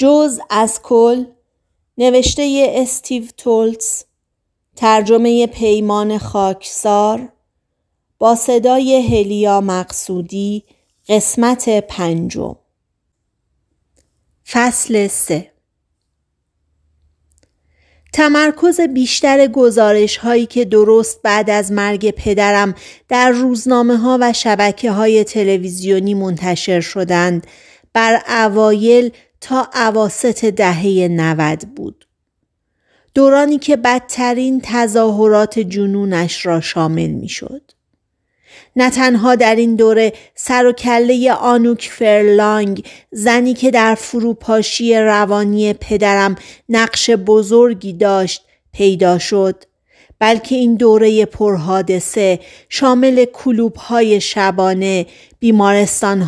جز از کل نوشته استیو تولتس ترجمه پیمان خاکسار با صدای هلیا مقصودی قسمت پنجم فصل سه تمرکز بیشتر گزارش هایی که درست بعد از مرگ پدرم در روزنامه ها و شبکه های تلویزیونی منتشر شدند بر اوایل تا عواست دهه نود بود. دورانی که بدترین تظاهرات جنونش را شامل میشد. نه تنها در این دوره سر و کله آنوک فرلانگ زنی که در فروپاشی روانی پدرم نقش بزرگی داشت پیدا شد بلکه این دوره پرحادثه شامل های شبانه،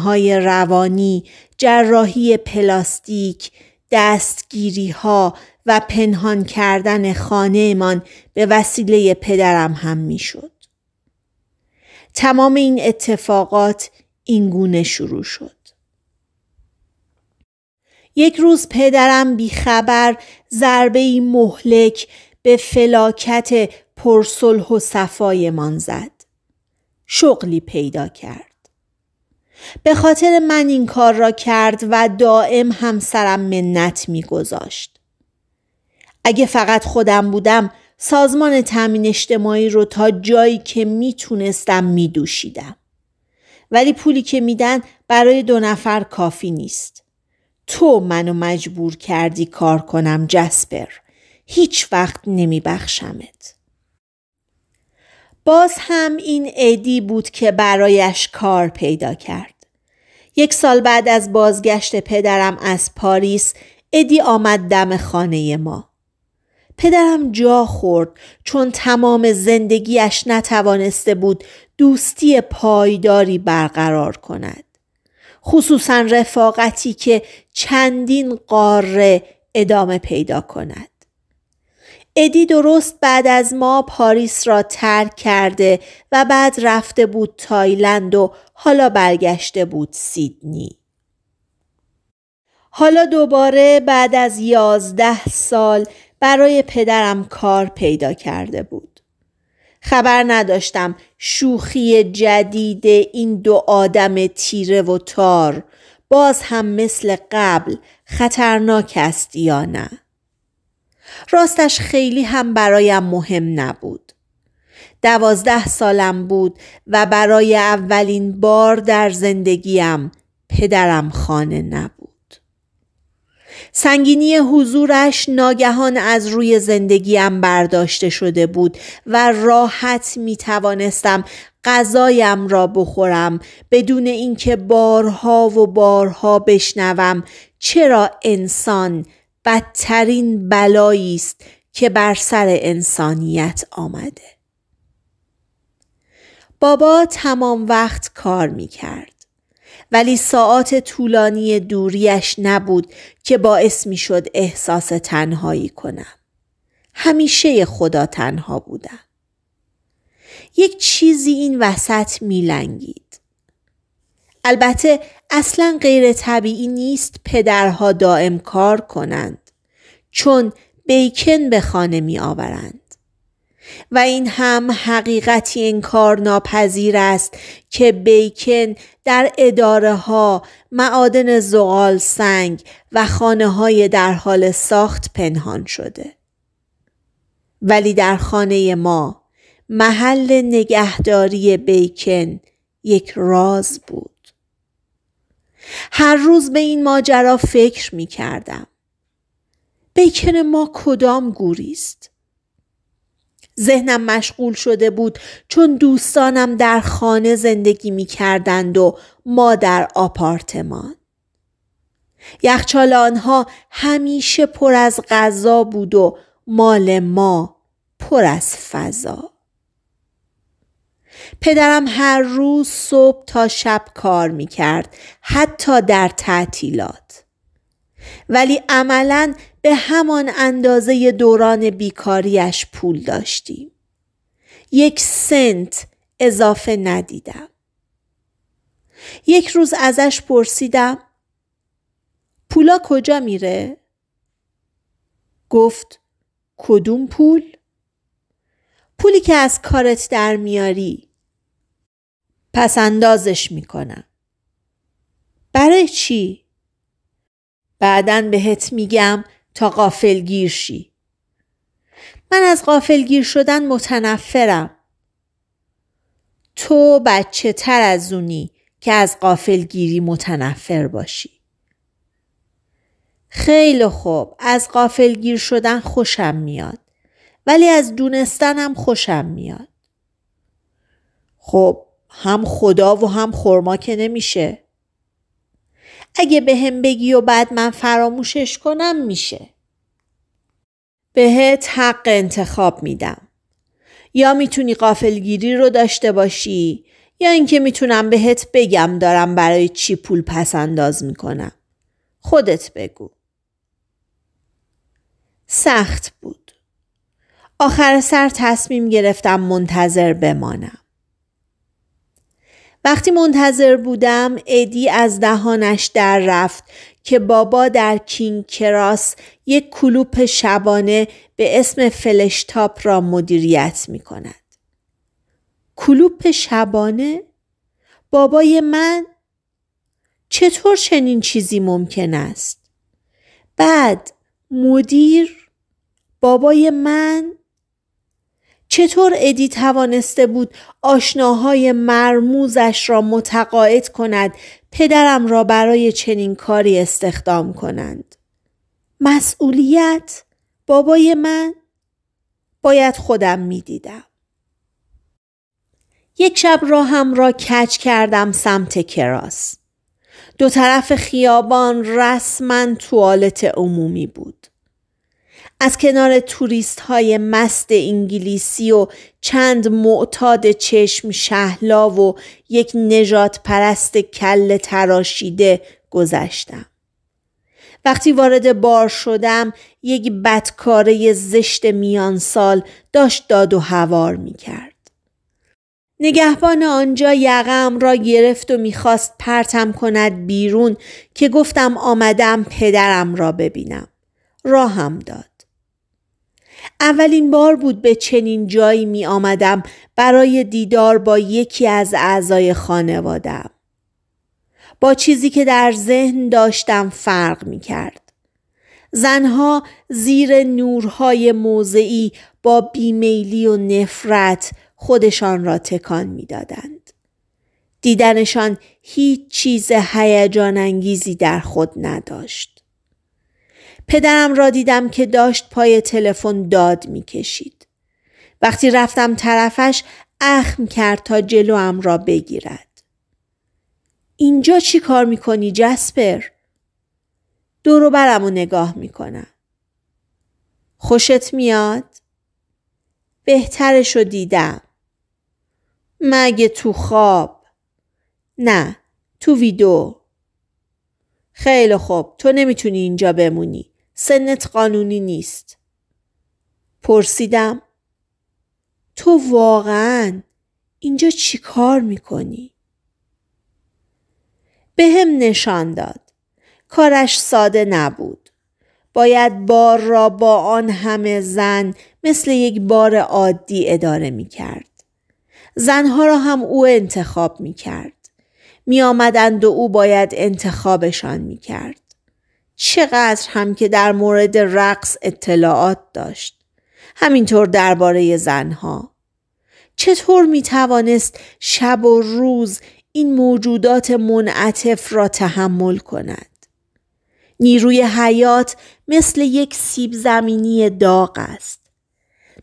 های روانی، جراحی پلاستیک، دستگیری ها و پنهان کردن خانهمان به وسیله پدرم هم میشد. تمام این اتفاقات اینگونه شروع شد. یک روز پدرم بیخبر ضربه مهلک به فلاکت پرسلح و صفایمان زد. شغلی پیدا کرد. به خاطر من این کار را کرد و دائم همسرم منت میگذاشت. اگه فقط خودم بودم سازمان تامین اجتماعی رو تا جایی که میتونستم میدوشیدم. ولی پولی که میدن برای دو نفر کافی نیست. تو منو مجبور کردی کار کنم جسپر. هیچ وقت نمیبخشمت. باز هم این ادی بود که برایش کار پیدا کرد. یک سال بعد از بازگشت پدرم از پاریس ادی آمد دم خانه ما. پدرم جا خورد چون تمام زندگیش نتوانسته بود دوستی پایداری برقرار کند. خصوصا رفاقتی که چندین قاره ادامه پیدا کند. ادی درست بعد از ما پاریس را ترک کرده و بعد رفته بود تایلند و حالا برگشته بود سیدنی. حالا دوباره بعد از یازده سال برای پدرم کار پیدا کرده بود. خبر نداشتم شوخی جدید این دو آدم تیره و تار باز هم مثل قبل خطرناک است یا نه. راستش خیلی هم برایم مهم نبود. دوازده سالم بود و برای اولین بار در زندگیم پدرم خانه نبود. سنگینی حضورش ناگهان از روی زندگیم برداشته شده بود و راحت می توانستم غذایم را بخورم بدون اینکه بارها و بارها بشنوم چرا انسان بدترین بلایی است که بر سر انسانیت آمده بابا تمام وقت کار می کرد ولی ساعات طولانی دوریش نبود که باعث می شد احساس تنهایی کنم همیشه خدا تنها بودم یک چیزی این وسط می لنگید. البته اصلا غیر طبیعی نیست پدرها دائم کار کنند چون بیکن به خانه می آورند. و این هم حقیقتی انکار ناپذیر است که بیکن در اداره ها معادن زغال سنگ و خانه های در حال ساخت پنهان شده. ولی در خانه ما محل نگهداری بیکن یک راز بود. هر روز به این ماجرا فکر می کردم. بیکن ما کدام گوریست. ذهنم مشغول شده بود چون دوستانم در خانه زندگی می کردند و ما در آپارتمان. یخچال آنها همیشه پر از غذا بود و مال ما پر از فضا. پدرم هر روز صبح تا شب کار می کرد حتی در تعطیلات ولی عملا به همان اندازه دوران بیکاریش پول داشتیم یک سنت اضافه ندیدم یک روز ازش پرسیدم پولا کجا میره؟ گفت کدوم پول؟ پولی که از کارت در میاری پس اندازش میکنم برای چی؟ بعدا بهت میگم تا گیر شی من از گیر شدن متنفرم تو بچه تر از اونی که از گیری متنفر باشی خیلی خوب از گیر شدن خوشم میاد ولی از دونستنم خوشم میاد خب هم خدا و هم خورما که نمیشه اگه به هم بگی و بعد من فراموشش کنم میشه بهت حق انتخاب میدم یا میتونی قافلگیری رو داشته باشی یا اینکه میتونم بهت بگم دارم برای چی پول پس انداز میکنم خودت بگو سخت بود آخر سر تصمیم گرفتم منتظر بمانم وقتی منتظر بودم ادی از دهانش در رفت که بابا در کینگ کراس یک کلوپ شبانه به اسم فلشتاپ را مدیریت می کند. کلوپ شبانه؟ بابای من؟ چطور چنین چیزی ممکن است؟ بعد مدیر؟ بابای من؟ چطور ادی توانسته بود آشناهای مرموزش را متقاعد کند پدرم را برای چنین کاری استخدام کنند مسئولیت بابای من باید خودم میدیدم یک شب هم را کج کردم سمت کراس دو طرف خیابان رسما توالت عمومی بود از کنار توریست های مست انگلیسی و چند معتاد چشم شهلا و یک نجات پرست کل تراشیده گذشتم. وقتی وارد بار شدم یک بدکاره زشت میان سال داشت داد و هوار می کرد. نگهبان آنجا یقم را گرفت و میخواست پرتم کند بیرون که گفتم آمدم پدرم را ببینم. راهم داد. اولین بار بود به چنین جایی می آمدم برای دیدار با یکی از اعضای خانوادم. با چیزی که در ذهن داشتم فرق می کرد. زنها زیر نورهای موضعی با بیمیلی و نفرت خودشان را تکان میدادند. دیدنشان هیچ چیز هیجان انگیزی در خود نداشت. پدرم را دیدم که داشت پای تلفن داد میکشید. وقتی رفتم طرفش اخم کرد تا جلوام را بگیرد. اینجا چی کار میکنی جسپر؟ دورو برم و نگاه میکنم. خوشت میاد؟ بهترش رو دیدم. مگه تو خواب؟ نه تو ویدو. خیلی خوب تو نمیتونی اینجا بمونی. سنت قانونی نیست. پرسیدم تو واقعا اینجا چی کار میکنی؟ به هم نشان داد. کارش ساده نبود. باید بار را با آن همه زن مثل یک بار عادی اداره میکرد. زنها را هم او انتخاب میکرد. کرد. و او باید انتخابشان میکرد. چقدر هم که در مورد رقص اطلاعات داشت. همینطور درباره زنها. چطور می توانست شب و روز این موجودات منعطف را تحمل کند؟ نیروی حیات مثل یک سیب زمینی داغ است.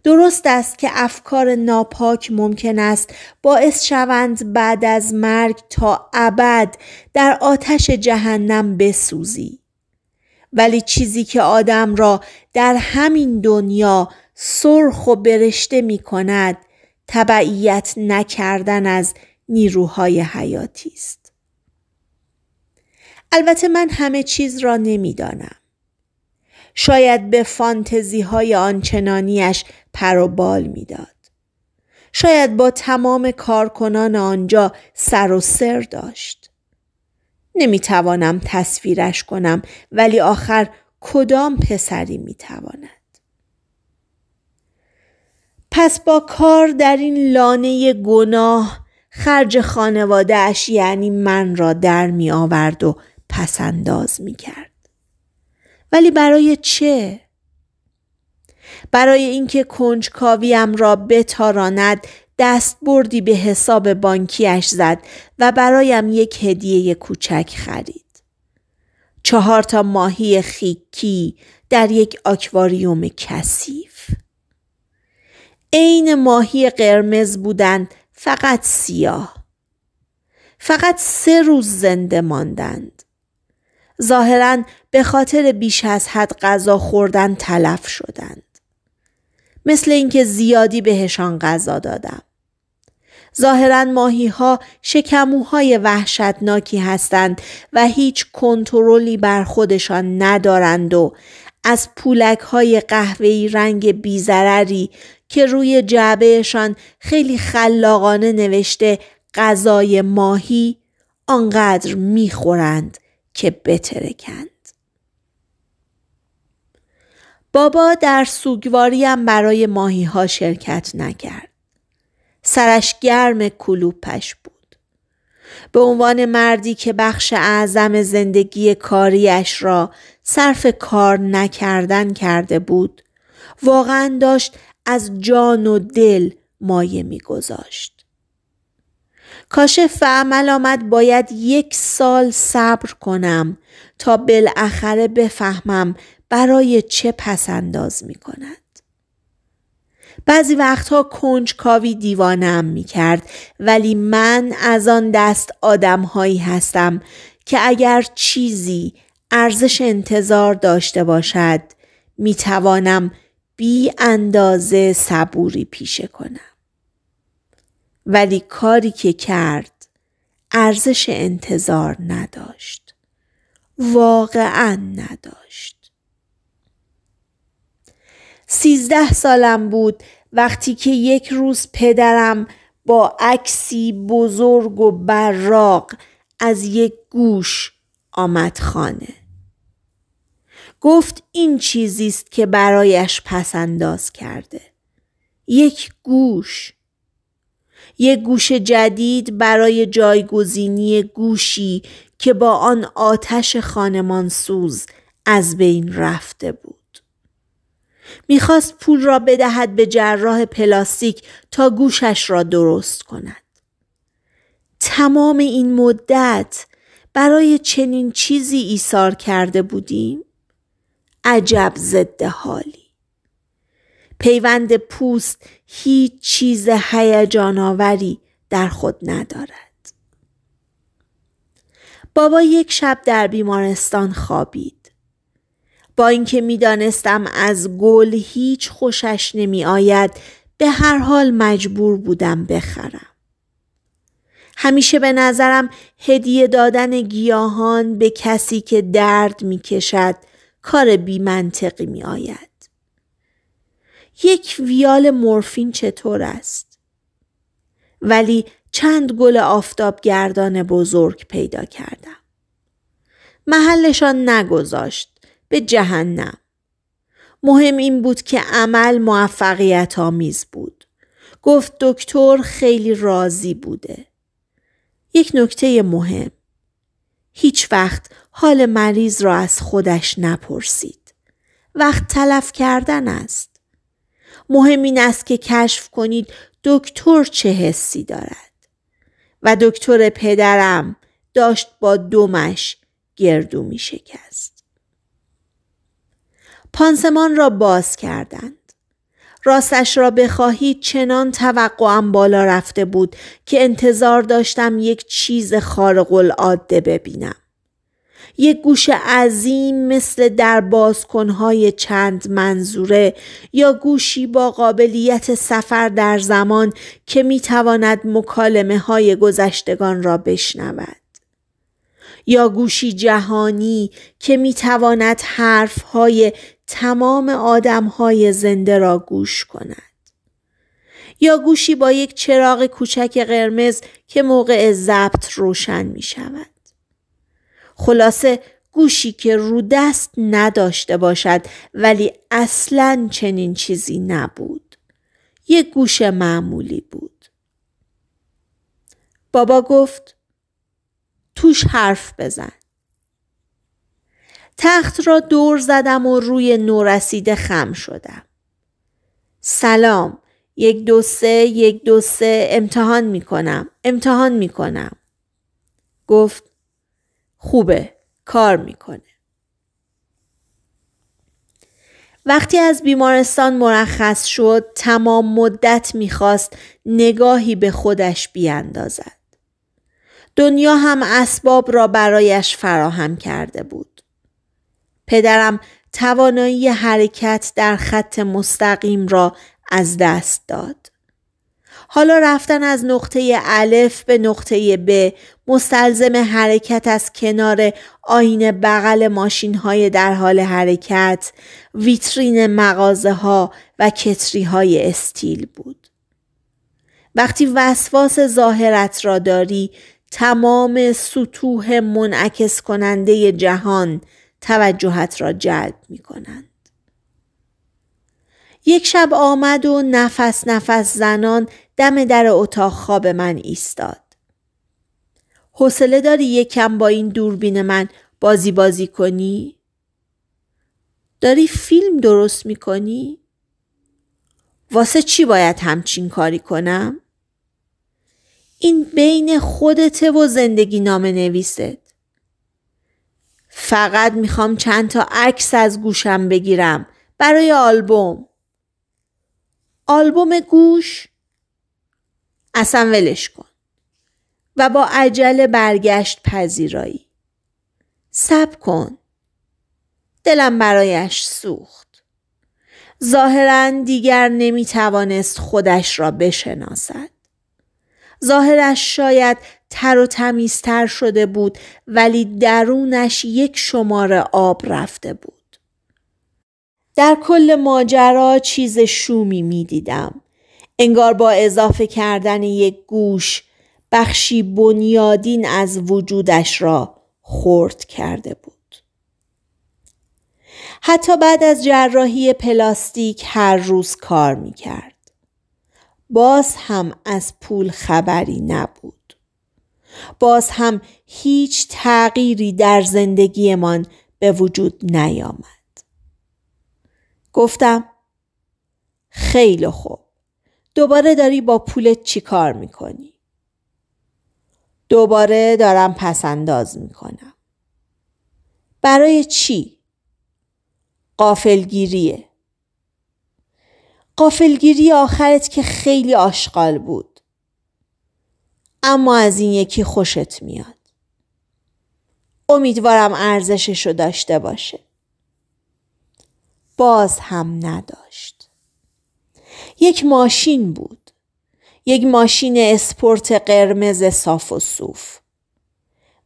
درست است که افکار ناپاک ممکن است باعث شوند بعد از مرگ تا ابد در آتش جهنم بسوزی. ولی چیزی که آدم را در همین دنیا سرخ و برشته می کند تبعیت نکردن از نیروهای حیاتی است. البته من همه چیز را نمیدانم. شاید به فانتزی های آنچنانیش پر و بال میداد. شاید با تمام کارکنان آنجا سر و سر داشت. نمیتوانم تصویرش کنم ولی آخر کدام پسری میتواند پس با کار در این لانه گناه خرج خانوادهش یعنی من را در می آورد و پسنداز می کرد. ولی برای چه؟ برای اینکه کنجکاویم را بتاراند دست بردی به حساب بانکیش زد و برایم یک هدیه کوچک خرید. چهار تا ماهی خیکی در یک آکواریوم کثیف. عین ماهی قرمز بودند فقط سیاه. فقط سه روز زنده ماندند. ظاهرا به خاطر بیش از حد غذا خوردن تلف شدند. مثل اینکه زیادی بهشان غذا دادم. ظاهرا ماهی ها شکموهای وحشتناکی هستند و هیچ کنترلی بر خودشان ندارند و از پولک های قهوه‌ای رنگ بیزرری که روی جعبهشان خیلی خلاقانه نوشته غذای ماهی آنقدر میخورند که بترکند. بابا در سوگواریم برای ماهی ها شرکت نکرد. سرش گرم کلوپش بود. به عنوان مردی که بخش اعظم زندگی کاریش را صرف کار نکردن کرده بود واقعا داشت از جان و دل مایه میگذاشت کاش و آمد باید یک سال صبر کنم تا بالاخره بفهمم برای چه پسنداز می کند. بعضی وقتها کنجکاوی دیوانم می کرد ولی من از آن دست آدمهایی هستم که اگر چیزی ارزش انتظار داشته باشد می توانم بی اندازه صبوری پیشه کنم. ولی کاری که کرد ارزش انتظار نداشت. واقعا نداشت. سیزده سالم بود وقتی که یک روز پدرم با عکسی بزرگ و براق از یک گوش آمد خانه گفت این چیزی است که برایش پسنداز کرده یک گوش یک گوش جدید برای جایگزینی گوشی که با آن آتش خانمان سوز از بین رفته بود میخواست پول را بدهد به جراح پلاستیک تا گوشش را درست کند. تمام این مدت برای چنین چیزی ایثار کرده بودیم؟ عجب ضد حالی. پیوند پوست هیچ چیز هیجانآوری در خود ندارد. بابا یک شب در بیمارستان خوابید. با اینکه میدانستم از گل هیچ خوشش نمی آید به هر حال مجبور بودم بخرم. همیشه به نظرم هدیه دادن گیاهان به کسی که درد می کشد کار منطقی می آید. یک ویال مورفین چطور است؟ ولی چند گل آفتابگردان بزرگ پیدا کردم. محلشان نگذاشت به جهنم مهم این بود که عمل موفقیت آمیز بود گفت دکتر خیلی راضی بوده یک نکته مهم هیچ وقت حال مریض را از خودش نپرسید وقت تلف کردن است مهم این است که کشف کنید دکتر چه حسی دارد و دکتر پدرم داشت با دومش گردو می شکست پانسمان را باز کردند. راستش را بخواهید چنان توقعم بالا رفته بود که انتظار داشتم یک چیز خارق العاده ببینم. یک گوش عظیم مثل در بازکنهای چند منظوره یا گوشی با قابلیت سفر در زمان که میتواند مکالمه های گذشتگان را بشنود. یا گوشی جهانی که میتواند حرف های تمام های زنده را گوش کند. یا گوشی با یک چراغ کوچک قرمز که موقع ضبط روشن می شود. خلاصه گوشی که رو دست نداشته باشد ولی اصلا چنین چیزی نبود. یک گوش معمولی بود. بابا گفت توش حرف بزن. تخت را دور زدم و روی نورسیده خم شدم. سلام یک دو سه یک دو سه امتحان می کنم امتحان می کنم. گفت خوبه کار میکنه. وقتی از بیمارستان مرخص شد تمام مدت میخواست نگاهی به خودش بیاندازد. دنیا هم اسباب را برایش فراهم کرده بود. پدرم توانایی حرکت در خط مستقیم را از دست داد. حالا رفتن از نقطه الف به نقطه ب مستلزم حرکت از کنار آین بغل ماشین های در حال حرکت، ویترین مغازه ها و کتری های استیل بود. وقتی وسواس ظاهرت را داری تمام سطوح منعکس کننده جهان توجهت را جلب می کنند. یک شب آمد و نفس نفس زنان دم در اتاق خواب من ایستاد. حوصله داری یکم با این دوربین من بازی بازی کنی؟ داری فیلم درست می کنی؟ واسه چی باید همچین کاری کنم؟ این بین خودته و زندگی نام نویست. فقط میخوام چند تا عکس از گوشم بگیرم برای آلبوم آلبوم گوش اصلا ولش کن و با عجله برگشت پذیرایی سب کن دلم برایش سوخت ظاهرا دیگر نمیتوانست خودش را بشناسد ظاهرش شاید تر و تمیزتر شده بود ولی درونش یک شماره آب رفته بود. در کل ماجرا چیز شومی می دیدم. انگار با اضافه کردن یک گوش بخشی بنیادین از وجودش را خورد کرده بود. حتی بعد از جراحی پلاستیک هر روز کار می باز هم از پول خبری نبود باز هم هیچ تغییری در زندگیمان به وجود نیامد گفتم خیلی خوب دوباره داری با پولت کار میکنی دوباره دارم پسنداز میکنم برای چی؟ قافلگیریه قافلگیری آخرت که خیلی آشغال بود اما از این یکی خوشت میاد امیدوارم ارزشش رو داشته باشه باز هم نداشت یک ماشین بود یک ماشین اسپورت قرمز صاف و صوف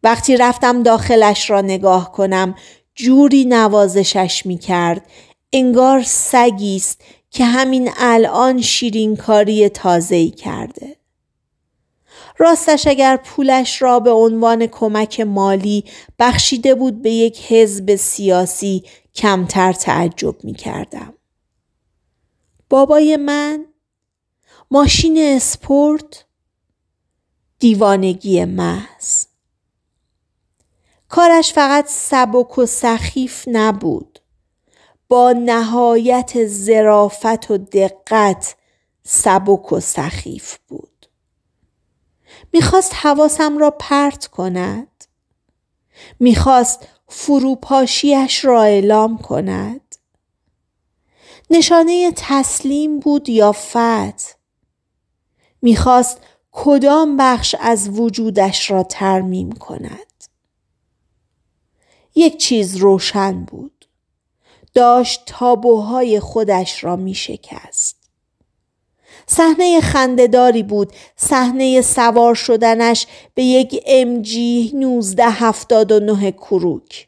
وقتی رفتم داخلش را نگاه کنم جوری نوازشش می کرد انگار سگیست، که همین الان شیرینکاری تازهی کرده. راستش اگر پولش را به عنوان کمک مالی بخشیده بود به یک حزب سیاسی کمتر تعجب می کردم. بابای من؟ ماشین اسپورت؟ دیوانگی محض. کارش فقط سبک و سخیف نبود. با نهایت زرافت و دقت سبک و سخیف بود میخواست حواسم را پرت کند میخواست فروپاشیش را اعلام کند نشانه تسلیم بود یا فت میخواست کدام بخش از وجودش را ترمیم کند یک چیز روشن بود داشت تابوهای خودش را می شکست. صحنه خندهداری بود صحنه سوار شدنش به یک ام جی 1979 کروک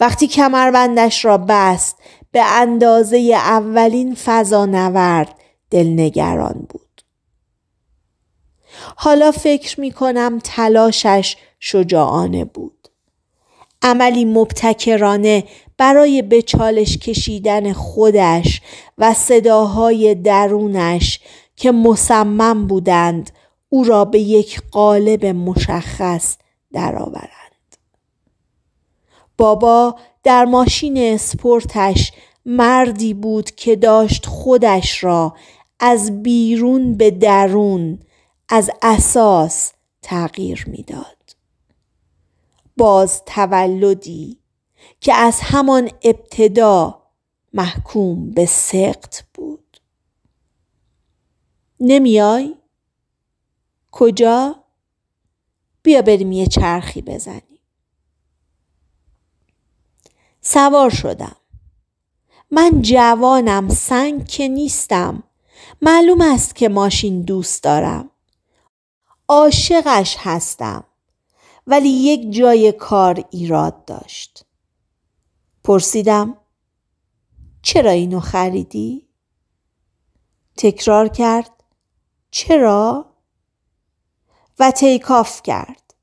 وقتی کمربندش را بست به اندازه اولین فضا نورد دلنگران بود حالا فکر می کنم تلاشش شجاعانه بود عملی مبتکرانه برای به چالش کشیدن خودش و صداهای درونش که مصمم بودند او را به یک قالب مشخص درآورند. بابا در ماشین اسپورتش مردی بود که داشت خودش را از بیرون به درون از اساس تغییر میداد. باز تولدی که از همان ابتدا محکوم به سقط بود نمیای؟ کجا؟ بیا بریم یه چرخی بزنیم سوار شدم من جوانم سنگ که نیستم معلوم است که ماشین دوست دارم عاشقش هستم ولی یک جای کار ایراد داشت پرسیدم چرا اینو خریدی؟ تکرار کرد چرا؟ و تیکاف کرد.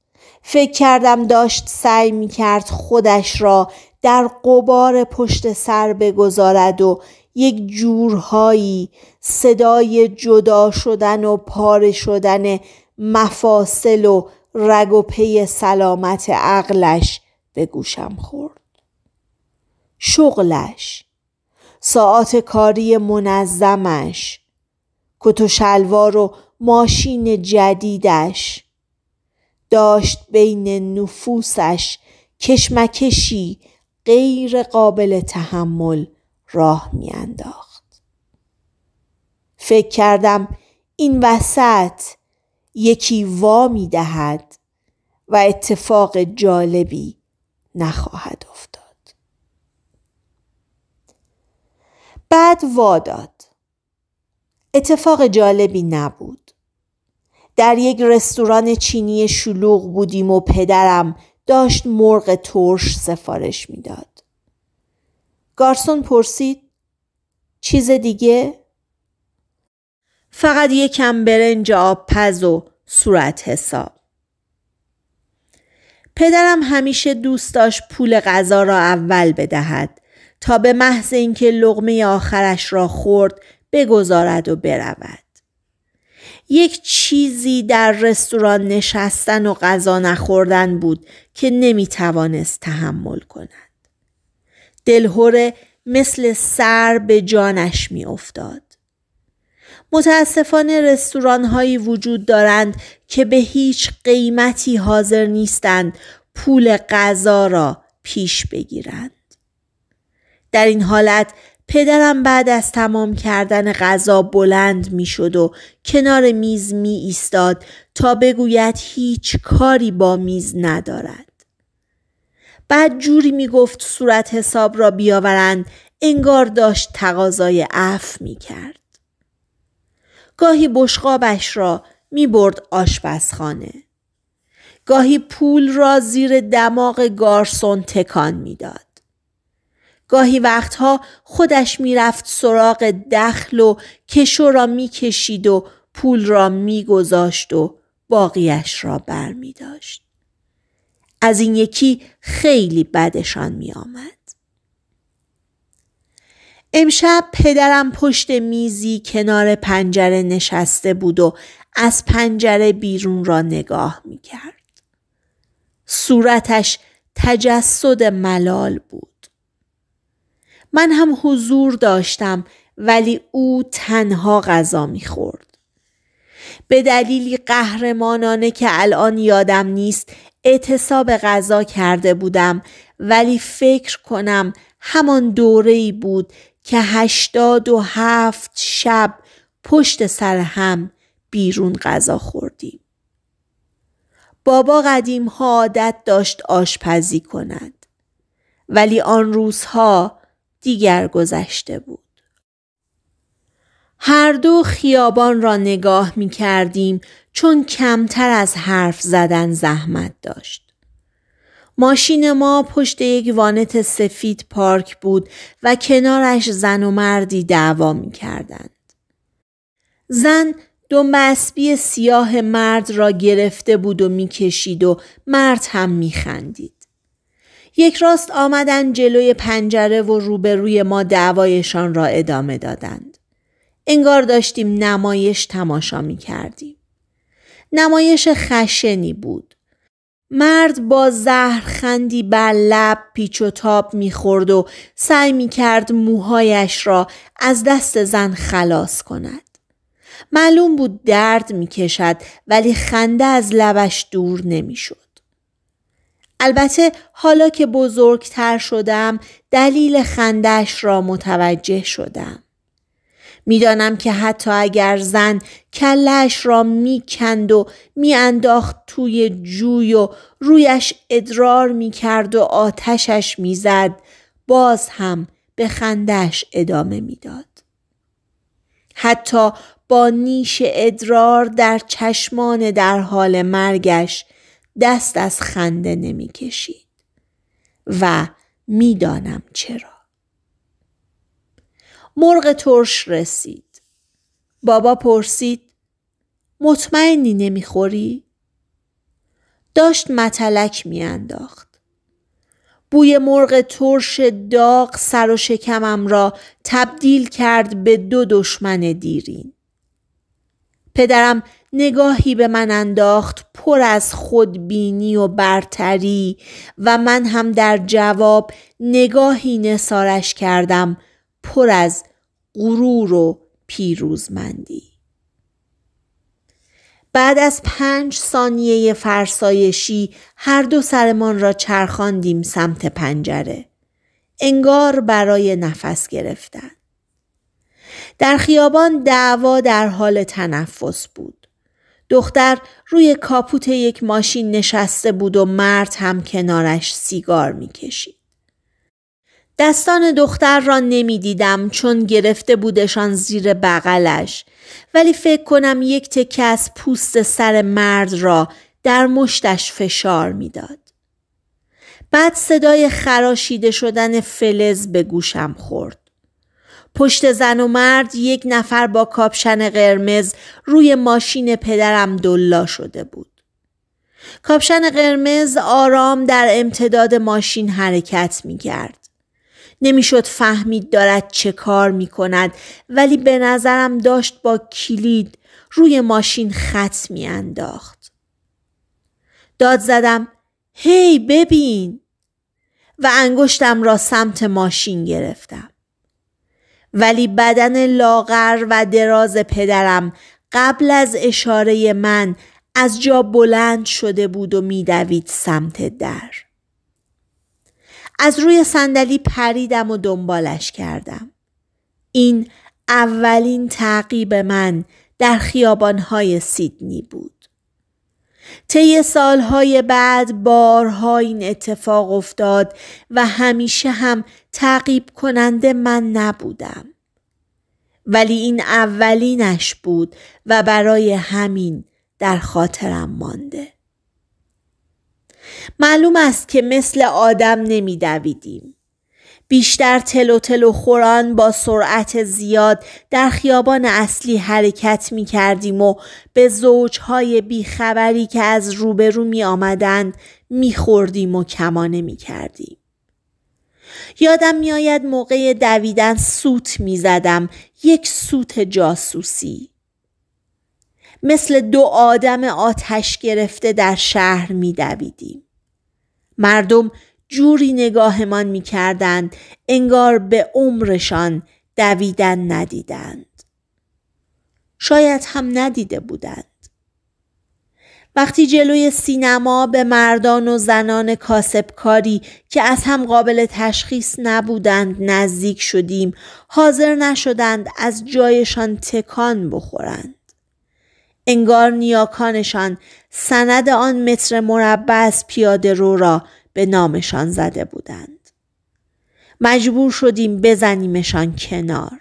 فکر کردم داشت سعی می کرد خودش را در قبار پشت سر بگذارد و یک جورهایی صدای جدا شدن و پاره شدن مفاصل و رگ و پی سلامت عقلش به گوشم خورد. شغلش ساعت کاری منظمش کت و شلوار و ماشین جدیدش داشت بین نفوسش کشمکشی غیر قابل تحمل راه میانداخت فکر کردم این وسط یکی وا می و اتفاق جالبی نخواهد افتاد بعد واداد اتفاق جالبی نبود در یک رستوران چینی شلوغ بودیم و پدرم داشت مرغ ترش سفارش میداد گارسون پرسید چیز دیگه فقط یکم برنج پز و صورت حساب پدرم همیشه دوست داشت پول غذا را اول بدهد تا به محض اینکه لغمه آخرش را خورد بگذارد و برود یک چیزی در رستوران نشستن و غذا نخوردن بود که نمی توانست تحمل کند. دلهوره مثل سر به جانش می افتاد. متاسفانه رستوران هایی وجود دارند که به هیچ قیمتی حاضر نیستند پول غذا را پیش بگیرند. در این حالت پدرم بعد از تمام کردن غذا بلند می شد و کنار میز می ایستاد تا بگوید هیچ کاری با میز ندارد. بعد جوری می گفت صورت حساب را بیاورند انگار داشت تقاضای عف می کرد. گاهی بشقابش را می برد آشپزخانه. گاهی پول را زیر دماغ گارسون تکان میداد. گاهی وقتها خودش میرفت سراغ دخل و کشو را میکشید و پول را میگذاشت و باقیش را برمیداشت از این یکی خیلی بدشان میآمد امشب پدرم پشت میزی کنار پنجره نشسته بود و از پنجره بیرون را نگاه می کرد. صورتش تجسد ملال بود. من هم حضور داشتم ولی او تنها غذا میخورد. به دلیلی قهرمانانه که الان یادم نیست اعتصاب غذا کرده بودم ولی فکر کنم همان دوره ای بود که هشتاد و هفت شب پشت سر هم بیرون غذا خوردیم. بابا قدیم ها عادت داشت آشپزی کند ولی آن روزها دیگر گذشته بود. هر دو خیابان را نگاه می کردیم چون کمتر از حرف زدن زحمت داشت. ماشین ما پشت یک وانت سفید پارک بود و کنارش زن و مردی دعوا می کردند. زن دو اسبی سیاه مرد را گرفته بود و میکشید و مرد هم خندید. یک راست آمدن جلوی پنجره و روبروی ما دعوایشان را ادامه دادند. انگار داشتیم نمایش تماشا می کردیم. نمایش خشنی بود. مرد با زهر خندی بر لب پیچ و تاب خورد و سعی می کرد موهایش را از دست زن خلاص کند. معلوم بود درد کشد ولی خنده از لبش دور شد. البته حالا که بزرگتر شدم دلیل خندش را متوجه شدم. میدانم که حتی اگر زن کلش را میکند و میانداخت توی جوی و رویش ادرار میکرد و آتشش میزد باز هم به خندش ادامه میداد. حتی با نیش ادرار در چشمان در حال مرگش دست از خنده نمی کشید و میدانم چرا. مرغ ترش رسید. بابا پرسید مطمئنی نمیخوری؟ داشت متلک میانداخت. بوی مرغ ترش داغ سر و شکمم را تبدیل کرد به دو دشمن دیرین. پدرم نگاهی به من انداخت پر از خودبینی و برتری و من هم در جواب نگاهی نسارش کردم پر از غرور و پیروزمندی. بعد از پنج ثانیه فرسایشی هر دو سرمان را چرخاندیم سمت پنجره. انگار برای نفس گرفتن. در خیابان دعوا در حال تنفس بود. دختر روی کاپوت یک ماشین نشسته بود و مرد هم کنارش سیگار میکشید. دستان دختر را نمیدیدم چون گرفته بودشان زیر بغلش ولی فکر کنم یک تکه از پوست سر مرد را در مشتش فشار میداد. بعد صدای خراشیده شدن فلز به گوشم خورد. پشت زن و مرد یک نفر با کاپشن قرمز روی ماشین پدرم دلا شده بود. کاپشن قرمز آرام در امتداد ماشین حرکت می کرد. نمیشد فهمید دارد چه کار می کند ولی به نظرم داشت با کلید روی ماشین خط می انداخت. داد زدم هی ببین و انگشتم را سمت ماشین گرفتم. ولی بدن لاغر و دراز پدرم قبل از اشاره من از جا بلند شده بود و میدوید سمت در از روی صندلی پریدم و دنبالش کردم این اولین تعقیب من در خیابانهای سیدنی بود طی سالهای بعد بارها این اتفاق افتاد و همیشه هم تعقیب کننده من نبودم. ولی این اولینش بود و برای همین در خاطرم مانده. معلوم است که مثل آدم نمیدویدیم. بیشتر تلو تلو خوران با سرعت زیاد در خیابان اصلی حرکت می کردیم و به زوجهای بیخبری که از روبرو می آمدند می خوردیم و کمانه می کردیم. یادم میآید موقع دویدن سوت می زدم. یک سوت جاسوسی. مثل دو آدم آتش گرفته در شهر می دویدیم. مردم جوری نگاهمان می انگار به عمرشان دویدن ندیدند. شاید هم ندیده بودند. وقتی جلوی سینما به مردان و زنان کاسبکاری که از هم قابل تشخیص نبودند نزدیک شدیم حاضر نشدند از جایشان تکان بخورند انگار نیاکانشان سند آن متر مربع از پیاده رو را به نامشان زده بودند. مجبور شدیم بزنیمشان کنار.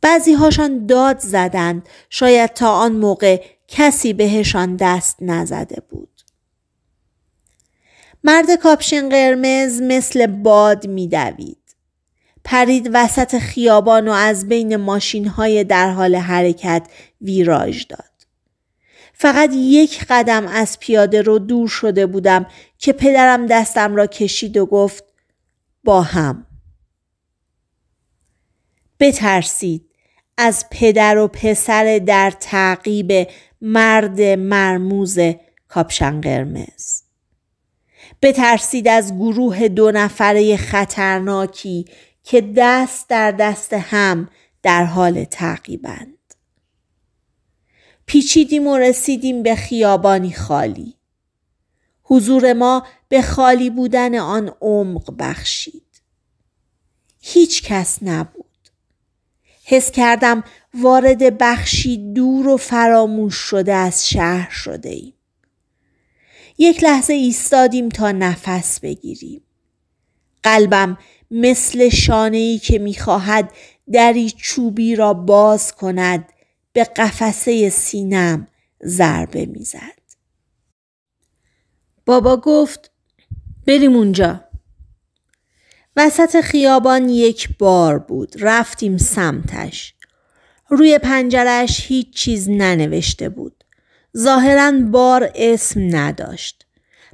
بعضی هاشان داد زدند شاید تا آن موقع کسی بهشان دست نزده بود. مرد کاپشین قرمز مثل باد دوید. پرید وسط خیابان و از بین ماشین های در حال حرکت ویراج داد. فقط یک قدم از پیاده رو دور شده بودم که پدرم دستم را کشید و گفت با هم. بترسید از پدر و پسر در تعقیب مرد مرموز کاپشن قرمز. بترسید از گروه دو نفره خطرناکی که دست در دست هم در حال تعقیبند. پیچیدیم و رسیدیم به خیابانی خالی. حضور ما به خالی بودن آن عمق بخشید. هیچ کس نبود. حس کردم وارد بخشی دور و فراموش شده از شهر شده ایم. یک لحظه ایستادیم تا نفس بگیریم. قلبم مثل شانه که میخواهد دری چوبی را باز کند به قفسه سینم ضربه میزد. بابا گفت بریم اونجا. وسط خیابان یک بار بود. رفتیم سمتش. روی پنجرش هیچ چیز ننوشته بود. ظاهرا بار اسم نداشت.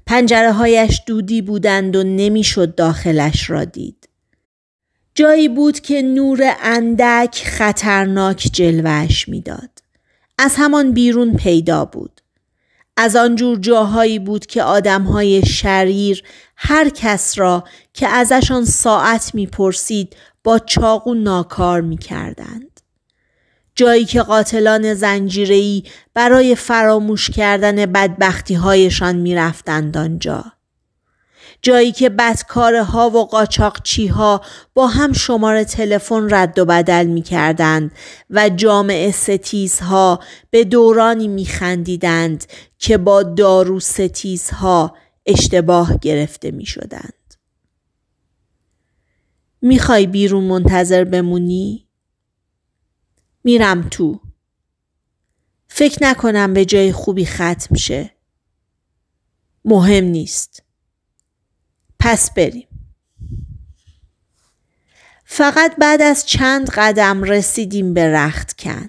پنجره هایش دودی بودند و نمیشد داخلش را دید. جایی بود که نور اندک خطرناک جلوش میداد. از همان بیرون پیدا بود. از آنجور جاهایی بود که آدمهای شریر هر کس را که ازشان ساعت میپرسید با چاقو ناکار میکردند. جایی که قاتلان زنجیری برای فراموش کردن بدبختیهایشان هایشان می رفتند آنجا. جایی که بدکاره ها و قاچاقچی ها با هم شماره تلفن رد و بدل می کردند و جامعه ستیز ها به دورانی می خندیدند که با دارو ستیز ها اشتباه گرفته می شدند. میخوای بیرون منتظر بمونی؟ میرم تو. فکر نکنم به جای خوبی ختم شه. مهم نیست. پس بریم فقط بعد از چند قدم رسیدیم به رختکن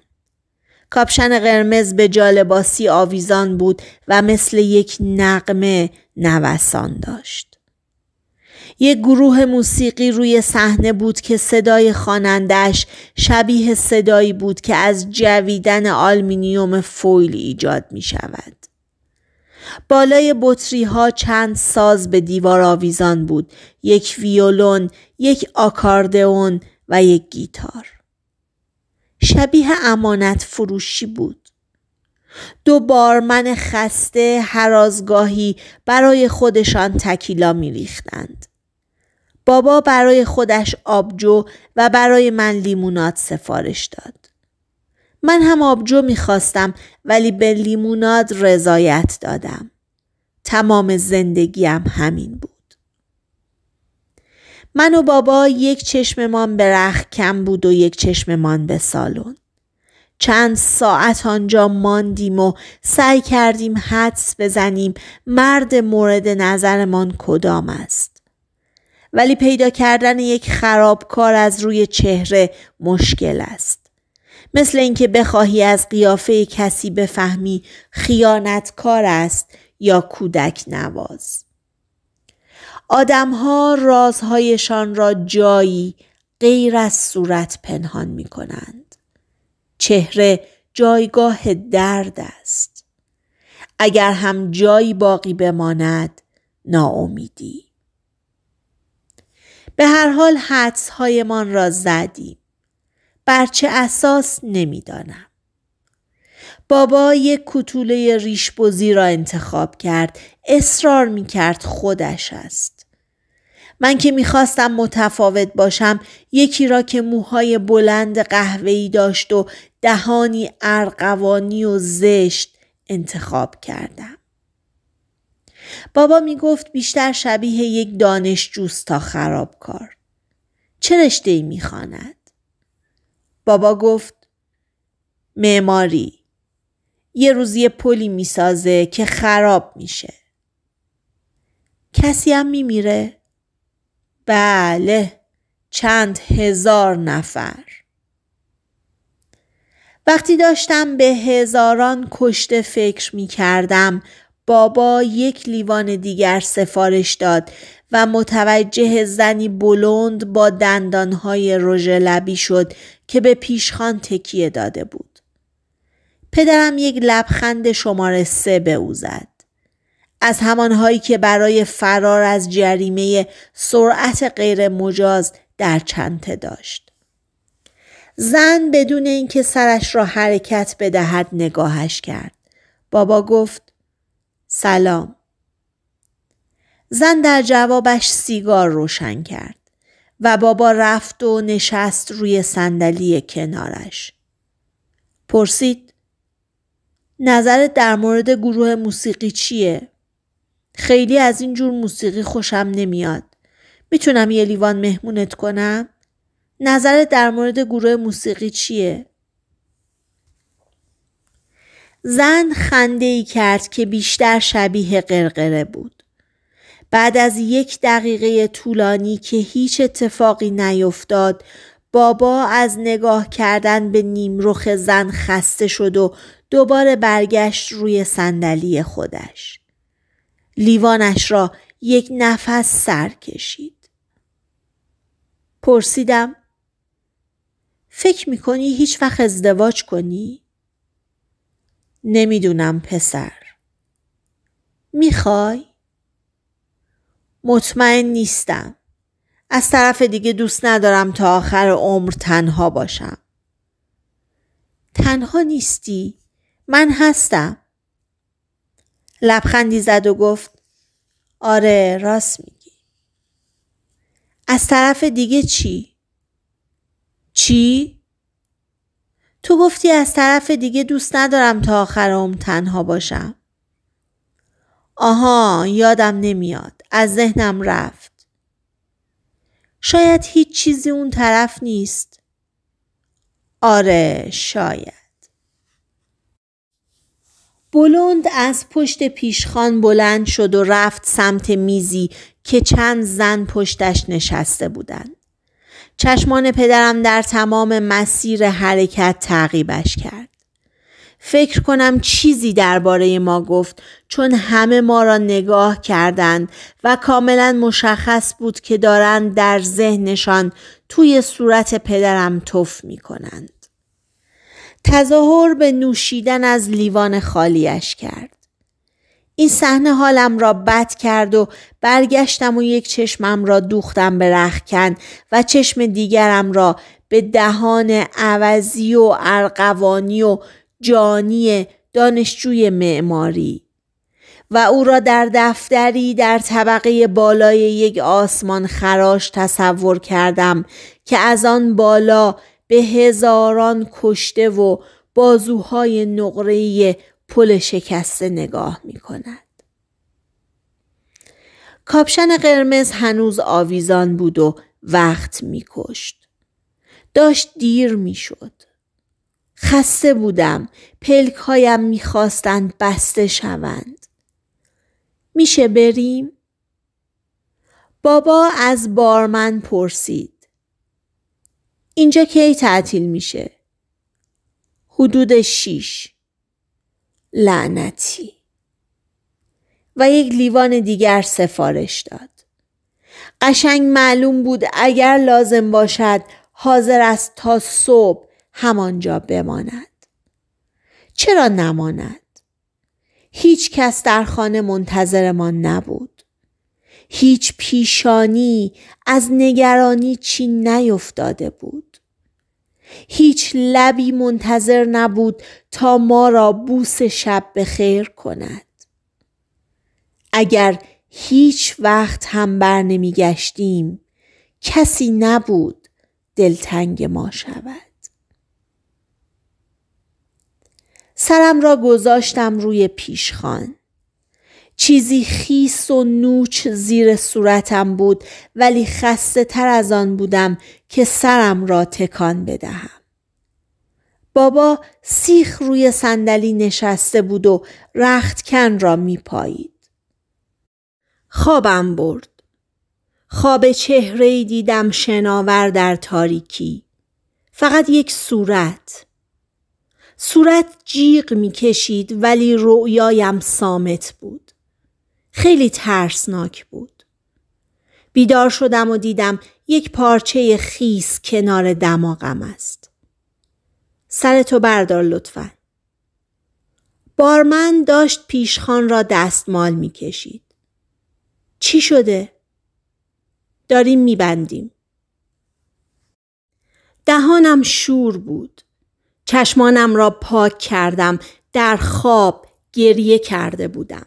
کاپشن قرمز به جالباسی آویزان بود و مثل یک نقمه نوسان داشت. یک گروه موسیقی روی صحنه بود که صدای خانندش شبیه صدایی بود که از جویدن آلمینیوم فویل ایجاد می شود. بالای بطری ها چند ساز به دیوار آویزان بود. یک ویولون، یک آکاردئون و یک گیتار. شبیه امانت فروشی بود. دو بارمن خسته هرازگاهی برای خودشان تکیلا میریختند. بابا برای خودش آبجو و برای من لیمونات سفارش داد. من هم آبجو میخواستم ولی به لیموناد رضایت دادم. تمام زندگیم همین بود. من و بابا یک چشممان به رخ کم بود و یک چشممان به سالن. چند ساعت آنجا ماندیم و سعی کردیم حدس بزنیم مرد مورد نظرمان کدام است. ولی پیدا کردن یک خرابکار از روی چهره مشکل است. مثل اینکه بخواهی از قیافه کسی بفهمی خیانتکار است یا کودک نواز آدمها رازهایشان را جایی غیر از صورت پنهان می کنند. چهره جایگاه درد است. اگر هم جایی باقی بماند ناامیدی. به هر حال حدس هایمان را زدیم. بر چه اساس نمیدانم. بابا یک کتوله ریشبوزی را انتخاب کرد. اصرار می کرد خودش است. من که میخواستم متفاوت باشم یکی را که موهای بلند قهوه‌ای داشت و دهانی ارقوانی و زشت انتخاب کردم. بابا می گفت بیشتر شبیه یک دانشجوست تا خرابکار. چه رشته ای می خاند؟ بابا گفت معماری یه روزی پلی میسازه که خراب میشه کسی هم میمیره؟ بله چند هزار نفر وقتی داشتم به هزاران کشته فکر میکردم، بابا یک لیوان دیگر سفارش داد و متوجه زنی بلند با دندانهای رژ لبی شد که به پیشخان تکیه داده بود. پدرم یک لبخند شماره سه به او زد. از همانهایی که برای فرار از جریمه سرعت غیر مجاز در چنته داشت. زن بدون اینکه سرش را حرکت بدهد نگاهش کرد. بابا گفت سلام. زن در جوابش سیگار روشن کرد و بابا رفت و نشست روی صندلی کنارش. پرسید نظرت در مورد گروه موسیقی چیه؟ خیلی از این جور موسیقی خوشم نمیاد. میتونم یه لیوان مهمونت کنم؟ نظرت در مورد گروه موسیقی چیه؟ زن خنده ای کرد که بیشتر شبیه قرقره بود. بعد از یک دقیقه طولانی که هیچ اتفاقی نیفتاد بابا از نگاه کردن به نیمرخ زن خسته شد و دوباره برگشت روی صندلی خودش. لیوانش را یک نفس سر کشید. پرسیدم فکر میکنی هیچ وقت ازدواج کنی؟ نمیدونم پسر. میخوای؟ مطمئن نیستم. از طرف دیگه دوست ندارم تا آخر عمر تنها باشم. تنها نیستی؟ من هستم. لبخندی زد و گفت آره راست میگی. از طرف دیگه چی؟ چی؟ تو گفتی از طرف دیگه دوست ندارم تا آخر عمر تنها باشم. آها یادم نمیاد از ذهنم رفت شاید هیچ چیزی اون طرف نیست آره شاید بلند از پشت پیشخان بلند شد و رفت سمت میزی که چند زن پشتش نشسته بودند. چشمان پدرم در تمام مسیر حرکت تعقیبش کرد. فکر کنم چیزی درباره ما گفت چون همه ما را نگاه کردند و کاملا مشخص بود که دارند در ذهنشان توی صورت پدرم تف می کنند. تظاهر به نوشیدن از لیوان خالیش کرد. این صحنه حالم را بد کرد و برگشتم و یک چشمم را دوختم به رخکن و چشم دیگرم را به دهان عوضی و ارقوانی و جانی دانشجوی معماری و او را در دفتری در طبقه بالای یک آسمان خراش تصور کردم که از آن بالا به هزاران کشته و بازوهای نقره پل شکسته نگاه می کند. کاپشن قرمز هنوز آویزان بود و وقت می کشت. داشت دیر می شد. خسته بودم پلک هایم میخواستند بسته شوند میشه بریم؟ بابا از بارمن پرسید اینجا کی تعطیل میشه؟ حدود شیش لعنتی و یک لیوان دیگر سفارش داد قشنگ معلوم بود اگر لازم باشد حاضر است تا صبح همانجا بماند چرا نماند هیچ کس در خانه منتظرمان نبود هیچ پیشانی از نگرانی چی نیفتاده بود هیچ لبی منتظر نبود تا ما را بوس شب به خیر کند اگر هیچ وقت هم بر نمی گشتیم کسی نبود دلتنگ ما شود سرم را گذاشتم روی پیشخان. چیزی خیس و نوچ زیر صورتم بود ولی خسته تر از آن بودم که سرم را تکان بدهم. بابا سیخ روی صندلی نشسته بود و رختکن را می پایید. خوابم برد. خواب چهره دیدم شناور در تاریکی. فقط یک صورت. صورت جیغ میکشید ولی رؤیایم سامت بود. خیلی ترسناک بود. بیدار شدم و دیدم یک پارچه خیس کنار دماغم است. تو بردار لطفا. بارمن داشت پیشخان را دستمال میکشید. چی شده؟ داریم بندیم. دهانم شور بود. چشمانم را پاک کردم در خواب گریه کرده بودم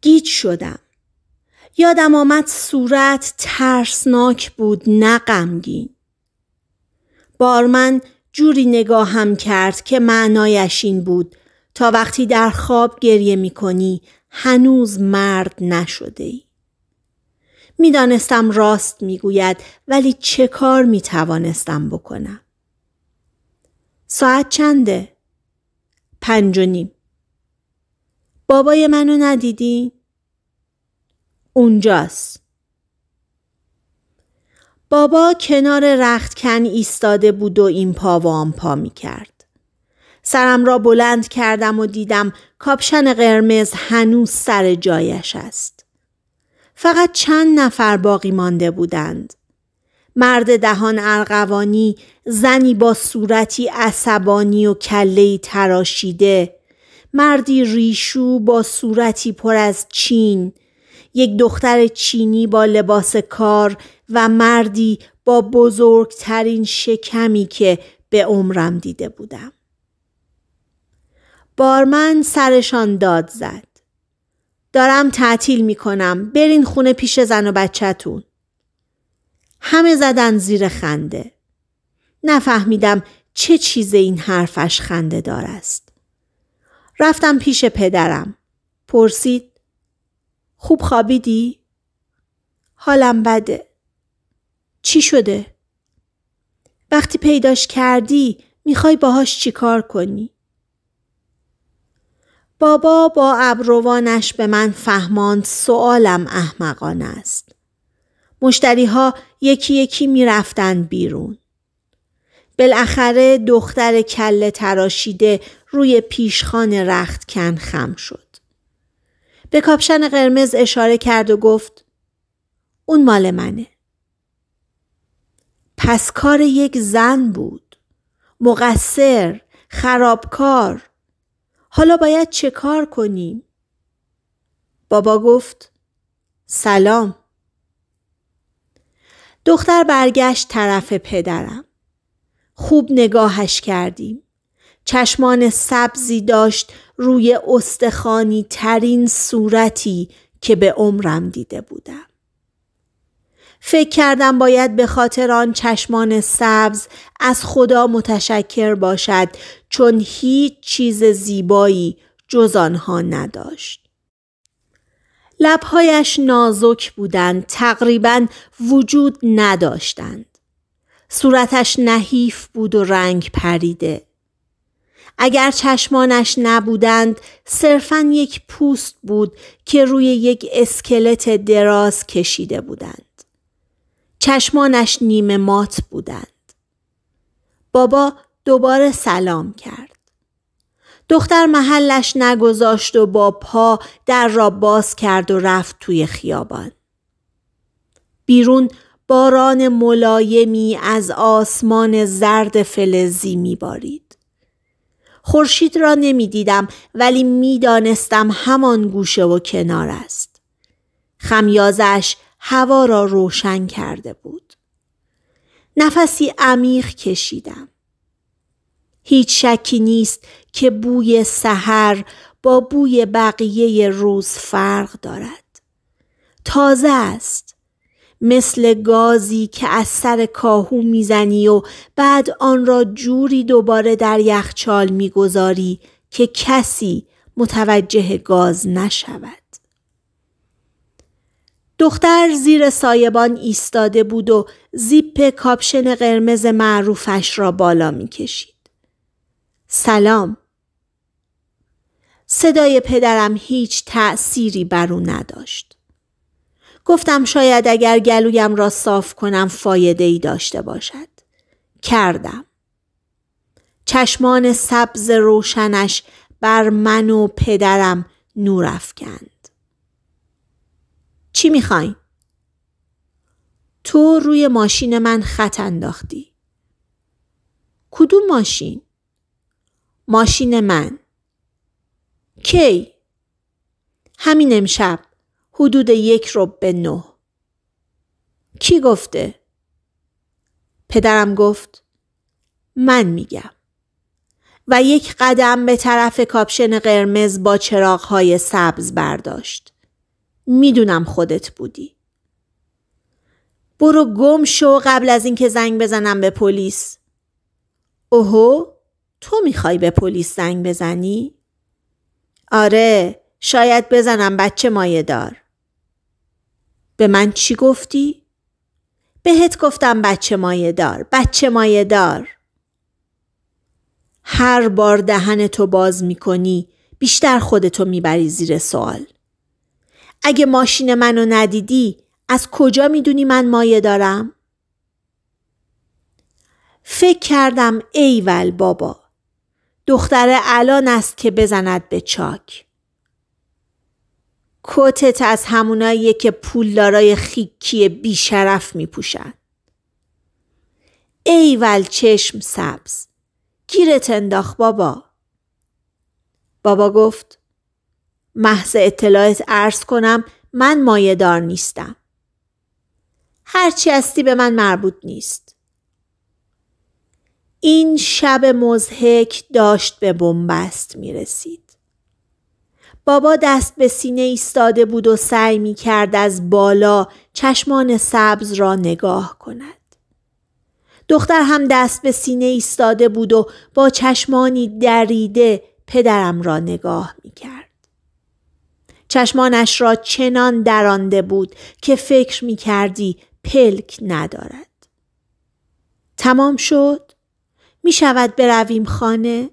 گیج شدم یادم آمد صورت ترسناک بود نه غمگین بارمن جوری نگاهم کرد که معنایش این بود تا وقتی در خواب گریه می کنی هنوز مرد نشده ای. می دانستم راست می گوید ولی چه کار می توانستم بکنم؟ ساعت چنده؟ پنج و نیم. بابای منو ندیدی؟ اونجاست. بابا کنار رختکن ایستاده بود و این پا و آن پا می کرد. سرم را بلند کردم و دیدم کاپشن قرمز هنوز سر جایش است. فقط چند نفر باقی مانده بودند. مرد دهان ارغوانی زنی با صورتی عصبانی و کلهی تراشیده مردی ریشو با صورتی پر از چین یک دختر چینی با لباس کار و مردی با بزرگترین شکمی که به عمرم دیده بودم بارمن سرشان داد زد دارم تعطیل می کنم برین خونه پیش زن و بچهتون همه زدن زیر خنده. نفهمیدم چه چیز این حرفش خنده دار است. رفتم پیش پدرم. پرسید خوب خوابیدی؟ حالم بده. چی شده؟ وقتی پیداش کردی میخوای باهاش چیکار کنی؟ بابا با ابروانش به من فهماند سوالم احمقانه است. مشتری ها یکی یکی رفتن بیرون. بالاخره دختر کل تراشیده روی پیشخان رخت کن خم شد. به کاپشن قرمز اشاره کرد و گفت اون مال منه. پس کار یک زن بود. مقصر، خرابکار. حالا باید چه کار کنیم؟ بابا گفت سلام. دختر برگشت طرف پدرم. خوب نگاهش کردیم. چشمان سبزی داشت روی استخانی ترین صورتی که به عمرم دیده بودم. فکر کردم باید به خاطر آن چشمان سبز از خدا متشکر باشد چون هیچ چیز زیبایی جز آنها نداشت. لبهایش نازک بودند تقریبا وجود نداشتند صورتش نحیف بود و رنگ پریده اگر چشمانش نبودند صرفا یک پوست بود که روی یک اسکلت دراز کشیده بودند چشمانش نیمه مات بودند بابا دوباره سلام کرد دختر محلش نگذاشت و با پا در را باز کرد و رفت توی خیابان. بیرون باران ملایمی از آسمان زرد فلزی میبارید. خورشید را نمیدیدم ولی میدانستم همان گوشه و کنار است. خمیازش هوا را روشن کرده بود. نفسی عمیق کشیدم. هیچ شکی نیست که بوی سحر با بوی بقیه روز فرق دارد. تازه است. مثل گازی که از سر کاهو میزنی و بعد آن را جوری دوباره در یخچال میگذاری که کسی متوجه گاز نشود. دختر زیر سایبان ایستاده بود و زیپ کاپشن قرمز معروفش را بالا میکشید. سلام صدای پدرم هیچ تأثیری بر او نداشت. گفتم شاید اگر گلویم را صاف کنم فایده ای داشته باشد. کردم. چشمان سبز روشنش بر من و پدرم نور افکند. چی میخواین؟ تو روی ماشین من خط انداختی. کدوم ماشین؟ ماشین من کی همین امشب حدود یک رو به نه کی گفته؟ پدرم گفت من میگم و یک قدم به طرف کاپشن قرمز با چراغهای سبز برداشت میدونم خودت بودی برو گم شو قبل از اینکه زنگ بزنم به پلیس اوهو تو میخوای به پلیس زنگ بزنی؟ آره شاید بزنم بچه مایه دار. به من چی گفتی؟ بهت گفتم بچه مایه دار بچه مایه دار. هر بار دهن تو باز میکنی بیشتر خودتو میبری زیر سوال. اگه ماشین منو ندیدی از کجا میدونی من مایه دارم؟ فکر کردم ایول بابا دختره الان است که بزند به چاک کتت از همونایی که پولدارای خیکی بیشرف ای ایول چشم سبز گیرت انداخ بابا بابا گفت محض اطلاعت عرض کنم من مایه دار نیستم هرچی هستی به من مربوط نیست این شب مزهک داشت به بنبست می رسید. بابا دست به سینه ایستاده بود و سعی می کرد از بالا چشمان سبز را نگاه کند. دختر هم دست به سینه ایستاده بود و با چشمانی دریده پدرم را نگاه می کرد. چشمانش را چنان درانده بود که فکر می کردی پلک ندارد. تمام شد؟ می شود برویم خانه؟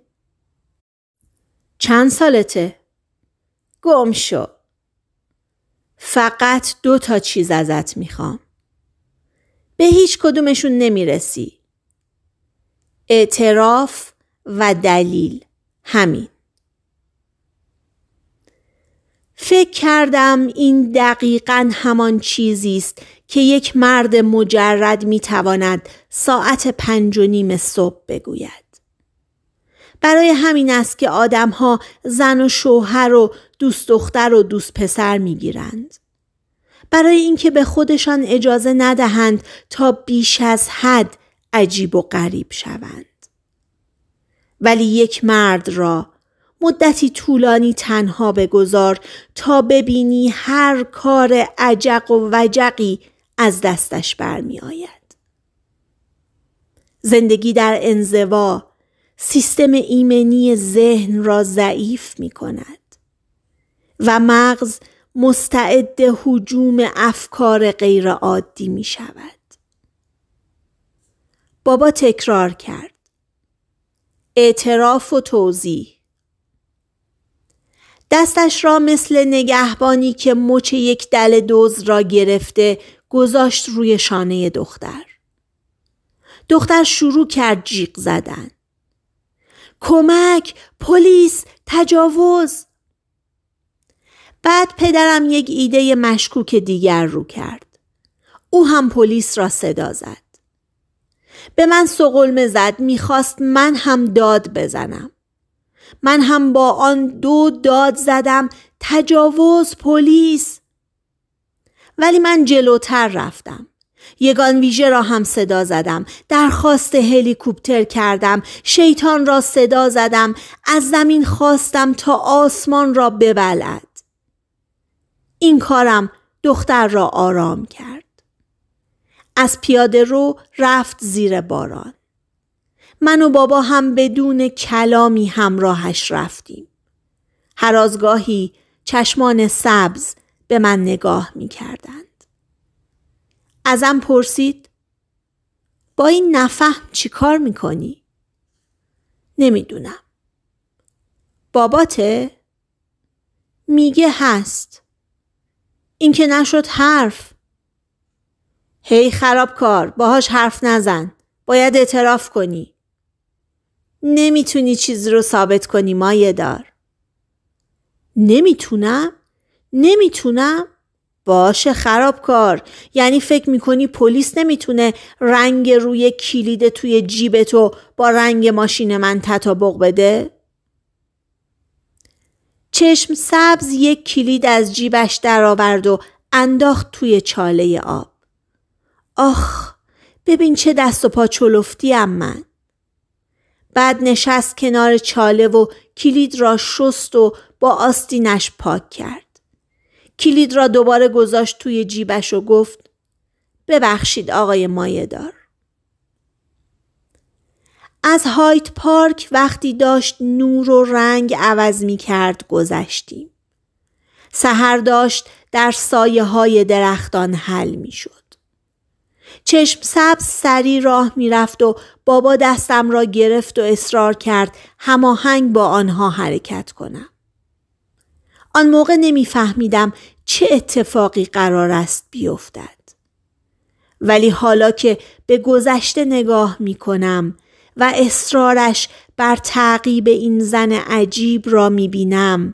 چند سالته؟ گم شو. فقط دو تا چیز ازت میخوام. به هیچ کدومشون نمیرسی. اعتراف و دلیل همین. فکر کردم این دقیقا همان چیزی است که یک مرد مجرد می تواند ساعت پنج و نیم صبح بگوید. برای همین است که آدمها زن و شوهر و دوست دختر و دوست پسر می گیرند. برای اینکه به خودشان اجازه ندهند تا بیش از حد عجیب و غریب شوند. ولی یک مرد را مدتی طولانی تنها بگذار تا ببینی هر کار عجق و وجقی از دستش برمیآید. زندگی در انزوا سیستم ایمنی ذهن را ضعیف می کند و مغز مستعد حجوم افکار غیرعادی می شود. بابا تکرار کرد. اعتراف و توضیح دستش را مثل نگهبانی که مچ یک دل دوز را گرفته گذاشت روی شانه دختر. دختر شروع کرد جیغ زدن. کمک، پلیس، تجاوز. بعد پدرم یک ایده مشکوک دیگر رو کرد. او هم پلیس را صدا زد. به من سقلمه زد میخواست من هم داد بزنم. من هم با آن دو داد زدم تجاوز پلیس ولی من جلوتر رفتم یگان ویژه را هم صدا زدم درخواست هلیکوپتر کردم شیطان را صدا زدم از زمین خواستم تا آسمان را ببلد این کارم دختر را آرام کرد از پیاده رو رفت زیر باران من و بابا هم بدون کلامی همراهش رفتیم. هر چشمان سبز به من نگاه می کردند. ازم پرسید با این نفهم چی کار می کنی؟ نمیدونم. باباته؟ میگه هست. این که نشد حرف. هی خرابکار باهاش حرف نزن. باید اعتراف کنی. نمیتونی چیز رو ثابت کنی مایه دار. نمیتونم؟ نمیتونم؟ باشه خرابکار یعنی فکر میکنی پلیس نمیتونه رنگ روی کلید توی جیبتو با رنگ ماشین من تطابق بده؟ چشم سبز یک کلید از جیبش درآورد و انداخت توی چاله آب. آخ ببین چه دست و پا چلفتیم من. بعد نشست کنار چاله و کلید را شست و با آستینش پاک کرد. کلید را دوباره گذاشت توی جیبش و گفت ببخشید آقای دار از هایت پارک وقتی داشت نور و رنگ عوض می کرد گذشتیم. سهر داشت در سایه های درختان حل می شد. چشم سبز سری راه میرفت و بابا دستم را گرفت و اصرار کرد هماهنگ با آنها حرکت کنم. آن موقع نمیفهمیدم چه اتفاقی قرار است بیفتد. ولی حالا که به گذشته نگاه می کنم و اصرارش بر تعقیب این زن عجیب را می بینم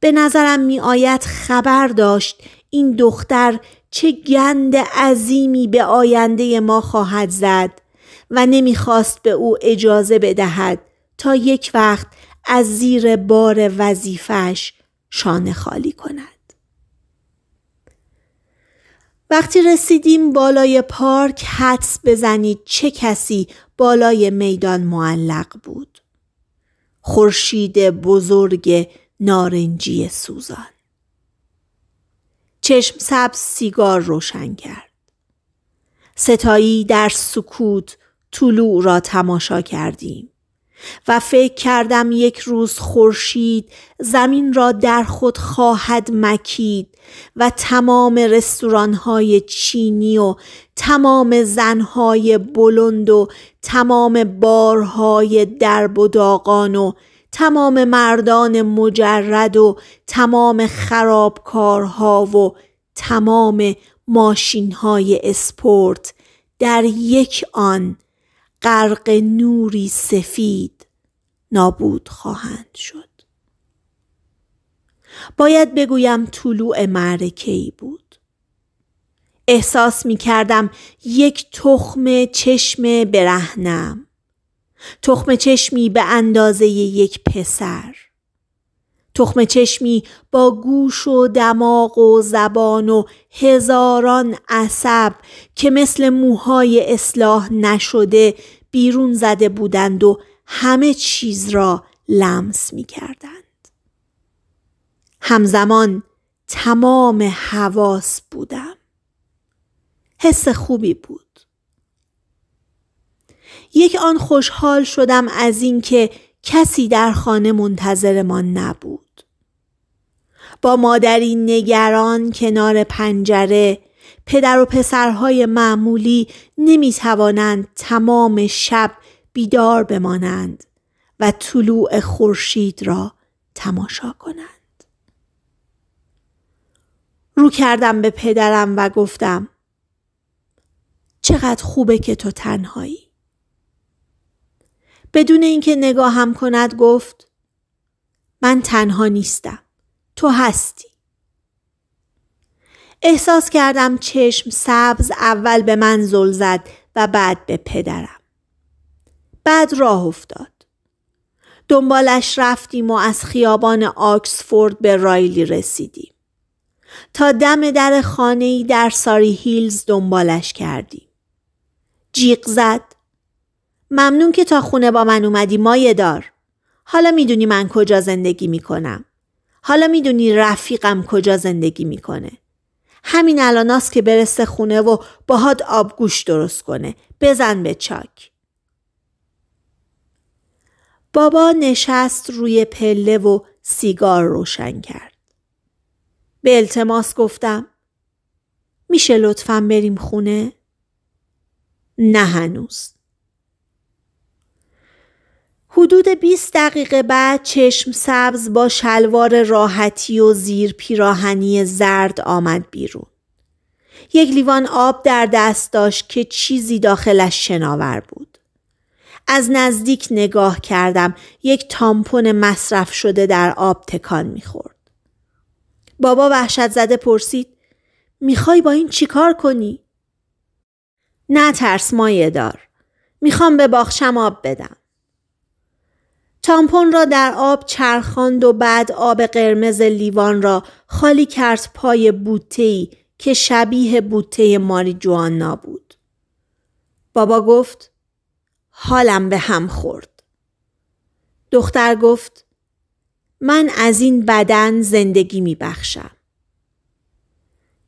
به نظرم می آید خبر داشت این دختر چه گند عظیمی به آینده ما خواهد زد و نمیخواست به او اجازه بدهد تا یک وقت از زیر بار وظیفش شانه خالی کند. وقتی رسیدیم بالای پارک حدس بزنید چه کسی بالای میدان معلق بود. خورشید بزرگ نارنجی سوزان چشم سبز سیگار روشن کرد. ستایی در سکوت طلوع را تماشا کردیم و فکر کردم یک روز خورشید زمین را در خود خواهد مکید و تمام های چینی و تمام زنهای بلند و تمام بارهای درب و داغان و تمام مردان مجرد و تمام خرابکارها و تمام ماشینهای اسپورت در یک آن غرق نوری سفید نابود خواهند شد. باید بگویم طلوع معرکه ای بود. احساس می کردم یک تخم چشم برهنم تخم چشمی به اندازه یک پسر تخم چشمی با گوش و دماغ و زبان و هزاران عصب که مثل موهای اصلاح نشده بیرون زده بودند و همه چیز را لمس می کردند. همزمان تمام حواس بودم. حس خوبی بود. یک آن خوشحال شدم از اینکه کسی در خانه منتظرمان نبود. با مادری نگران کنار پنجره پدر و پسرهای معمولی نمی توانند تمام شب بیدار بمانند و طلوع خورشید را تماشا کنند. رو کردم به پدرم و گفتم چقدر خوبه که تو تنهایی. بدون اینکه نگاهم کند گفت من تنها نیستم. تو هستی. احساس کردم چشم سبز اول به من زل زد و بعد به پدرم. بعد راه افتاد. دنبالش رفتیم و از خیابان آکسفورد به رایلی رسیدیم. تا دم در خانه در ساری هیلز دنبالش کردیم. جیغ زد ممنون که تا خونه با من اومدی مایه دار. حالا میدونی من کجا زندگی میکنم. حالا میدونی رفیقم کجا زندگی میکنه. همین الاناست که برسه خونه و باهات آبگوش درست کنه. بزن به چاک. بابا نشست روی پله و سیگار روشن کرد. به التماس گفتم میشه لطفا بریم خونه؟ نه هنوز. حدود 20 دقیقه بعد چشم سبز با شلوار راحتی و زیر پیراهنی زرد آمد بیرون. یک لیوان آب در دست داشت که چیزی داخلش شناور بود. از نزدیک نگاه کردم یک تامپون مصرف شده در آب تکان میخورد. بابا وحشت زده پرسید میخوای با این چیکار کنی؟ نه ترس مایه دار. میخوام به باخشم آب بدم. تامپون را در آب چرخاند و بعد آب قرمز لیوان را خالی کرد پای بوتهی که شبیه بوته ماری جوانا بود. بابا گفت حالم به هم خورد. دختر گفت من از این بدن زندگی می بخشم.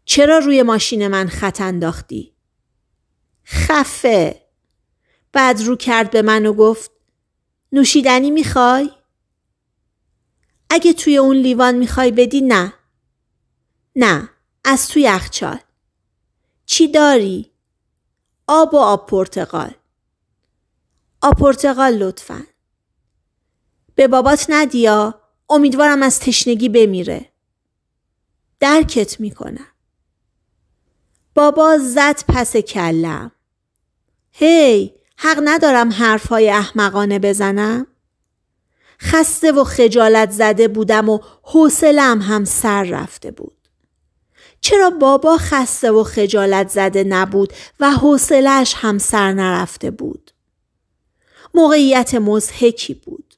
چرا روی ماشین من خط انداختی؟ خفه. بعد رو کرد به من و گفت نوشیدنی میخوای؟ اگه توی اون لیوان میخوای بدی نه. نه از توی یخچال. چی داری؟ آب و آب پرتقال. آب پرتقال لطفا. به بابات ندیا امیدوارم از تشنگی بمیره. درکت میکنم. بابا زد پس کلم. هی حق ندارم حرفهای احمقانه بزنم؟ خسته و خجالت زده بودم و حوصلم هم سر رفته بود. چرا بابا خسته و خجالت زده نبود و حوصلش هم سر نرفته بود؟ موقعیت مزهکی بود.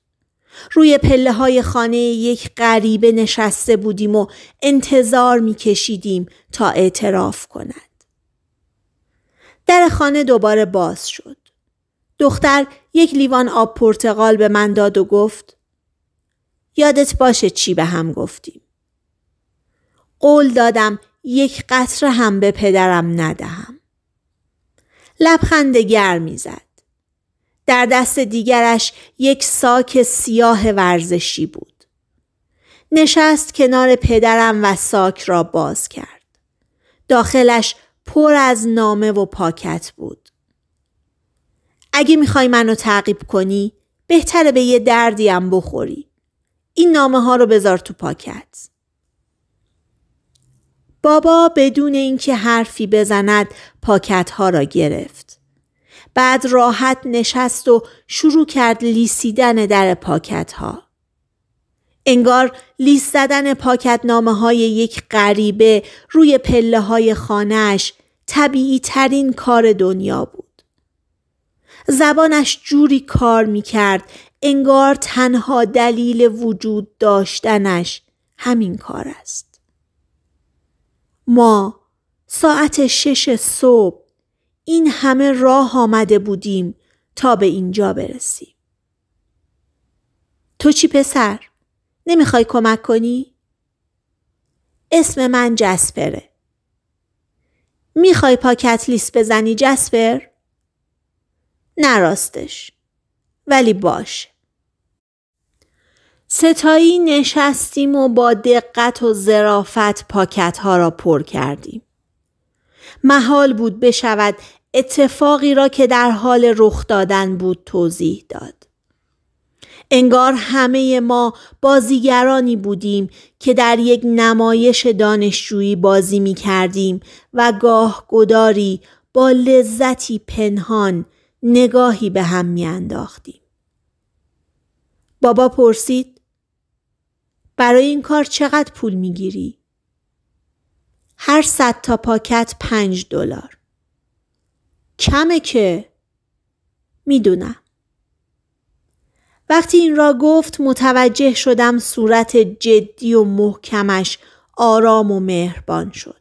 روی پله های خانه یک غریبه نشسته بودیم و انتظار میکشیدیم تا اعتراف کند. در خانه دوباره باز شد. دختر یک لیوان آب پرتقال به من داد و گفت یادت باشه چی به هم گفتیم. قول دادم یک قطره هم به پدرم ندهم. لبخند گرمی زد. در دست دیگرش یک ساک سیاه ورزشی بود. نشست کنار پدرم و ساک را باز کرد. داخلش پر از نامه و پاکت بود. اگه میخوای منو تعقیب کنی بهتره به یه هم بخوری. این نامه ها رو بذار تو پاکت. بابا بدون اینکه حرفی بزند پاکت ها را گرفت. بعد راحت نشست و شروع کرد لیسیدن در پاکت ها. انگار لیست زدن پاکت نامه های یک غریبه روی پله های خانهش طبیعی ترین کار دنیا بود. زبانش جوری کار می کرد انگار تنها دلیل وجود داشتنش همین کار است. ما ساعت شش صبح این همه راه آمده بودیم تا به اینجا برسیم. تو چی پسر؟ نمیخوای کمک کنی؟ اسم من جسپره. میخوای پاکت لیست بزنی جسپر؟ نراستش ولی باش ستایی نشستیم و با دقت و زرافت پاکت ها را پر کردیم. محال بود بشود اتفاقی را که در حال رخ دادن بود توضیح داد. انگار همه ما بازیگرانی بودیم که در یک نمایش دانشجویی بازی می کردیم و گاه گداری با لذتی پنهان نگاهی به هم میانداختیم. بابا پرسید برای این کار چقدر پول میگیری؟ هر صد تا پاکت پنج دلار. کمه که میدونم. وقتی این را گفت متوجه شدم صورت جدی و محکمش آرام و مهربان شد.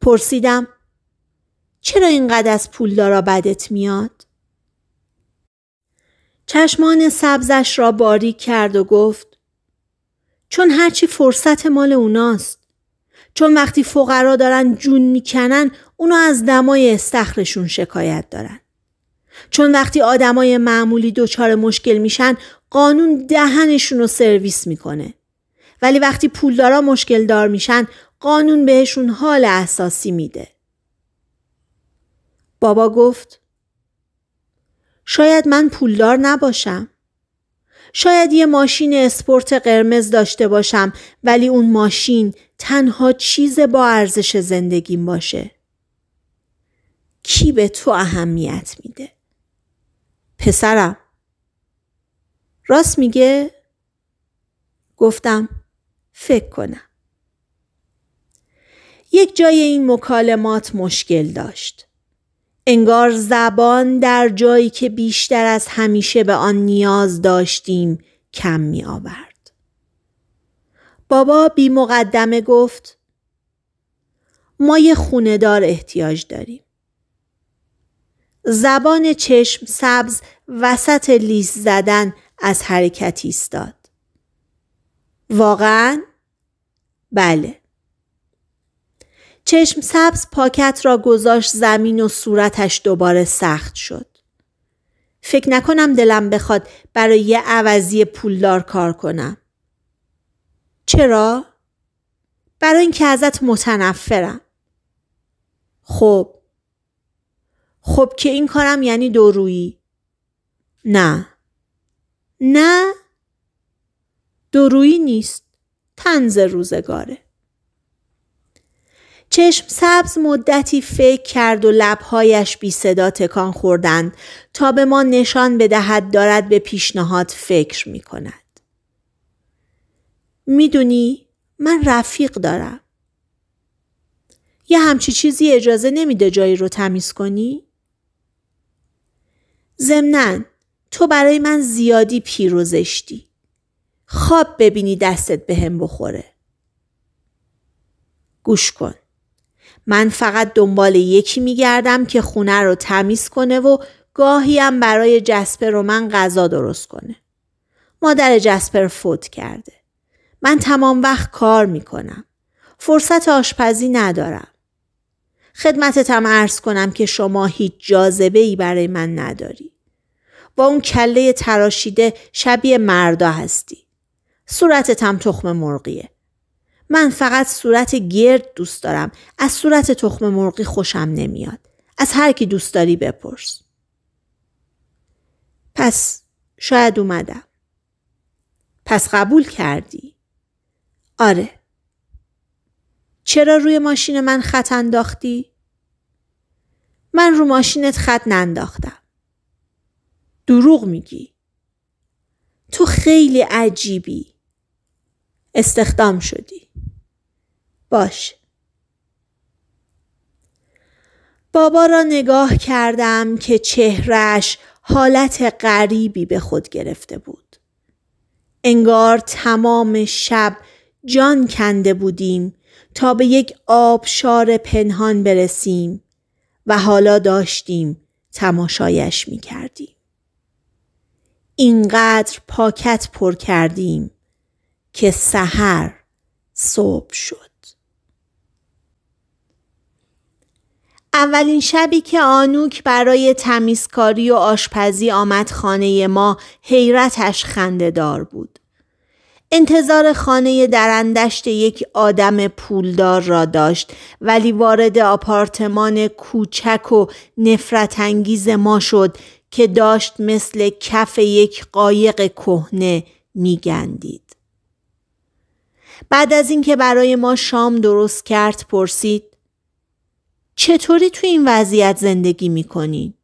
پرسیدم چرا اینقدر از دارا بدت میاد؟ چشمان سبزش را باریک کرد و گفت چون هرچی فرصت مال اوناست چون وقتی فقرا دارن جون میکنن اونو از دمای استخرشون شکایت دارن چون وقتی آدمای معمولی دچار مشکل میشن قانون دهنشون رو سرویس میکنه ولی وقتی پولدارا مشکل دار میشن قانون بهشون حال اساسی میده بابا گفت شاید من پولدار نباشم. شاید یه ماشین اسپورت قرمز داشته باشم ولی اون ماشین تنها چیز با ارزش زندگیم باشه. کی به تو اهمیت میده؟ پسرم. راست میگه؟ گفتم فکر کنم. یک جای این مکالمات مشکل داشت. انگار زبان در جایی که بیشتر از همیشه به آن نیاز داشتیم کم می آورد. بابا بی مقدمه گفت ما یه دار احتیاج داریم. زبان چشم سبز وسط لیست زدن از حرکتی استاد. واقعا؟ بله. چشم سبز پاکت را گذاشت زمین و صورتش دوباره سخت شد. فکر نکنم دلم بخواد برای یه عوضی پولدار کار کنم. چرا؟ برای اینکه ازت متنفرم. خب. خب که این کارم یعنی دورویی. نه. نه؟ دورویی نیست. تنز روزگاره. چشم سبز مدتی فکر کرد و لبهایش بی صدا تکان خوردند تا به ما نشان بدهد دارد به پیشنهاد فکر می کند. میدونی من رفیق دارم. یه همچی چیزی اجازه نمیده جایی رو تمیز کنی؟ زمنن تو برای من زیادی پیروزشتی. خواب ببینی دستت به هم بخوره. گوش کن. من فقط دنبال یکی میگردم که خونه رو تمیز کنه و گاهی هم برای جسپر و من غذا درست کنه. مادر جسپر فوت کرده. من تمام وقت کار میکنم. فرصت آشپزی ندارم. خدمتتم عرض کنم که شما هیچ جاذبه ای برای من نداری. با اون کله تراشیده شبیه مردا هستی. صورتتم تخم مرغیه. من فقط صورت گرد دوست دارم. از صورت تخم مرغی خوشم نمیاد. از هر کی دوست داری بپرس. پس شاید اومدم. پس قبول کردی؟ آره. چرا روی ماشین من خط انداختی؟ من رو ماشینت خط ننداختم. دروغ میگی. تو خیلی عجیبی. استخدام شدی. باش. بابا را نگاه کردم که چهرش حالت غریبی به خود گرفته بود. انگار تمام شب جان کنده بودیم تا به یک آبشار پنهان برسیم و حالا داشتیم تماشایش می کردیم. اینقدر پاکت پر کردیم که سحر صبح شد. اولین شبی که آنوک برای تمیزکاری و آشپزی آمد خانه ما حیرتش دار بود. انتظار خانه درندشت یک آدم پولدار را داشت ولی وارد آپارتمان کوچک و نفرت انگیز ما شد که داشت مثل کف یک قایق کهنه میگندید. بعد از اینکه برای ما شام درست کرد پرسید چطوری تو این وضعیت زندگی میکنین؟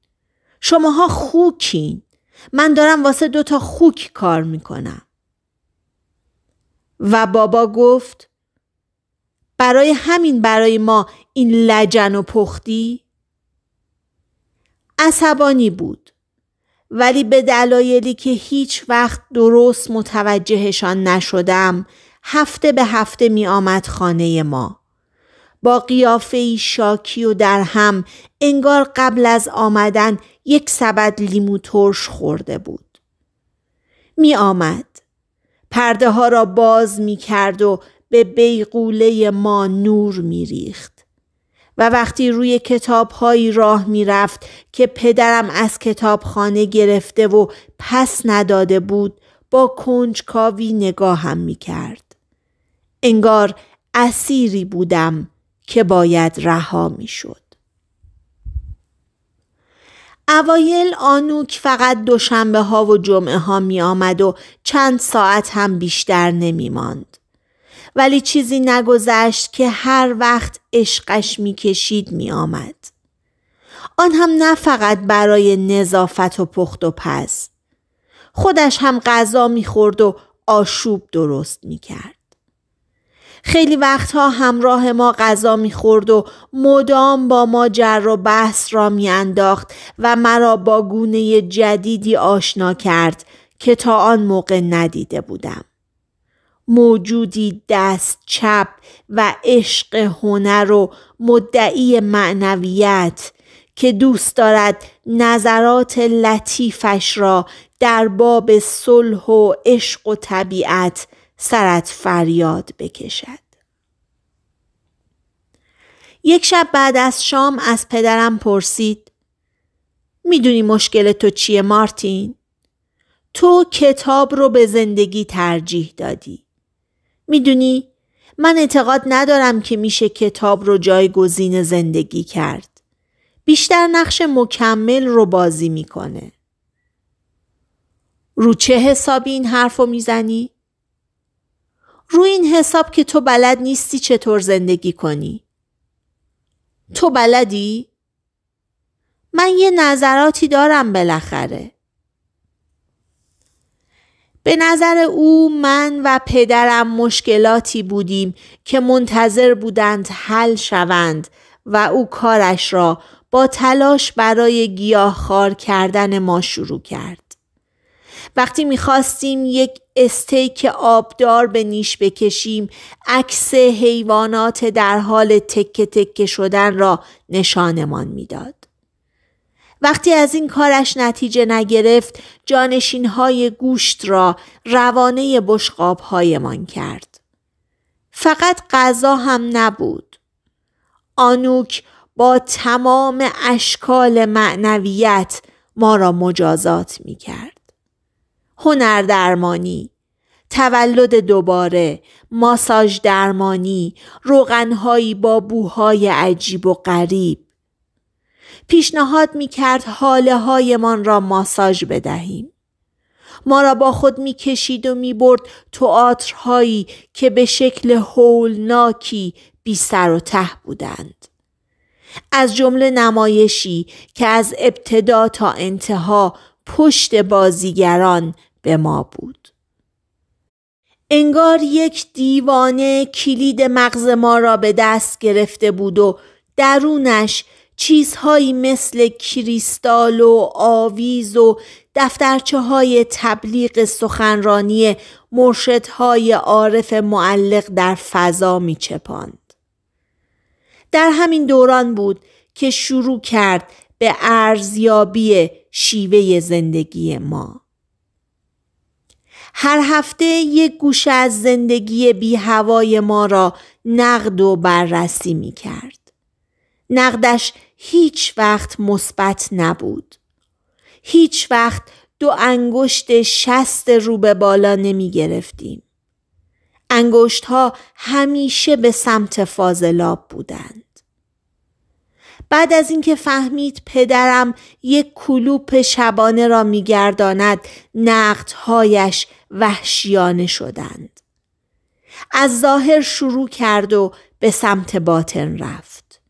شماها خوکین. من دارم واسه دوتا خوک کار میکنم. و بابا گفت برای همین برای ما این لجن و پختی عصبانی بود ولی به دلایلی که هیچ وقت درست متوجهشان نشدم هفته به هفته می آمد خانه ما با قیافه شاکی و در هم انگار قبل از آمدن یک سبد لیمو ترش خورده بود. می آمد. پرده ها را باز می کرد و به بیغوله ما نور می ریخت. و وقتی روی کتاب هایی راه می رفت که پدرم از کتابخانه گرفته و پس نداده بود با کنجکاوی نگاهم می کرد. انگار اسیری بودم که باید رها میشد. اوایل آنوک فقط دوشنبه ها و جمعه ها می آمد و چند ساعت هم بیشتر نمی ماند. ولی چیزی نگذشت که هر وقت عشقش میکشید می آمد. آن هم نه فقط برای نظافت و پخت و پز. خودش هم غذا میخورد و آشوب درست میکرد. خیلی وقتها همراه ما غذا میخورد و مدام با ما جر و بحث را میانداخت و مرا با گونه جدیدی آشنا کرد که تا آن موقع ندیده بودم. موجودی دست چپ و عشق هنر و مدعی معنویت که دوست دارد نظرات لطیفش را در باب صلح و عشق و طبیعت سرت فریاد بکشد. یک شب بعد از شام از پدرم پرسید میدونی مشکل تو چیه مارتین؟ تو کتاب رو به زندگی ترجیح دادی. میدونی من اعتقاد ندارم که میشه کتاب رو جایگزین زندگی کرد. بیشتر نقش مکمل رو بازی میکنه. رو چه حسابی این حرف رو میزنی؟ روی این حساب که تو بلد نیستی چطور زندگی کنی تو بلدی؟ من یه نظراتی دارم بالاخره به نظر او من و پدرم مشکلاتی بودیم که منتظر بودند حل شوند و او کارش را با تلاش برای گیاه خار کردن ما شروع کرد. وقتی میخواستیم یک استیک آبدار به نیش بکشیم عکس حیوانات در حال تکه تکه شدن را نشانمان میداد وقتی از این کارش نتیجه نگرفت جانشین های گوشت را روانه بشقاب هایمان کرد. فقط غذا هم نبود. آنوک با تمام اشکال معنویت ما را مجازات می کرد. درمانی، تولد دوباره ماساژ درمانی روغنهایی با بوهای عجیب و غریب پیشنهاد می کرد حاله من را ماساژ بدهیم ما را با خود می و می برد تئاترهایی که به شکل هولناکی بی سر و ته بودند از جمله نمایشی که از ابتدا تا انتها پشت بازیگران به ما بود. انگار یک دیوانه کلید مغز ما را به دست گرفته بود و درونش چیزهایی مثل کریستال و آویز و دفترچه های تبلیغ سخنرانی مرشدهای عارف معلق در فضا می در همین دوران بود که شروع کرد به ارزیابی شیوه زندگی ما. هر هفته یک گوشه از زندگی بی هوای ما را نقد و بررسی می کرد. نقدش هیچ وقت مثبت نبود. هیچ وقت دو انگشت شست رو به بالا نمی گرفتیم. انگشت ها همیشه به سمت فاضلاب بودند. بعد از اینکه فهمید پدرم یک کلوپ شبانه را میگرداند نقدهایش وحشیانه شدند. از ظاهر شروع کرد و به سمت باطن رفت.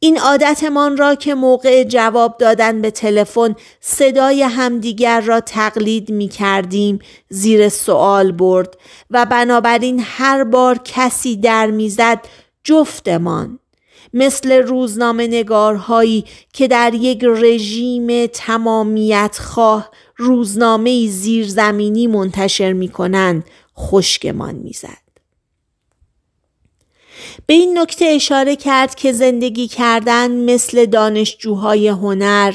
این عادتمان را که موقع جواب دادن به تلفن صدای همدیگر را تقلید می کردیم زیر سوال برد و بنابراین هر بار کسی در میزد جفتمان مثل روزنامه نگارهایی که در یک رژیم تمامیت خواه روزنامه زیرزمینی منتشر می کنند خشکمان میزد. به این نکته اشاره کرد که زندگی کردن مثل دانشجوهای هنر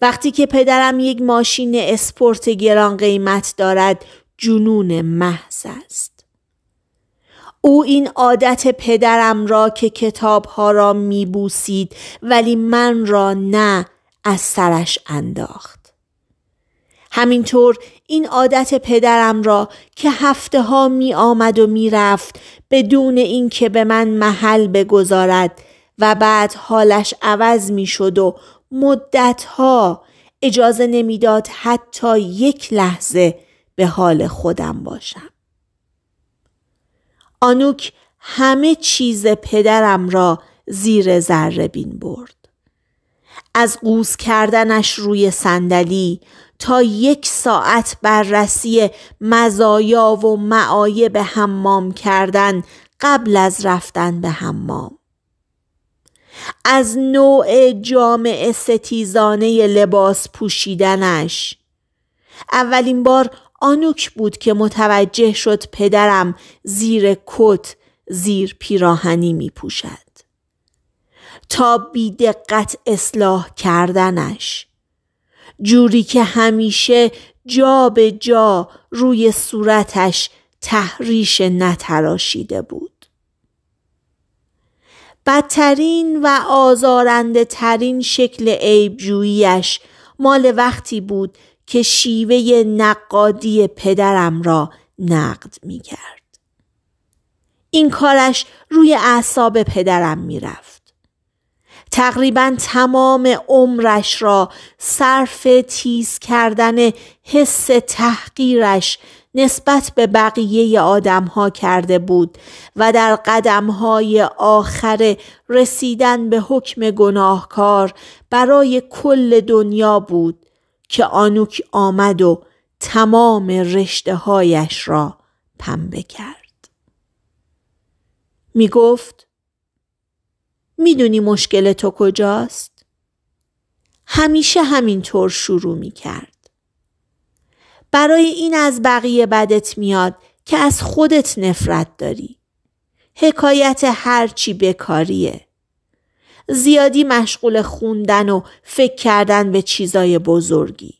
وقتی که پدرم یک ماشین اسپورت گران قیمت دارد جنون محض است. او این عادت پدرم را که کتابها را میبوسید ولی من را نه از سرش انداخت. همینطور این عادت پدرم را که هفته ها می آمد و می رفت بدون اینکه به من محل بگذارد و بعد حالش عوض می شد و ها اجازه نمیداد حتی یک لحظه به حال خودم باشم. آنوک همه چیز پدرم را زیر ذره بین برد. از قوز کردنش روی صندلی تا یک ساعت بررسی مزایا و معایب حمام کردن قبل از رفتن به حمام از نوع جامعه ستیزانه لباس پوشیدنش اولین بار آنوک بود که متوجه شد پدرم زیر کت زیر پیراهنی می پوشد تا بیدقت اصلاح کردنش جوری که همیشه جا به جا روی صورتش تحریش نتراشیده بود. بدترین و آزارنده ترین شکل عیبجوییش مال وقتی بود که شیوه نقادی پدرم را نقد می کرد. این کارش روی اعصاب پدرم می رفت. تقریبا تمام عمرش را صرف تیز کردن حس تحقیرش نسبت به بقیه آدم ها کرده بود و در قدم های آخر رسیدن به حکم گناهکار برای کل دنیا بود که آنوک آمد و تمام رشته هایش را پنبه کرد. می گفت میدونی مشکل تو کجاست؟ همیشه همینطور شروع کرد. برای این از بقیه بدت میاد که از خودت نفرت داری. حکایت هرچی بکاریه. زیادی مشغول خوندن و فکر کردن به چیزای بزرگی.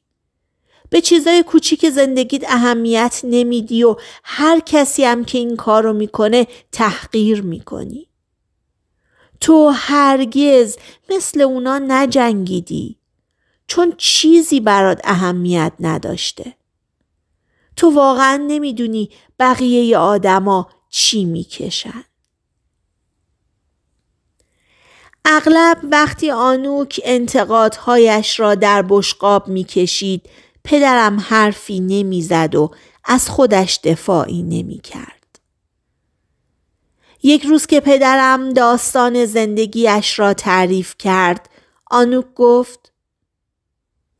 به چیزای کوچیک زندگیت اهمیت نمیدی و هر کسی هم که این کار رو میکنه تحقیر میکنی. تو هرگز مثل اونا نجنگیدی چون چیزی برات اهمیت نداشته تو واقعا نمیدونی بقیه آدما چی میکشن اغلب وقتی آنوک انتقادهایش را در بشقاب میکشید پدرم حرفی نمیزد و از خودش دفاعی نمیکرد یک روز که پدرم داستان زندگیش را تعریف کرد آنوک گفت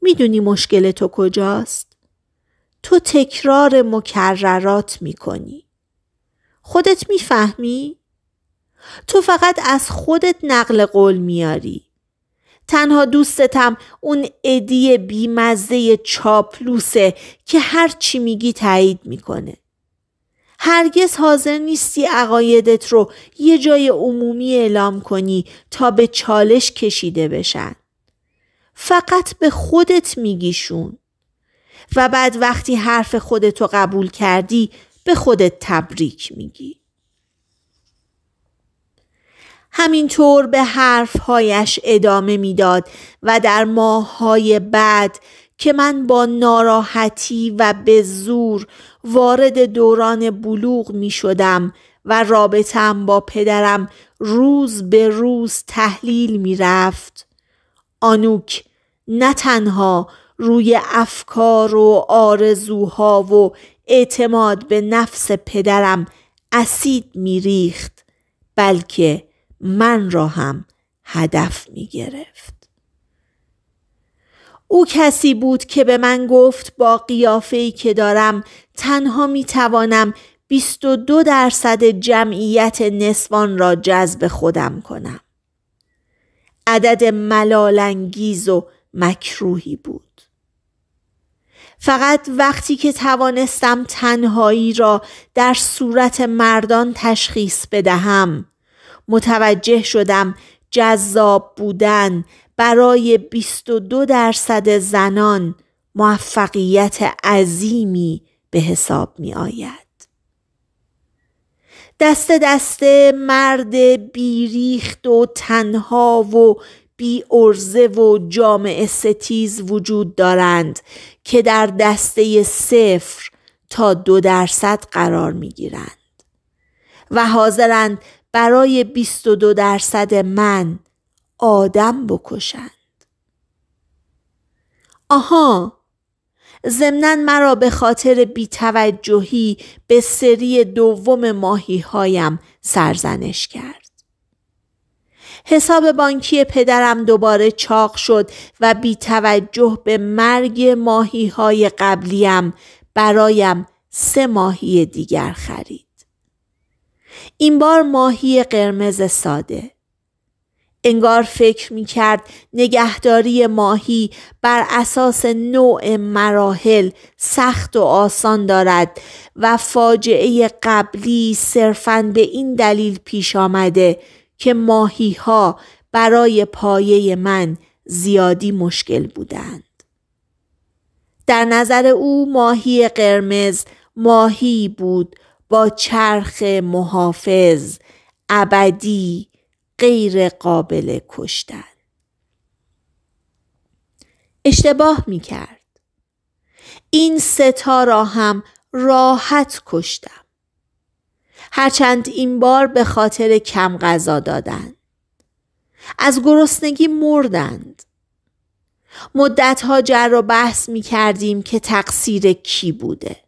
میدونی مشکل تو کجاست؟ تو تکرار مکررات میکنی. خودت میفهمی؟ تو فقط از خودت نقل قول میاری. تنها دوستتم اون ادی بیمزه چاپلوسه که هر چی میگی تایید میکنه. هرگز حاضر نیستی عقایدت رو یه جای عمومی اعلام کنی تا به چالش کشیده بشن. فقط به خودت میگیشون. و بعد وقتی حرف خودت رو قبول کردی به خودت تبریک میگی. همینطور به حرفهایش ادامه میداد و در ماههای بعد که من با ناراحتی و به زور وارد دوران بلوغ می شدم و رابطم با پدرم روز به روز تحلیل می رفت. آنوک نه تنها روی افکار و آرزوها و اعتماد به نفس پدرم اسید می ریخت بلکه من را هم هدف می گرفت. او کسی بود که به من گفت با قیافه‌ای که دارم تنها می توانم 22 درصد جمعیت نسوان را جذب خودم کنم. عدد ملالانگیز و مکروهی بود. فقط وقتی که توانستم تنهایی را در صورت مردان تشخیص بدهم متوجه شدم جذاب بودن برای 22 درصد زنان موفقیت عظیمی به حساب می آید. دست دست مرد بیریخت و تنها و بی ارزه و جامعه ستیز وجود دارند که در دسته صفر تا دو درصد قرار می گیرند و حاضرند برای 22 درصد من آدم بکشند. آها ضمنا مرا به خاطر بیتوجهی به سری دوم ماهی هایم سرزنش کرد. حساب بانکی پدرم دوباره چاق شد و بیتوجه به مرگ ماهی های قبلیم برایم سه ماهی دیگر خرید. این بار ماهی قرمز ساده. انگار فکر می کرد نگهداری ماهی بر اساس نوع مراحل سخت و آسان دارد و فاجعه قبلی صرفا به این دلیل پیش آمده که ماهی ها برای پایه من زیادی مشکل بودند. در نظر او ماهی قرمز ماهی بود با چرخ محافظ ابدی غیر قابل کشتن اشتباه می کرد این ستا را هم راحت کشتم هرچند این بار به خاطر کم غذا دادن از گرسنگی مردند مدتها جر و بحث می کردیم که تقصیر کی بوده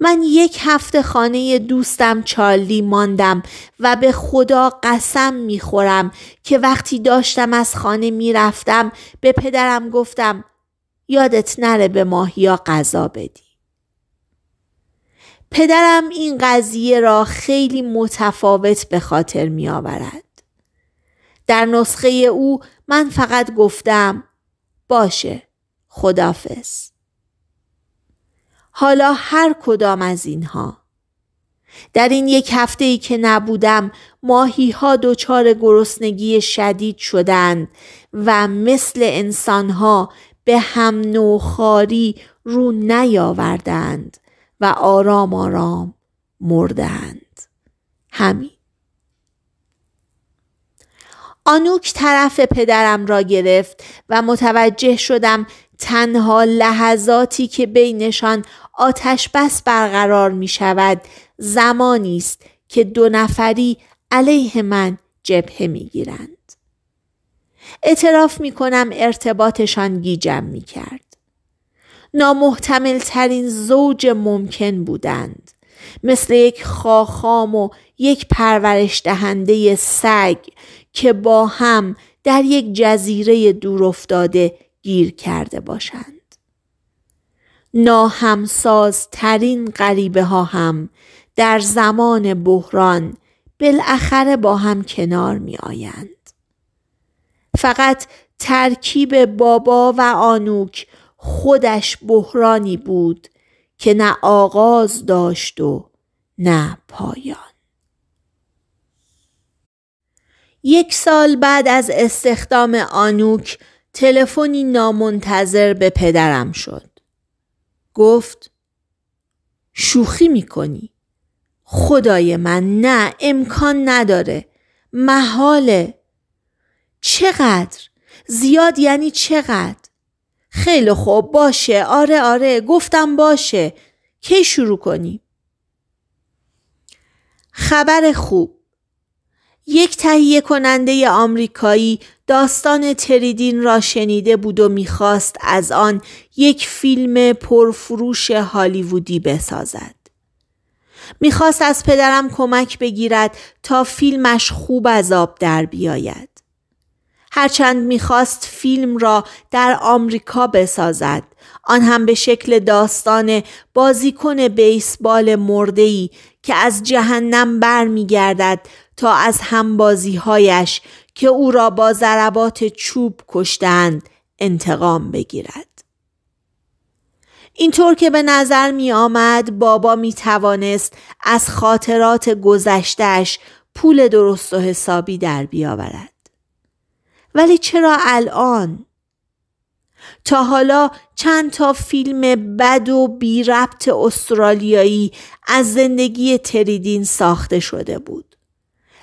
من یک هفته خانه دوستم چارلی ماندم و به خدا قسم میخورم که وقتی داشتم از خانه میرفتم به پدرم گفتم یادت نره به ماهیا غذا بدی. پدرم این قضیه را خیلی متفاوت به خاطر می آورد. در نسخه او من فقط گفتم باشه خدافز. حالا هر کدام از اینها در این یک هفته ای که نبودم ماهی ها دچار گرسنگی شدید شدند و مثل انسان ها به هم نوخاری رو نیاوردند و آرام آرام مردند همین آنوک طرف پدرم را گرفت و متوجه شدم تنها لحظاتی که بینشان آتش بس برقرار می شود زمانی است که دو نفری علیه من جبهه می گیرند. اعتراف می کنم ارتباطشان گیجم می کرد. نامحتمل ترین زوج ممکن بودند. مثل یک خاخام و یک پرورش دهنده سگ که با هم در یک جزیره دور افتاده گیر کرده باشند. ناهمسازترین غریبه ها هم در زمان بحران بالاخره با هم کنار می آیند. فقط ترکیب بابا و آنوک خودش بحرانی بود که نه آغاز داشت و نه پایان. یک سال بعد از استخدام آنوک تلفنی نامنتظر به پدرم شد. گفت شوخی میکنی خدای من نه امکان نداره محاله چقدر زیاد یعنی چقدر خیلی خوب باشه آره آره گفتم باشه کی شروع کنی؟ خبر خوب یک تهیه کننده آمریکایی داستان تریدین را شنیده بود و میخواست از آن یک فیلم پرفروش هالیوودی بسازد. میخواست از پدرم کمک بگیرد تا فیلمش خوب از آب در بیاید. هرچند میخواست فیلم را در آمریکا بسازد آن هم به شکل داستان بازیکن بیسبال مردهی که از جهنم برمیگردد تا از همبازیهایش که او را با ضربات چوب کشتند انتقام بگیرد. اینطور که به نظر می آمد بابا می توانست از خاطرات گذشتش پول درست و حسابی در بیاورد. ولی چرا الان؟ تا حالا چند تا فیلم بد و بی ربط استرالیایی از زندگی تریدین ساخته شده بود.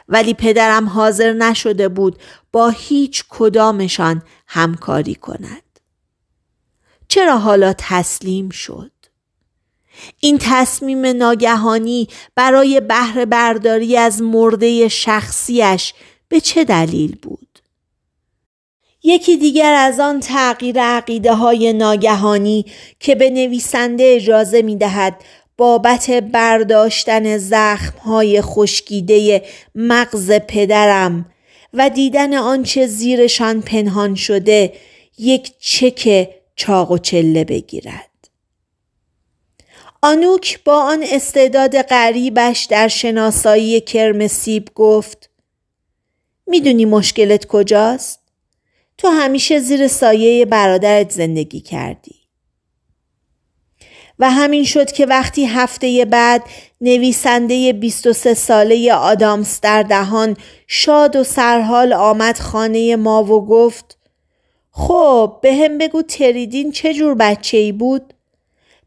ولی پدرم حاضر نشده بود با هیچ کدامشان همکاری کند. چرا حالا تسلیم شد؟ این تصمیم ناگهانی برای بهره برداری از مرده شخصیش به چه دلیل بود؟ یکی دیگر از آن تغییر عقیده های ناگهانی که به نویسنده اجازه می دهد بابت برداشتن های خشکیده مغز پدرم و دیدن آنچه زیرشان پنهان شده یک چک چاق و چله بگیرد. آنوک با آن استعداد غریبش در شناسایی کرم سیب گفت میدونی مشکلت کجاست؟ تو همیشه زیر سایه برادرت زندگی کردی. و همین شد که وقتی هفته بعد نویسنده 23 ساله آدامس در دهان شاد و سرحال آمد خانه ما و گفت خب به هم بگو تریدین چه جور بچه ای بود؟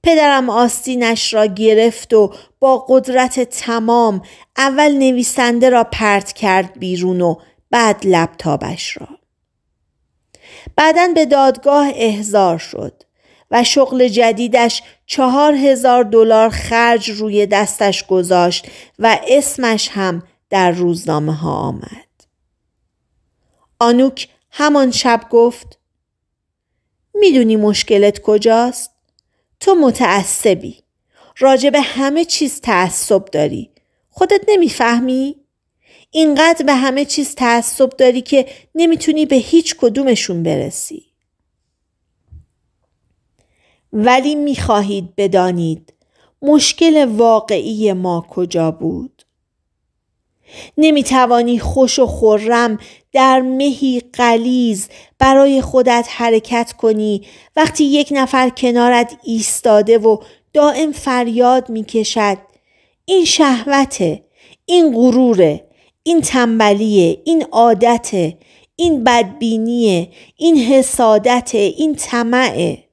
پدرم آستینش را گرفت و با قدرت تمام اول نویسنده را پرت کرد بیرون و بعد لپتاپش را. بعدن به دادگاه احضار شد. و شغل جدیدش چهار هزار دلار خرج روی دستش گذاشت و اسمش هم در روزنامه ها آمد. آنوک همان شب گفت میدونی مشکلت کجاست؟ تو متعصبی. راجب همه چیز تعصب داری. خودت نمیفهمی؟ اینقدر به همه چیز تعصب داری که نمیتونی به هیچ کدومشون برسی. ولی میخواهید بدانید مشکل واقعی ما کجا بود نمیتوانی خوش و خورم در مهی قلیز برای خودت حرکت کنی وقتی یک نفر کنارت ایستاده و دائم فریاد میکشد این شهوته این غروره این تنبلیه این عادته این بدبینیه این حسادته این طمعه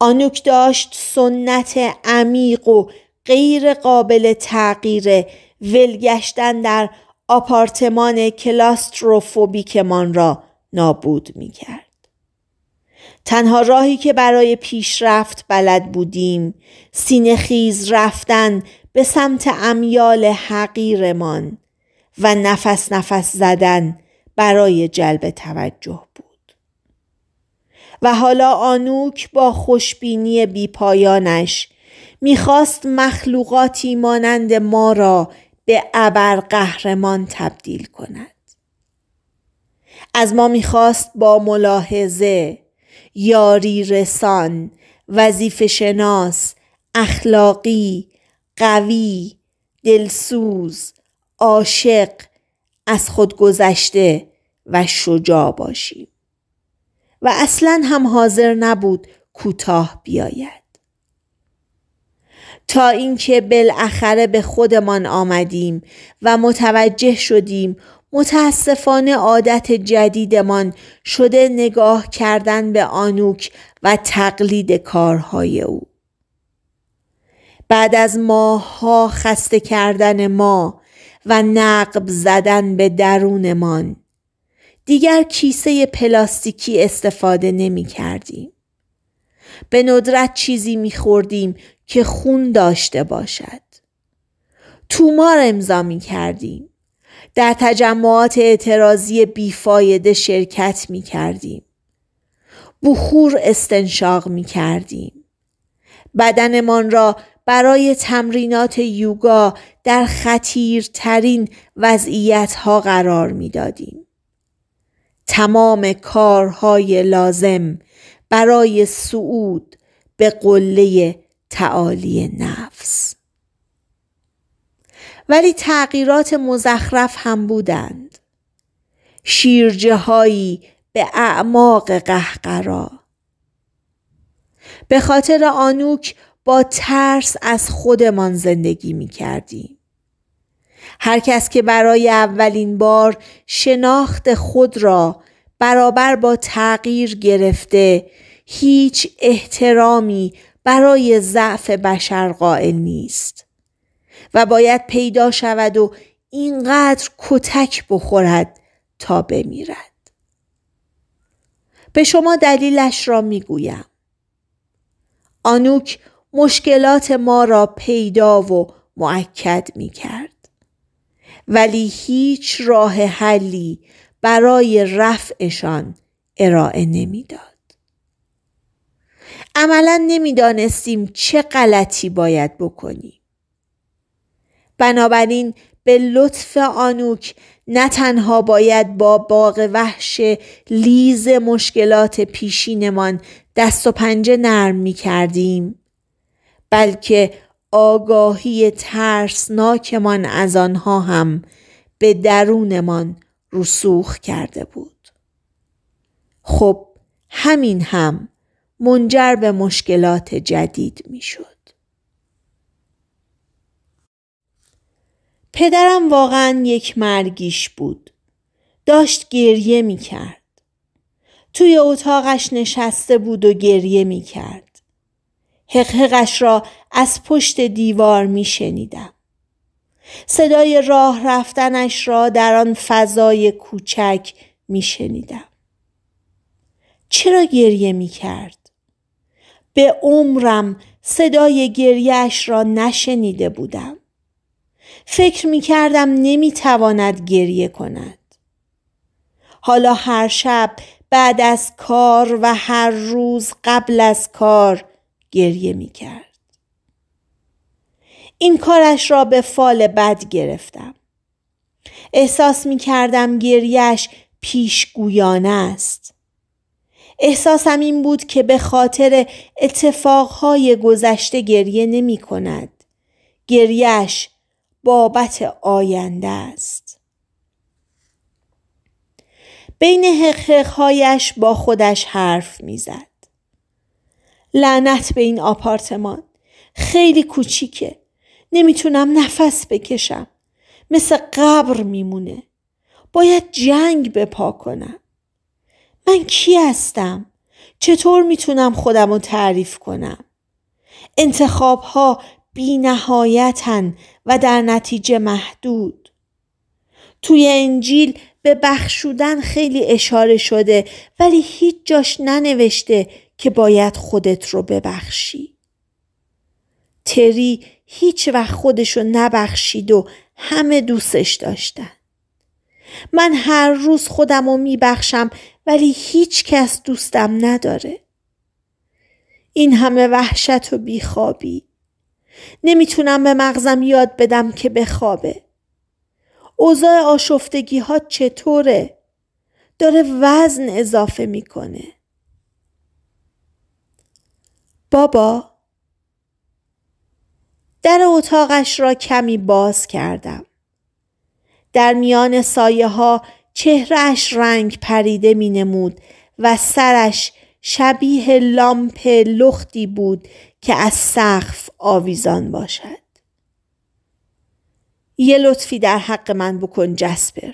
آنوک داشت سنت عمیق و غیر قابل تغییر ولگشتن در آپارتمان کلاستروفوبیکمان را نابود می کرد. تنها راهی که برای پیشرفت بلد بودیم سینهخیز رفتن به سمت امیال حقیرمان و نفس نفس زدن برای جلب توجه بود. و حالا آنوک با خوشبینی بیپایانش میخواست مخلوقاتی مانند ما را به قهرمان تبدیل کند از ما میخواست با ملاحظه یاری رسان وظیف شناس اخلاقی قوی دلسوز عاشق از خود گذشته و شجاع باشیم و اصلا هم حاضر نبود کوتاه بیاید تا اینکه بالاخره به خودمان آمدیم و متوجه شدیم متاسفانه عادت جدیدمان شده نگاه کردن به آنوک و تقلید کارهای او بعد از ماهها خسته کردن ما و نقب زدن به درونمان دیگر کیسه پلاستیکی استفاده نمی کردیم. به ندرت چیزی می خوردیم که خون داشته باشد. تومار امضا می کردیم. در تجمعات اعتراضی بیفایده شرکت می کردیم. بخور استنشاق می کردیم. بدنمان را برای تمرینات یوگا در خطیرترین وضعیت ها قرار می دادیم. تمام کارهای لازم برای صعود به قله تعالی نفس ولی تغییرات مزخرف هم بودند شیرجه هایی به اعماق قهقرا به خاطر آنوک با ترس از خودمان زندگی می کردیم هر کس که برای اولین بار شناخت خود را برابر با تغییر گرفته هیچ احترامی برای ضعف بشر قائل نیست و باید پیدا شود و اینقدر کتک بخورد تا بمیرد به شما دلیلش را میگویم آنوک مشکلات ما را پیدا و معکد می کرد. ولی هیچ راه حلی برای رفعشان ارائه نمیداد. عملا نمیدانستیم چه غلطی باید بکنیم. بنابراین به لطف آنوک نه تنها باید با باغ وحش لیز مشکلات پیشینمان دست و پنجه نرم می کردیم بلکه آگاهی ترسناکمان از آنها هم به درونمان رسوخ کرده بود خب همین هم منجر به مشکلات جدید میشد پدرم واقعا یک مرگیش بود داشت گریه میکرد. توی اتاقش نشسته بود و گریه میکرد. حقحقش را از پشت دیوار می شنیدم. صدای راه رفتنش را در آن فضای کوچک می شنیدم. چرا گریه می کرد؟ به عمرم صدای گریهش را نشنیده بودم. فکر می کردم نمی تواند گریه کند. حالا هر شب بعد از کار و هر روز قبل از کار گریه می کرد. این کارش را به فال بد گرفتم. احساس می کردم گریش پیشگویانه است. احساسم این بود که به خاطر اتفاقهای گذشته گریه نمی کند. گریش بابت آینده است. بین هایش با خودش حرف میزد. لعنت به این آپارتمان خیلی کوچیکه نمیتونم نفس بکشم مثل قبر میمونه باید جنگ بپا کنم من کی هستم چطور میتونم خودم رو تعریف کنم انتخاب ها بی و در نتیجه محدود توی انجیل به بخشودن خیلی اشاره شده ولی هیچ جاش ننوشته که باید خودت رو ببخشی. تری هیچ وقت خودشو نبخشید و همه دوستش داشتن. من هر روز خودم رو میبخشم ولی هیچ کس دوستم نداره. این همه وحشت و بیخوابی. نمیتونم به مغزم یاد بدم که بخوابه. اوضاع آشفتگی ها چطوره؟ داره وزن اضافه میکنه. بابا در اتاقش را کمی باز کردم در میان سایه ها چهرش رنگ پریده می نمود و سرش شبیه لامپ لختی بود که از سقف آویزان باشد یه لطفی در حق من بکن جسپر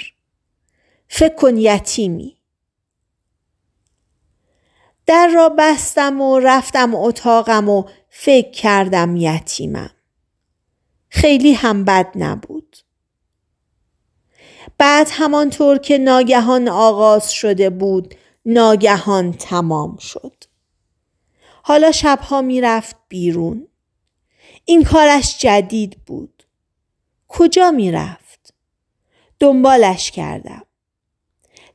فکر کن یتیمی در را بستم و رفتم اتاقم و فکر کردم یتیمم. خیلی هم بد نبود. بعد همانطور که ناگهان آغاز شده بود ناگهان تمام شد. حالا شبها میرفت بیرون. این کارش جدید بود. کجا میرفت؟ دنبالش کردم.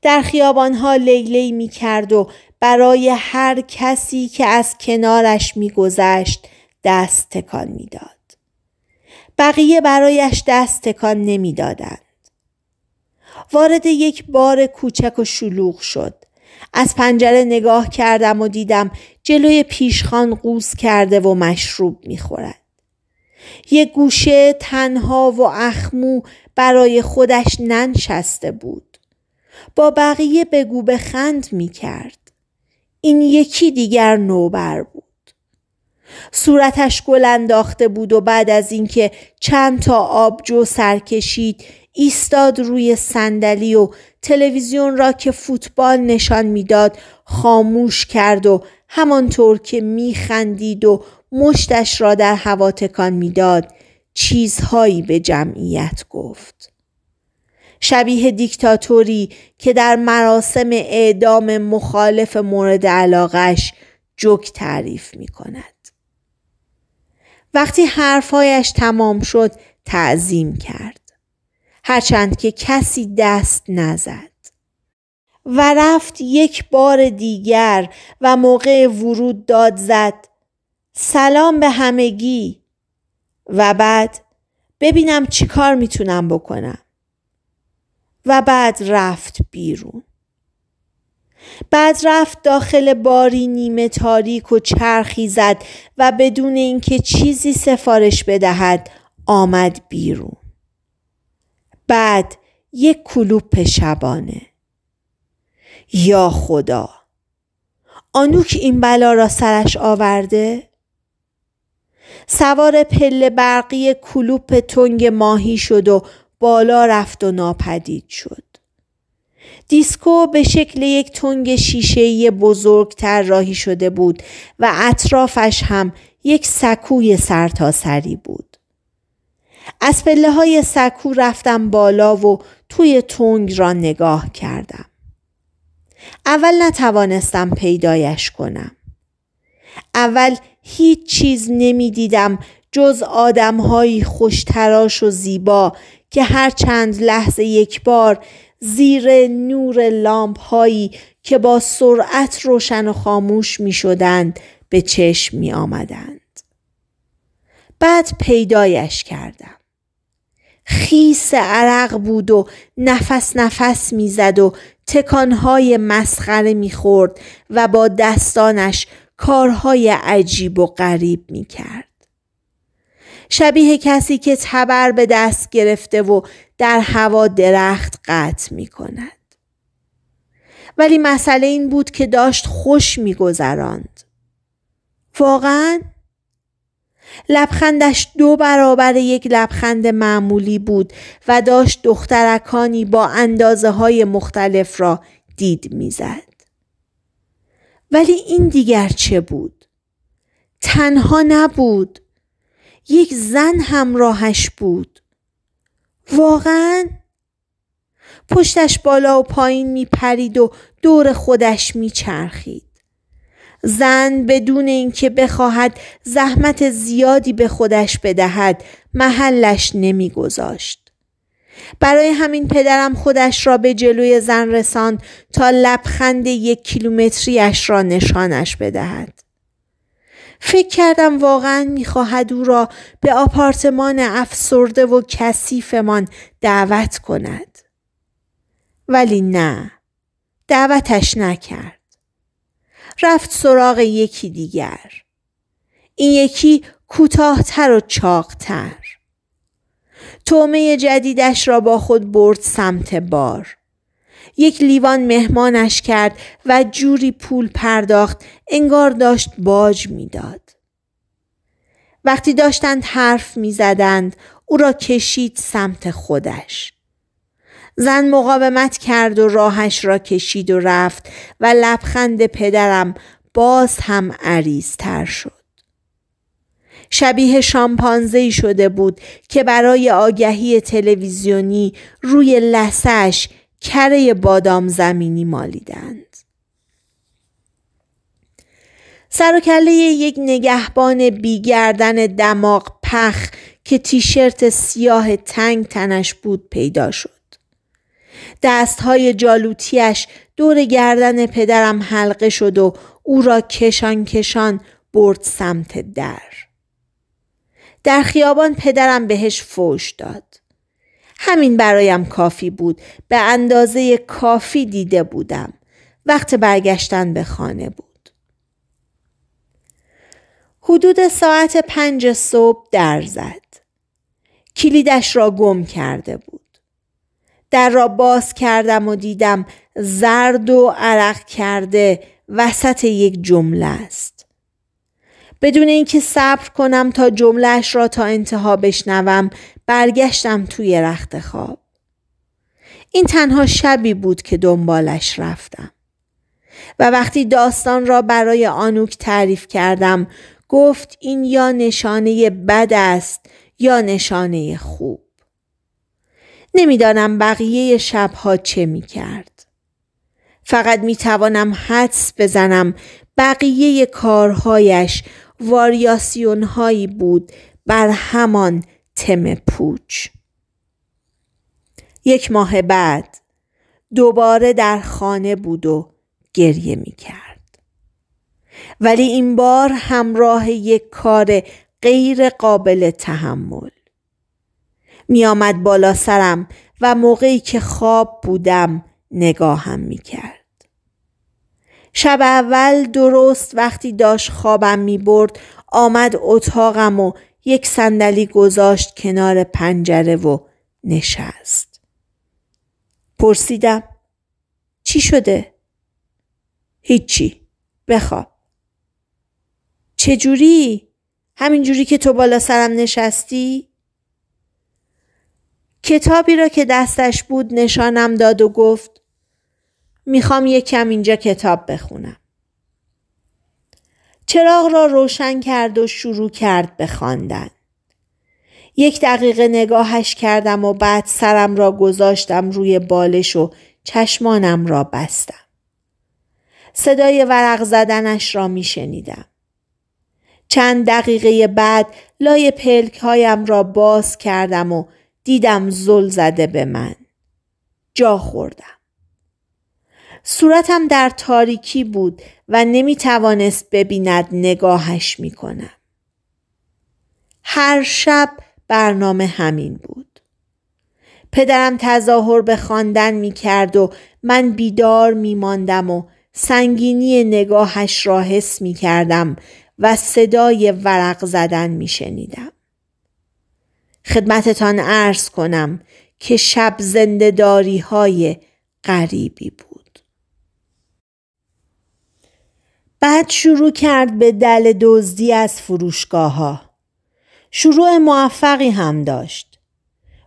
در خیابانها لیلی می کرد و برای هر کسی که از کنارش میگذشت دست تکان میداد. بقیه برایش دست تکان نمیدادند. وارد یک بار کوچک و شلوغ شد. از پنجره نگاه کردم و دیدم جلوی پیشخان قوز کرده و مشروب میخورد. یه گوشه تنها و اخمو برای خودش ننشسته بود. با بقیه بگو به خند میکرد. این یکی دیگر نوبر بود صورتش گل انداخته بود و بعد از اینکه چند تا آبجو سر کشید ایستاد روی صندلی و تلویزیون را که فوتبال نشان میداد خاموش کرد و همانطور که میخندید و مشتش را در هوا تکان میداد چیزهایی به جمعیت گفت شبیه دیکتاتوری که در مراسم اعدام مخالف مورد علاقش جوک تعریف می کند. وقتی حرفایش تمام شد تعظیم کرد. هرچند که کسی دست نزد. و رفت یک بار دیگر و موقع ورود داد زد سلام به همگی و بعد ببینم چی کار میتونم بکنم. و بعد رفت بیرون. بعد رفت داخل باری نیمه تاریک و چرخی زد و بدون اینکه چیزی سفارش بدهد آمد بیرون. بعد یک کلوپ شبانه. یا خدا آنوک این بلا را سرش آورده؟ سوار پله برقی کلوپ تنگ ماهی شد و بالا رفت و ناپدید شد. دیسکو به شکل یک تنگ شیشه‌ای بزرگ راهی شده بود و اطرافش هم یک سکوی سرتاسری بود. از پله های سکو رفتم بالا و توی تنگ را نگاه کردم. اول نتوانستم پیدایش کنم. اول هیچ چیز نمیدیدم جز آدمهایی خوشتراش و زیبا که هر چند لحظه یک بار زیر نور لامپ هایی که با سرعت روشن و خاموش می شدند به چشم می آمدند. بعد پیدایش کردم. خیس عرق بود و نفس نفس میزد و تکانهای مسخره میخورد و با دستانش کارهای عجیب و غریب میکرد. شبیه کسی که تبر به دست گرفته و در هوا درخت قطع می کند. ولی مسئله این بود که داشت خوش میگذراند. واقعا لبخندش دو برابر یک لبخند معمولی بود و داشت دخترکانی با اندازه های مختلف را دید میزد. ولی این دیگر چه بود؟ تنها نبود. یک زن همراهش بود واقعا پشتش بالا و پایین میپرید و دور خودش میچرخید زن بدون اینکه بخواهد زحمت زیادی به خودش بدهد محلش نمیگذاشت برای همین پدرم خودش را به جلوی زن رساند تا لبخند یک کیلومتریش را نشانش بدهد فکر کردم واقعا میخواهد او را به آپارتمان افسرده و کثیفمان دعوت کند ولی نه دعوتش نکرد رفت سراغ یکی دیگر این یکی کوتاهتر و چاقتر تومه جدیدش را با خود برد سمت بار یک لیوان مهمانش کرد و جوری پول پرداخت انگار داشت باج میداد. وقتی داشتند حرف میزدند او را کشید سمت خودش. زن مقاومت کرد و راهش را کشید و رفت و لبخند پدرم باز هم عریضتر شد. شبیه شامپانزهی شده بود که برای آگهی تلویزیونی روی لحسش کره بادام زمینی مالیدند. سر و کله یک نگهبان بیگردن دماغ پخ که تیشرت سیاه تنگ تنش بود پیدا شد. دستهای جالوتیش دور گردن پدرم حلقه شد و او را کشان کشان برد سمت در. در خیابان پدرم بهش فوش داد. همین برایم کافی بود به اندازه کافی دیده بودم وقت برگشتن به خانه بود حدود ساعت پنج صبح در زد کلیدش را گم کرده بود در را باز کردم و دیدم زرد و عرق کرده وسط یک جمله است بدون اینکه صبر کنم تا جملهش را تا انتها بشنوم برگشتم توی رخت خواب. این تنها شبی بود که دنبالش رفتم. و وقتی داستان را برای آنوک تعریف کردم گفت این یا نشانه بد است یا نشانه خوب. نمیدانم بقیه شبها چه می کرد. فقط می توانم حدس بزنم بقیه کارهایش واریاسیون هایی بود بر همان تم پوچ یک ماه بعد دوباره در خانه بود و گریه می کرد. ولی این بار همراه یک کار غیر قابل تحمل. می آمد بالا سرم و موقعی که خواب بودم نگاهم می کرد. شب اول درست وقتی داشت خوابم می برد آمد اتاقم و یک صندلی گذاشت کنار پنجره و نشست. پرسیدم چی شده؟ هیچی. بخواب. چجوری؟ همینجوری که تو بالا سرم نشستی؟ کتابی را که دستش بود نشانم داد و گفت میخوام یکم اینجا کتاب بخونم. چراغ را روشن کرد و شروع کرد به خواندن یک دقیقه نگاهش کردم و بعد سرم را گذاشتم روی بالش و چشمانم را بستم. صدای ورق زدنش را می شنیدم. چند دقیقه بعد لای پلک هایم را باز کردم و دیدم زل زده به من. جا خوردم. صورتم در تاریکی بود و نمی توانست ببیند نگاهش می کنم. هر شب برنامه همین بود. پدرم تظاهر به خواندن می کرد و من بیدار می ماندم و سنگینی نگاهش را حس می کردم و صدای ورق زدن می شنیدم. خدمتتان عرض کنم که شب زندداری های غریبی بود. بعد شروع کرد به دل دزدی از فروشگاه ها. شروع موفقی هم داشت.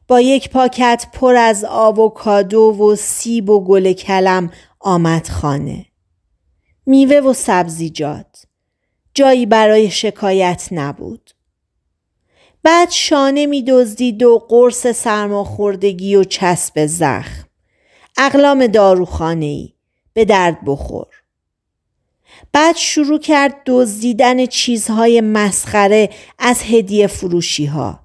با یک پاکت پر از آووکادو و سیب و گل کلم آمد خانه. میوه و سبزیجات. جایی برای شکایت نبود. بعد شانه می دزدید و قرص سرماخوردگی و چسب زخم. اقلام داروخانه ای به درد بخور. بعد شروع کرد دزدیدن چیزهای مسخره از هدیه فروشی ها.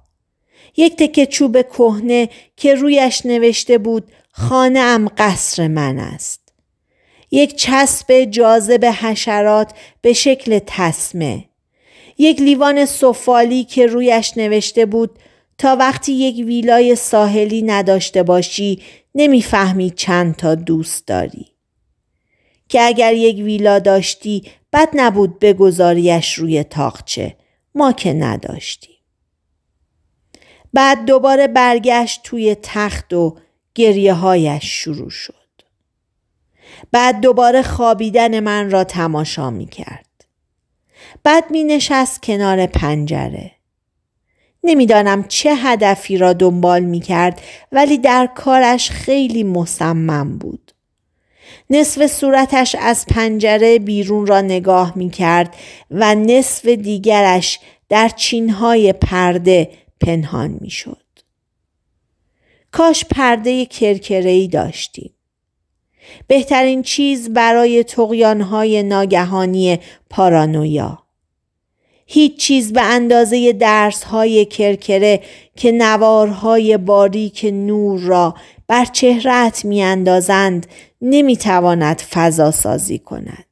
یک تکه چوب کهنه که رویش نوشته بود خانه ام قصر من است. یک چسب جاذب حشرات به شکل تسمه. یک لیوان سفالی که رویش نوشته بود تا وقتی یک ویلای ساحلی نداشته باشی نمیفهمی چند تا دوست داری. که اگر یک ویلا داشتی بد نبود بگذاریش روی تاخچه ما که نداشتیم بعد دوباره برگشت توی تخت و گریه هایش شروع شد بعد دوباره خوابیدن من را تماشا می کرد بعد می نشست کنار پنجره نمیدانم چه هدفی را دنبال می کرد ولی در کارش خیلی مصمم بود نصف صورتش از پنجره بیرون را نگاه می کرد و نصف دیگرش در چینهای پرده پنهان می شد. کاش پرده کرکرهی داشتیم. بهترین چیز برای تقیانهای ناگهانی پارانویا. هیچ چیز به اندازه های کرکره که نوارهای باریک نور را بر چهرت اندازند، نمیتواند فضا سازی کند.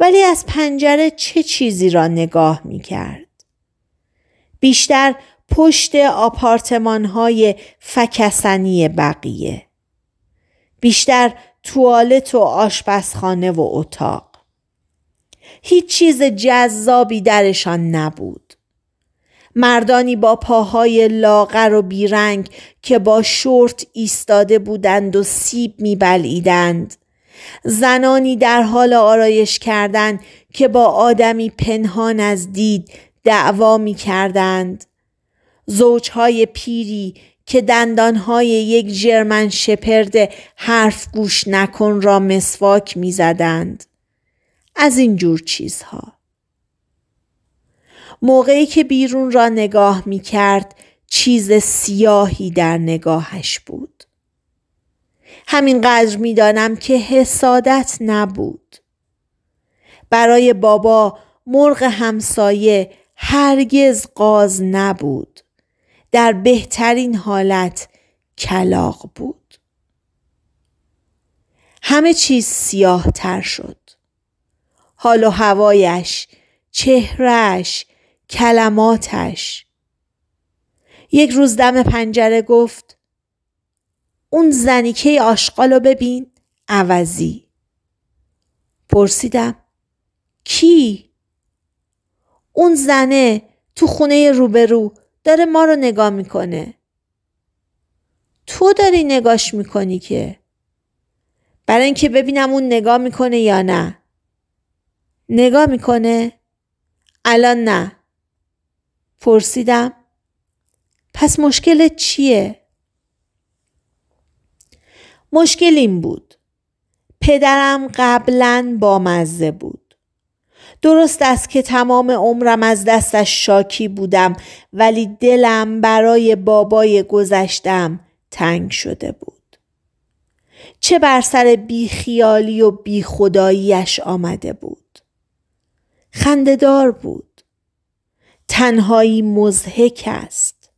ولی از پنجره چه چیزی را نگاه می کرد؟ بیشتر پشت آپارتمان های فکسنی بقیه. بیشتر توالت و آشپزخانه و اتاق. هیچ چیز جذابی درشان نبود. مردانی با پاهای لاغر و بیرنگ که با شورت ایستاده بودند و سیب میبلعیدند زنانی در حال آرایش کردن که با آدمی پنهان از دید دعوا می کردند. زوجهای پیری که دندانهای یک جرمن شپرد حرف گوش نکن را مسواک می زدند. از این جور چیزها. موقعی که بیرون را نگاه می کرد چیز سیاهی در نگاهش بود. همینقدر می دانم که حسادت نبود. برای بابا مرغ همسایه هرگز قاز نبود. در بهترین حالت کلاق بود. همه چیز سیاه تر شد. حال و هوایش، چهرش، کلماتش یک روز دم پنجره گفت اون زنیکه رو ببین عوضی پرسیدم کی؟ اون زنه تو خونه روبرو داره ما رو نگاه میکنه تو داری نگاش میکنی که برای اینکه ببینم اون نگاه میکنه یا نه نگاه میکنه الان نه پرسیدم پس مشکل چیه؟ مشکل این بود پدرم قبلا مزه بود درست است که تمام عمرم از دستش شاکی بودم ولی دلم برای بابای گذشتم تنگ شده بود چه بر سر بیخیالی و خداییش آمده بود خنددار بود تنهایی مزهک است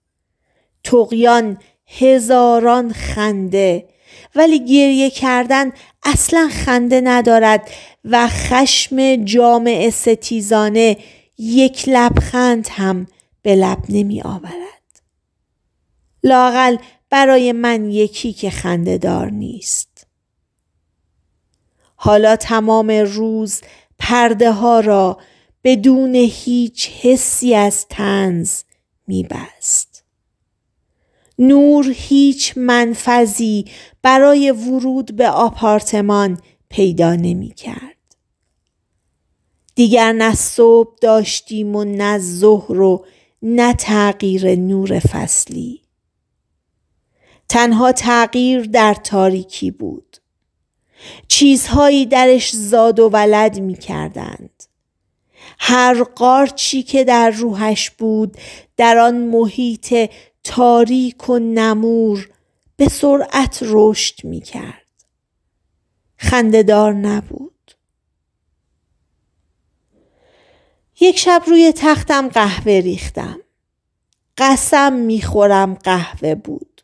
تقیان هزاران خنده ولی گریه کردن اصلا خنده ندارد و خشم جامعه ستیزانه یک لبخند هم به لب نمی آورد. لاقل برای من یکی که خنده دار نیست. حالا تمام روز پرده ها را بدون هیچ حسی از تنز میبست نور هیچ منفذی برای ورود به آپارتمان پیدا نمیکرد دیگر نه صبح داشتیم و نه ظهر و نه تغییر نور فصلی تنها تغییر در تاریکی بود چیزهایی درش زاد و ولد می کردند. هر قارچی که در روحش بود در آن محیط تاریک و نمور به سرعت رشد می کرد. خنددار نبود. یک شب روی تختم قهوه ریختم. قسم میخورم قهوه بود.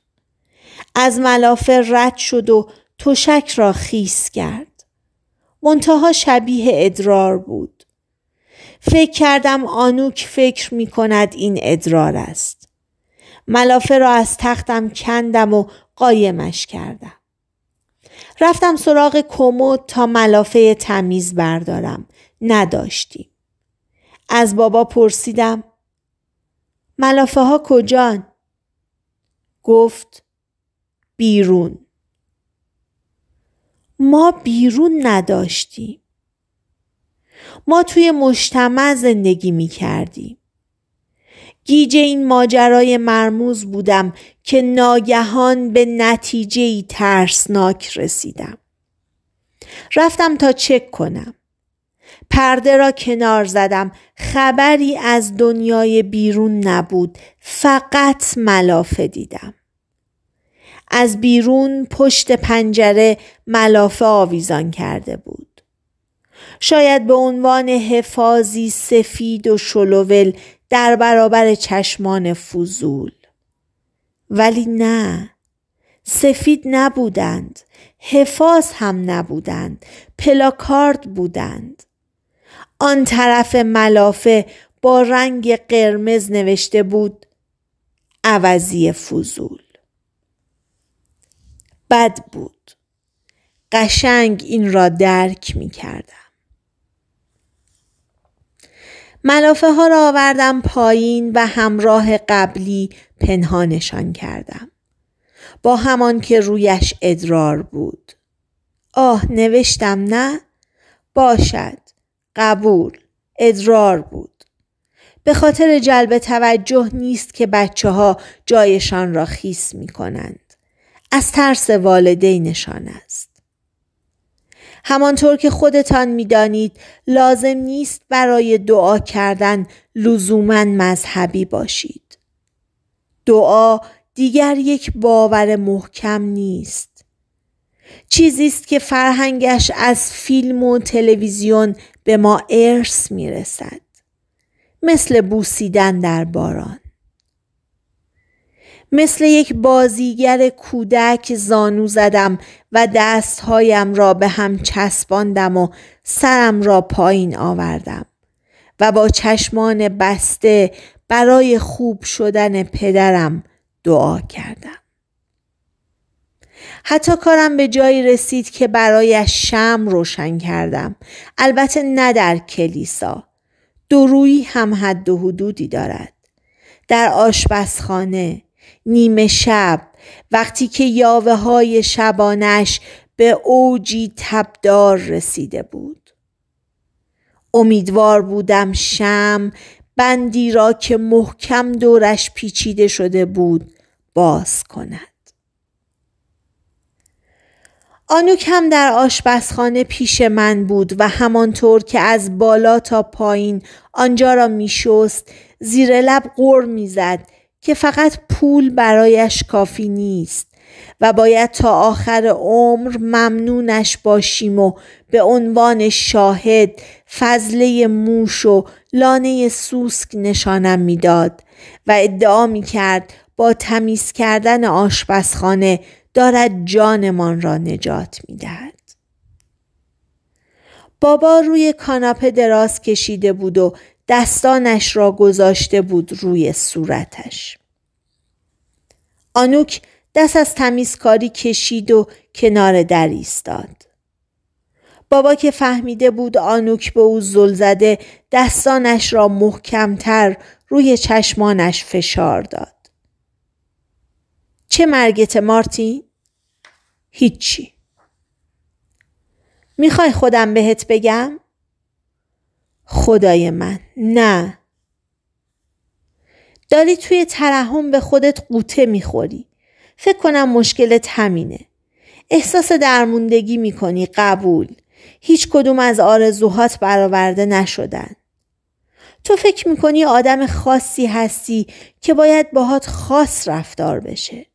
از ملافه رد شد و تشک را خیس کرد. منتها شبیه ادرار بود. فکر کردم آنوک فکر می کند این ادرار است. ملافه را از تختم کندم و قایمش کردم. رفتم سراغ کمود تا ملافه تمیز بردارم. نداشتیم. از بابا پرسیدم ملافه ها کجان؟ گفت بیرون ما بیرون نداشتیم. ما توی مجتمع زندگی می کردیم. گیج این ماجرای مرموز بودم که ناگهان به نتیجه ترسناک رسیدم. رفتم تا چک کنم. پرده را کنار زدم خبری از دنیای بیرون نبود فقط ملافه دیدم از بیرون پشت پنجره ملافه آویزان کرده بود شاید به عنوان حفاظی سفید و شلوول در برابر چشمان فضول ولی نه سفید نبودند حفاظ هم نبودند پلاکارد بودند آن طرف ملافه با رنگ قرمز نوشته بود عوضی فضول بد بود قشنگ این را درک می کردم ملافه ها را آوردم پایین و همراه قبلی پنهانشان کردم. با همان که رویش ادرار بود. آه نوشتم نه؟ باشد. قبول. ادرار بود. به خاطر جلب توجه نیست که بچه ها جایشان را خیس می کنند. از ترس والدینشان است. همانطور که خودتان میدانید لازم نیست برای دعا کردن لزوما مذهبی باشید. دعا دیگر یک باور محکم نیست. چیزی است که فرهنگش از فیلم و تلویزیون به ما ارث میرسد. مثل بوسیدن در باران. مثل یک بازیگر کودک زانو زدم و دستهایم را به هم چسباندم و سرم را پایین آوردم و با چشمان بسته برای خوب شدن پدرم دعا کردم. حتی کارم به جایی رسید که برایش شم روشن کردم. البته نه در کلیسا. دروی هم حد و حدودی دارد. در آشپزخانه نیمه شب وقتی که یاوه های شبانش به اوجی تبدار رسیده بود امیدوار بودم شم بندی را که محکم دورش پیچیده شده بود باز کند آنوک هم در آشپزخانه پیش من بود و همانطور که از بالا تا پایین آنجا را میشست زیر لب غور میزد که فقط پول برایش کافی نیست و باید تا آخر عمر ممنونش باشیم و به عنوان شاهد فضله موش و لانه سوسک نشانم میداد و ادعا می کرد با تمیز کردن آشپزخانه دارد جانمان را نجات می دهد. بابا روی کاناپه دراز کشیده بود و دستانش را گذاشته بود روی صورتش آنوک دست از تمیزکاری کشید و کنار در ایستاد بابا که فهمیده بود آنوک به او زل زده دستانش را محکمتر روی چشمانش فشار داد چه مرگت مارتی؟ هیچی میخوای خودم بهت بگم؟ خدای من نه داری توی ترحم به خودت قوطه میخوری فکر کنم مشکلت همینه احساس درموندگی میکنی قبول هیچ کدوم از آرزوهات برآورده نشدن تو فکر میکنی آدم خاصی هستی که باید باهات خاص رفتار بشه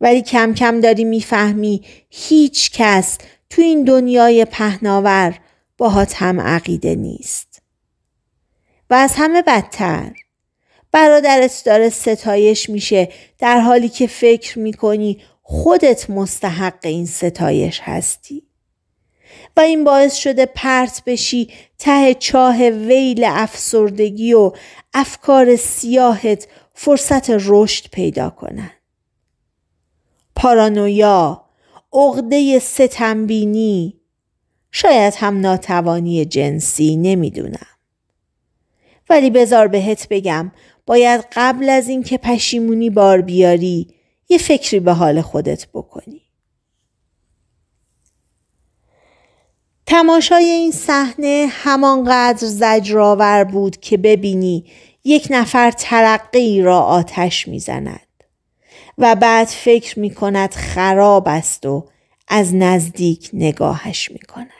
ولی کم کم داری میفهمی هیچ کس تو این دنیای پهناور باهات هم عقیده نیست و از همه بدتر برادرت داره ستایش میشه در حالی که فکر میکنی خودت مستحق این ستایش هستی و این باعث شده پرت بشی ته چاه ویل افسردگی و افکار سیاهت فرصت رشد پیدا کنن پارانویا عقده ستمبینی شاید هم ناتوانی جنسی نمیدونم. ولی بزار بهت بگم باید قبل از اینکه پشیمونی بار بیاری یه فکری به حال خودت بکنی. تماشای این صحنه همانقدر زجرآور بود که ببینی یک نفر ترقی را آتش میزند و بعد فکر می کند خراب است و از نزدیک نگاهش می کند.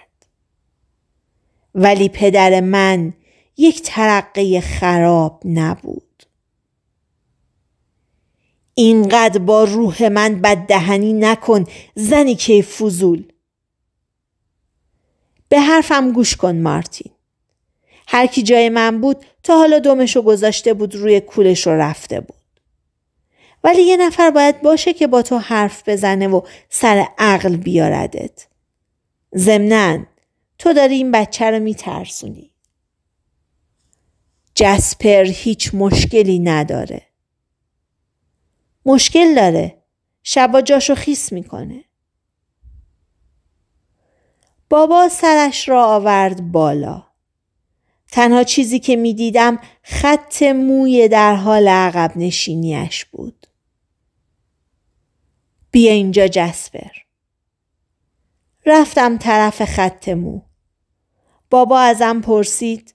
ولی پدر من یک ترقه خراب نبود اینقدر با روح من بددهنی نکن زنی که فضول به حرفم گوش کن مارتین هر کی جای من بود تا حالا دومشو گذاشته بود روی کولش رو رفته بود ولی یه نفر باید باشه که با تو حرف بزنه و سر عقل بیاردت ضمناً تو داری این بچه رو میترسونی جسپر هیچ مشکلی نداره مشکل داره شبا جاشو خیس میکنه بابا سرش را آورد بالا تنها چیزی که میدیدم خط موی در حال عقب نشینیش بود بیا اینجا جسپر رفتم طرف خط مو. بابا ازم پرسید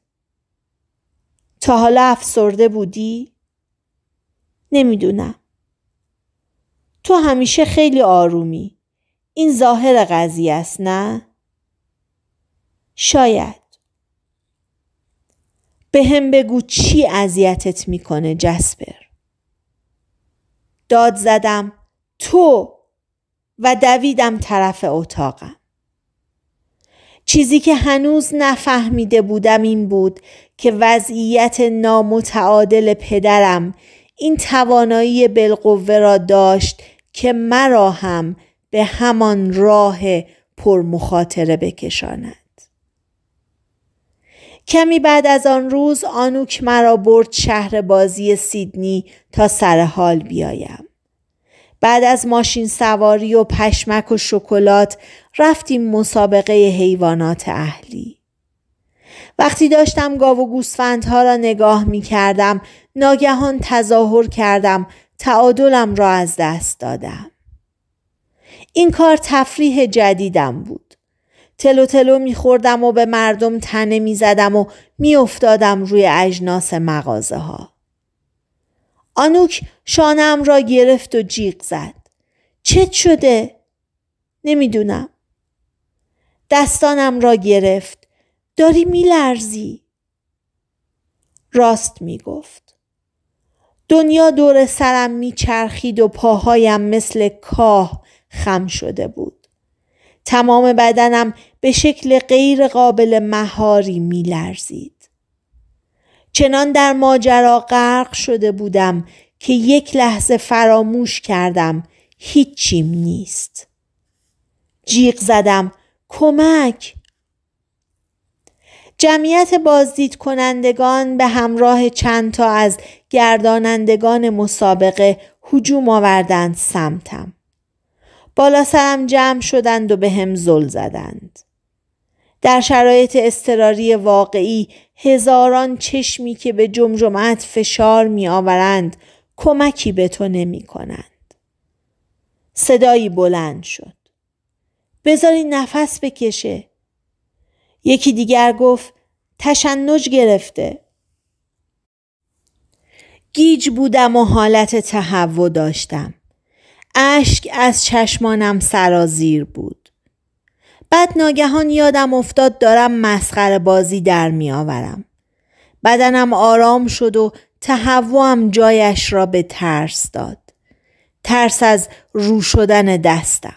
تا حالا افسرده بودی؟ نمیدونم. تو همیشه خیلی آرومی. این ظاهر قضیه است نه؟ شاید. به هم بگو چی اذیتت میکنه جسپر. داد زدم تو و دویدم طرف اتاقم. چیزی که هنوز نفهمیده بودم این بود که وضعیت نامتعادل پدرم این توانایی بالقوه را داشت که مرا هم به همان راه پرمخاطره بکشاند کمی بعد از آن روز آنوک مرا برد شهر بازی سیدنی تا سر حال بیایم بعد از ماشین سواری و پشمک و شکلات رفتیم مسابقه حیوانات اهلی. وقتی داشتم گاو و گوسفندها را نگاه می کردم ناگهان تظاهر کردم تعادلم را از دست دادم. این کار تفریح جدیدم بود. تلو تلو می خوردم و به مردم تنه می زدم و می افتادم روی اجناس مغازه ها. آنوک شانم را گرفت و جیغ زد. چه شده؟ نمیدونم. دستانم را گرفت داری میلرزی راست میگفت دنیا دور سرم چرخید و پاهایم مثل کاه خم شده بود تمام بدنم به شکل غیر قابل مهاری میلرزید چنان در ماجرا غرق شده بودم که یک لحظه فراموش کردم هیچیم نیست جیغ زدم کمک جمعیت بازدید کنندگان به همراه چند تا از گردانندگان مسابقه هجوم آوردند سمتم. بالا سرم جمع شدند و به هم زل زدند. در شرایط استراری واقعی هزاران چشمی که به جمجمت فشار می آورند کمکی به تو نمی کنند. صدایی بلند شد. بذارین نفس بکشه. یکی دیگر گفت تشنج گرفته. گیج بودم و حالت تهوع داشتم. اشک از چشمانم سرازیر بود. بعد ناگهان یادم افتاد دارم مسخره بازی در میآورم. بدنم آرام شد و تهوعم جایش را به ترس داد. ترس از رو شدن دستم.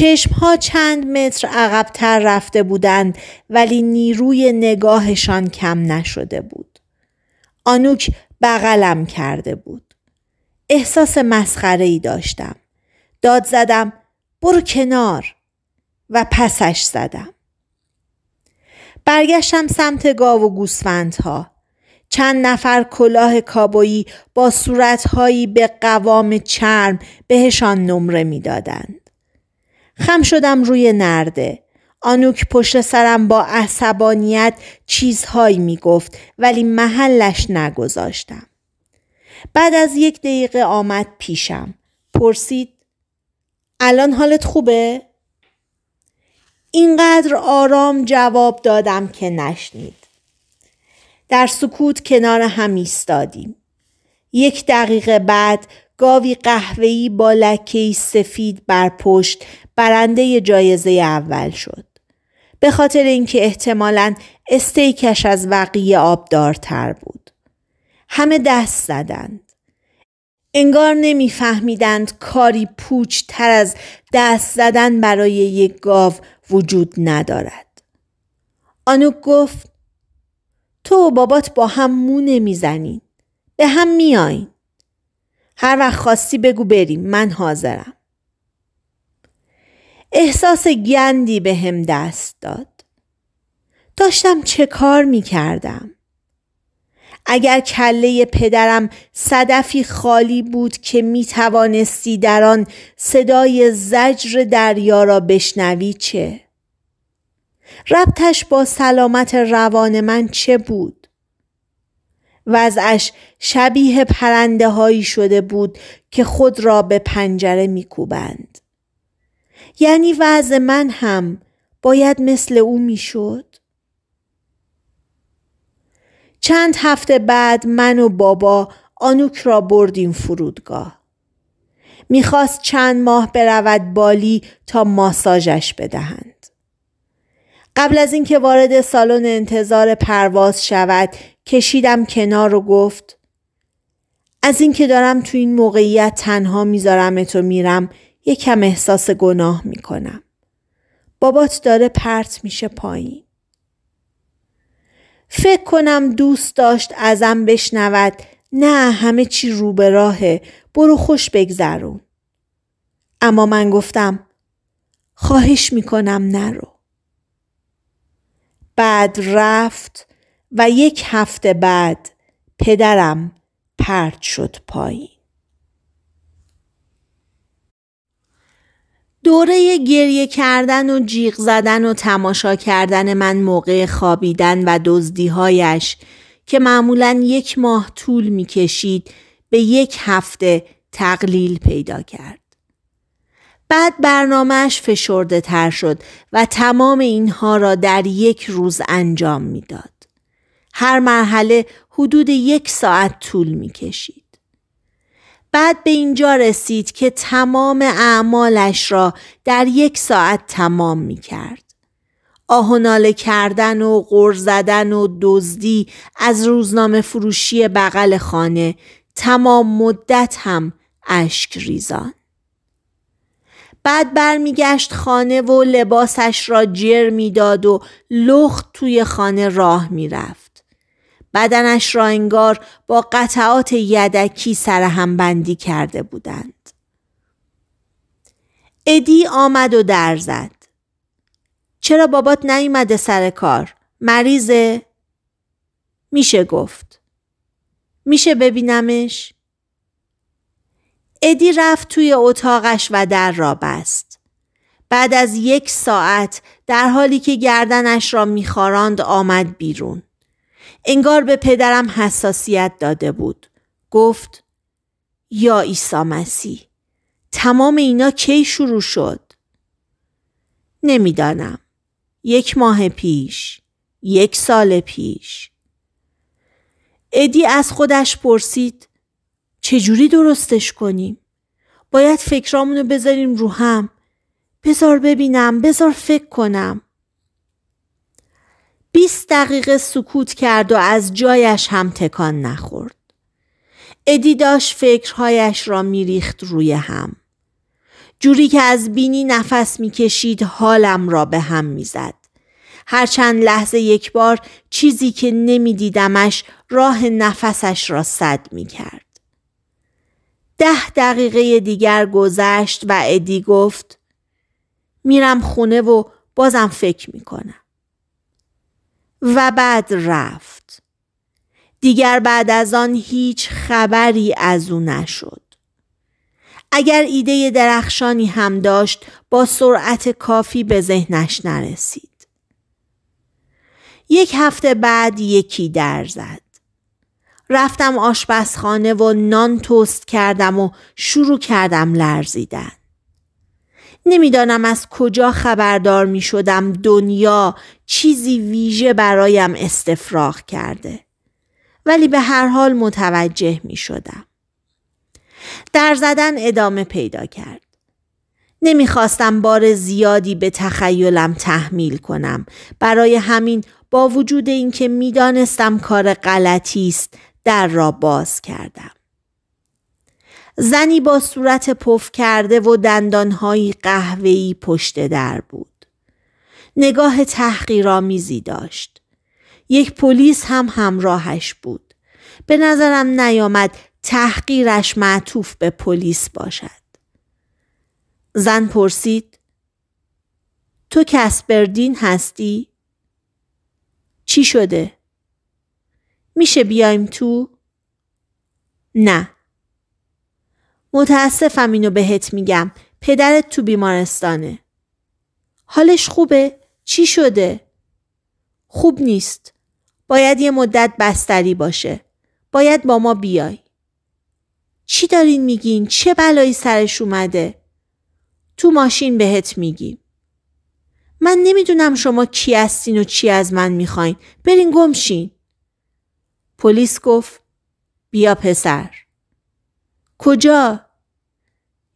چشمها چند متر عقبتر رفته بودند ولی نیروی نگاهشان کم نشده بود. آنوک بغلم کرده بود. احساس مسخره ای داشتم. داد زدم برو کنار و پسش زدم. برگشتم سمت گاو و گوسفندها. چند نفر کلاه کابویی با صورتهایی به قوام چرم بهشان نمره میدادند. خم شدم روی نرده آنوک پشت سرم با عصبانیت چیزهایی میگفت ولی محلش نگذاشتم بعد از یک دقیقه آمد پیشم پرسید الان حالت خوبه؟ اینقدر آرام جواب دادم که نشنید در سکوت کنار هم ایستادیم یک دقیقه بعد گاوی قهوه‌ای با لکه سفید بر پشت برنده جایزه اول شد. به خاطر اینکه احتمالا استیکش از وقیه آبدارتر بود. همه دست زدند. انگار نمیفهمیدند کاری پوچ تر از دست زدن برای یک گاو وجود ندارد. آنو گفت تو و بابات با هم مو نمیزنین. به هم میایین. هر وقت خواستی بگو بریم من حاضرم. احساس گندی به هم دست داد. داشتم چه کار می کردم؟ اگر کله پدرم صدفی خالی بود که می توانستی در آن صدای زجر دریا را بشنوی چه؟ ربطش با سلامت روان من چه بود؟ وضعش شبیه پرنده هایی شده بود که خود را به پنجره می کوبند. یعنی وضع من هم باید مثل او میشد چند هفته بعد من و بابا آنوک را بردیم فرودگاه میخواست چند ماه برود بالی تا ماساژش بدهند قبل از اینکه وارد سالن انتظار پرواز شود کشیدم کنار و گفت از اینکه دارم تو این موقعیت تنها میذارم تو میرم یکم احساس گناه میکنم. بابات داره پرت میشه پایین. فکر کنم دوست داشت ازم بشنود نه همه چی رو به راهه برو خوش بگذرون. اما من گفتم خواهش میکنم نرو. بعد رفت و یک هفته بعد پدرم پرت شد پایین. دوره گریه کردن و جیغ زدن و تماشا کردن من موقع خوابیدن و دزدیهایش که معمولا یک ماه طول میکشید به یک هفته تقلیل پیدا کرد. بعد برنامهش فشرده تر شد و تمام اینها را در یک روز انجام میداد. هر مرحله حدود یک ساعت طول کشید. بعد به اینجا رسید که تمام اعمالش را در یک ساعت تمام می کرد. آهناله کردن و غور زدن و دزدی از روزنامه فروشی بغل خانه تمام مدت هم اشک ریزان. بعد برمیگشت خانه و لباسش را جر میداد و لخت توی خانه راه میرفت. بدنش را انگار با قطعات یدکی هم بندی کرده بودند. ادی آمد و در زد. چرا بابات نیومده سر کار؟ مریضه؟ میشه گفت. میشه ببینمش؟ ادی رفت توی اتاقش و در را بست. بعد از یک ساعت در حالی که گردنش را میخاراند آمد بیرون. انگار به پدرم حساسیت داده بود. گفت یا عیسی مسیح تمام اینا کی شروع شد؟ نمیدانم. یک ماه پیش، یک سال پیش. ادی از خودش پرسید چجوری درستش کنیم؟ باید فکرامونو بذاریم رو هم. بذار ببینم، بذار فکر کنم. 20 دقیقه سکوت کرد و از جایش هم تکان نخورد. ادی داشت فکرهایش را میریخت روی هم. جوری که از بینی نفس میکشید حالم را به هم میزد. هر چند لحظه یک بار چیزی که نمیدیدمش راه نفسش را صد می کرد. ده دقیقه دیگر گذشت و ادی گفت میرم خونه و بازم فکر می کنم. و بعد رفت دیگر بعد از آن هیچ خبری از او نشد اگر ایده درخشانی هم داشت با سرعت کافی به ذهنش نرسید یک هفته بعد یکی در زد رفتم آشپزخانه و نان توست کردم و شروع کردم لرزیدن نمیدانم از کجا خبردار می شدم دنیا چیزی ویژه برایم استفراغ کرده ولی به هر حال متوجه می شدم در زدن ادامه پیدا کرد نمیخواستم بار زیادی به تخیلم تحمیل کنم برای همین با وجود اینکه میدانستم کار غلطی است در را باز کردم زنی با صورت پف کرده و دندانهایی قهوه‌ای پشت در بود. نگاه تحقیرآمیزی داشت. یک پلیس هم همراهش بود. به نظرم نیامد تحقیرش معطوف به پلیس باشد. زن پرسید تو کسبردین هستی؟ چی شده؟ میشه بیایم تو؟ نه متاسفم اینو بهت میگم پدرت تو بیمارستانه حالش خوبه؟ چی شده؟ خوب نیست باید یه مدت بستری باشه باید با ما بیای چی دارین میگین؟ چه بلایی سرش اومده؟ تو ماشین بهت میگیم من نمیدونم شما کی هستین و چی از من میخواین برین گمشین پلیس گفت بیا پسر کجا؟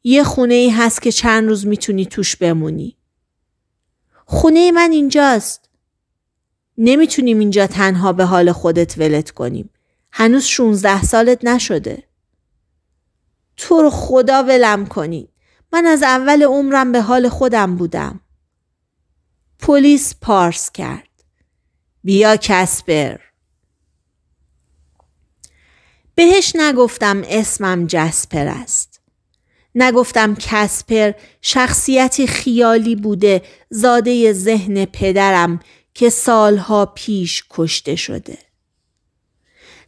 یه خونه ای هست که چند روز میتونی توش بمونی. خونه من اینجاست. نمیتونیم اینجا تنها به حال خودت ولت کنیم. هنوز 16 سالت نشده. تو رو خدا ولم کنید. من از اول عمرم به حال خودم بودم. پلیس پارس کرد. بیا کسبر. بهش نگفتم اسمم جسپر است. نگفتم کسپر شخصیتی خیالی بوده زاده ذهن پدرم که سالها پیش کشته شده.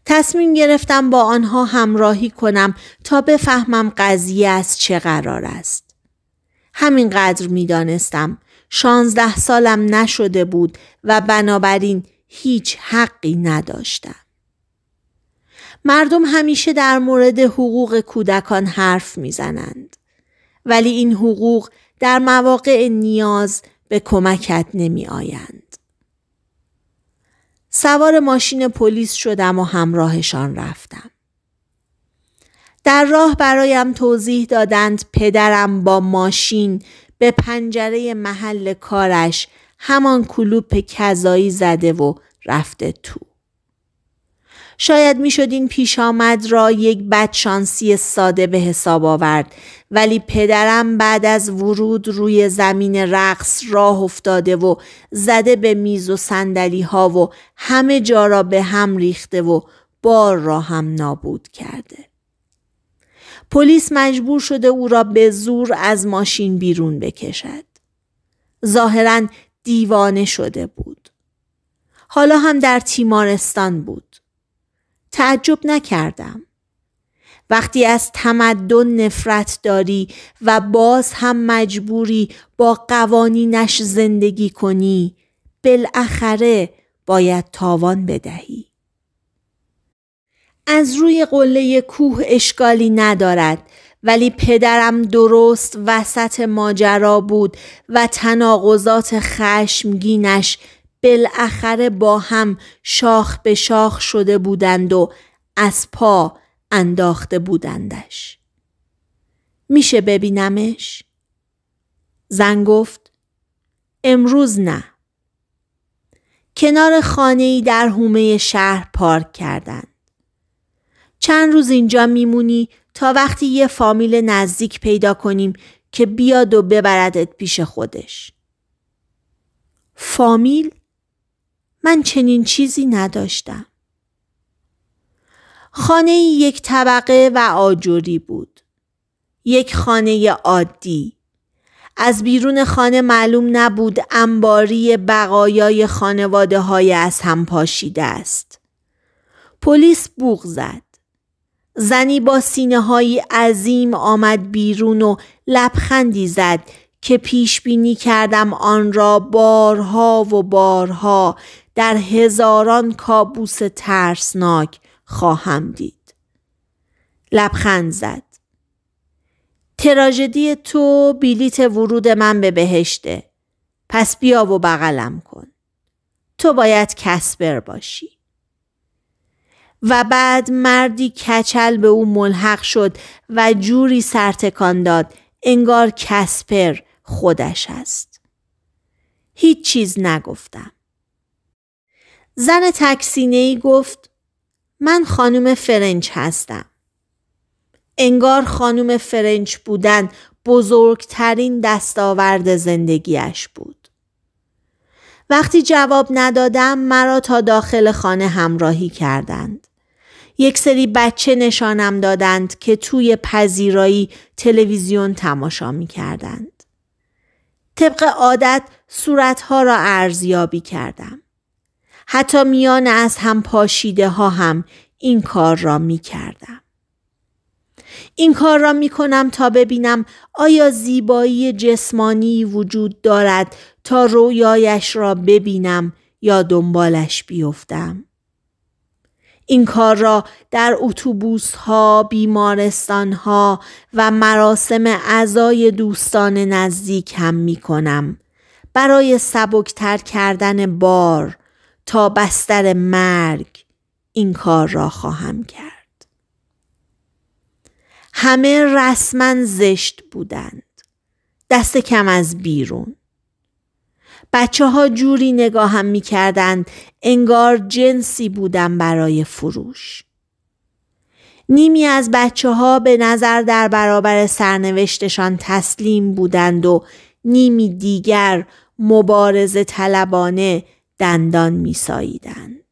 تصمیم گرفتم با آنها همراهی کنم تا بفهمم قضیه از چه قرار است. همینقدر می دانستم. شانزده سالم نشده بود و بنابراین هیچ حقی نداشتم. مردم همیشه در مورد حقوق کودکان حرف میزنند. ولی این حقوق در مواقع نیاز به کمکت نمی آیند. سوار ماشین پلیس شدم و همراهشان رفتم. در راه برایم توضیح دادند پدرم با ماشین به پنجره محل کارش همان کلوپ کذایی زده و رفته تو. شاید میشد این پیش آمد را یک بدشانسی ساده به حساب آورد ولی پدرم بعد از ورود روی زمین رقص راه افتاده و زده به میز و سندلی ها و همه جا را به هم ریخته و بار را هم نابود کرده. پلیس مجبور شده او را به زور از ماشین بیرون بکشد. ظاهرا دیوانه شده بود. حالا هم در تیمارستان بود. تعجب نکردم. وقتی از تمدن نفرت داری و باز هم مجبوری با قوانینش زندگی کنی بالاخره باید تاوان بدهی. از روی قله کوه اشکالی ندارد ولی پدرم درست وسط ماجرا بود و تناقضات خشمگینش بالاخره با هم شاخ به شاخ شده بودند و از پا انداخته بودندش. میشه ببینمش؟ زن گفت امروز نه. کنار خانه ای در حومه شهر پارک کردند. چند روز اینجا میمونی تا وقتی یه فامیل نزدیک پیدا کنیم که بیاد و ببردت پیش خودش. فامیل؟ من چنین چیزی نداشتم. خانه یک طبقه و آجوری بود. یک خانه عادی. از بیرون خانه معلوم نبود انباری بقایای خانواده های از هم پاشیده است. پلیس بوغ زد. زنی با سینه های عظیم آمد بیرون و لبخندی زد که پیش بینی کردم آن را بارها و بارها در هزاران کابوس ترسناک خواهم دید لبخند زد تراژدی تو بلیت ورود من به بهشته پس بیا و بغلم کن تو باید کسبر باشی و بعد مردی کچل به او ملحق شد و جوری سرتکان داد انگار کسپر خودش است هیچ چیز نگفتم زن تکسینه ای گفت من خانم فرنچ هستم. انگار خانم فرنچ بودن بزرگترین دستاورد زندگیش بود. وقتی جواب ندادم مرا تا داخل خانه همراهی کردند. یک سری بچه نشانم دادند که توی پذیرایی تلویزیون تماشا می کردند. طبق عادت صورتها را ارزیابی کردم. حتی میان از هم پاشیده ها هم این کار را می کردم. این کار را می کنم تا ببینم آیا زیبایی جسمانی وجود دارد تا رویایش را ببینم یا دنبالش بیفتم. این کار را در اتوبوس ها، بیمارستان ها و مراسم اعضای دوستان نزدیک هم می کنم برای سبکتر کردن بار، تا بستر مرگ این کار را خواهم کرد همه رسما زشت بودند دست کم از بیرون بچه ها جوری نگاهم می کردند انگار جنسی بودم برای فروش نیمی از بچه ها به نظر در برابر سرنوشتشان تسلیم بودند و نیمی دیگر مبارزه طلبانه دندان میساییدند.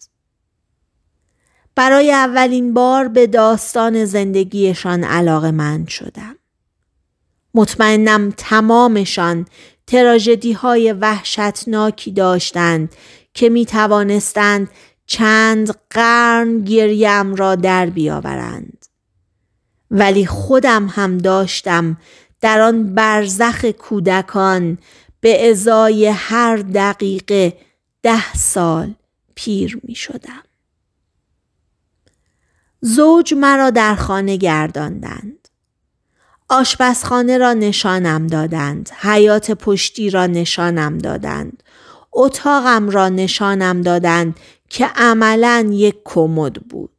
برای اولین بار به داستان زندگیشان علاقه من شدم. مطمئنم تمامشان تراجدی های وحشتناکی داشتند که می توانستند چند قرن گریم را در بیاورند. ولی خودم هم داشتم در آن برزخ کودکان به ازای هر دقیقه ده سال پیر می شدم. زوج مرا در خانه گرداندند. آشپزخانه را نشانم دادند. حیات پشتی را نشانم دادند. اتاقم را نشانم دادند که عملا یک کمد بود.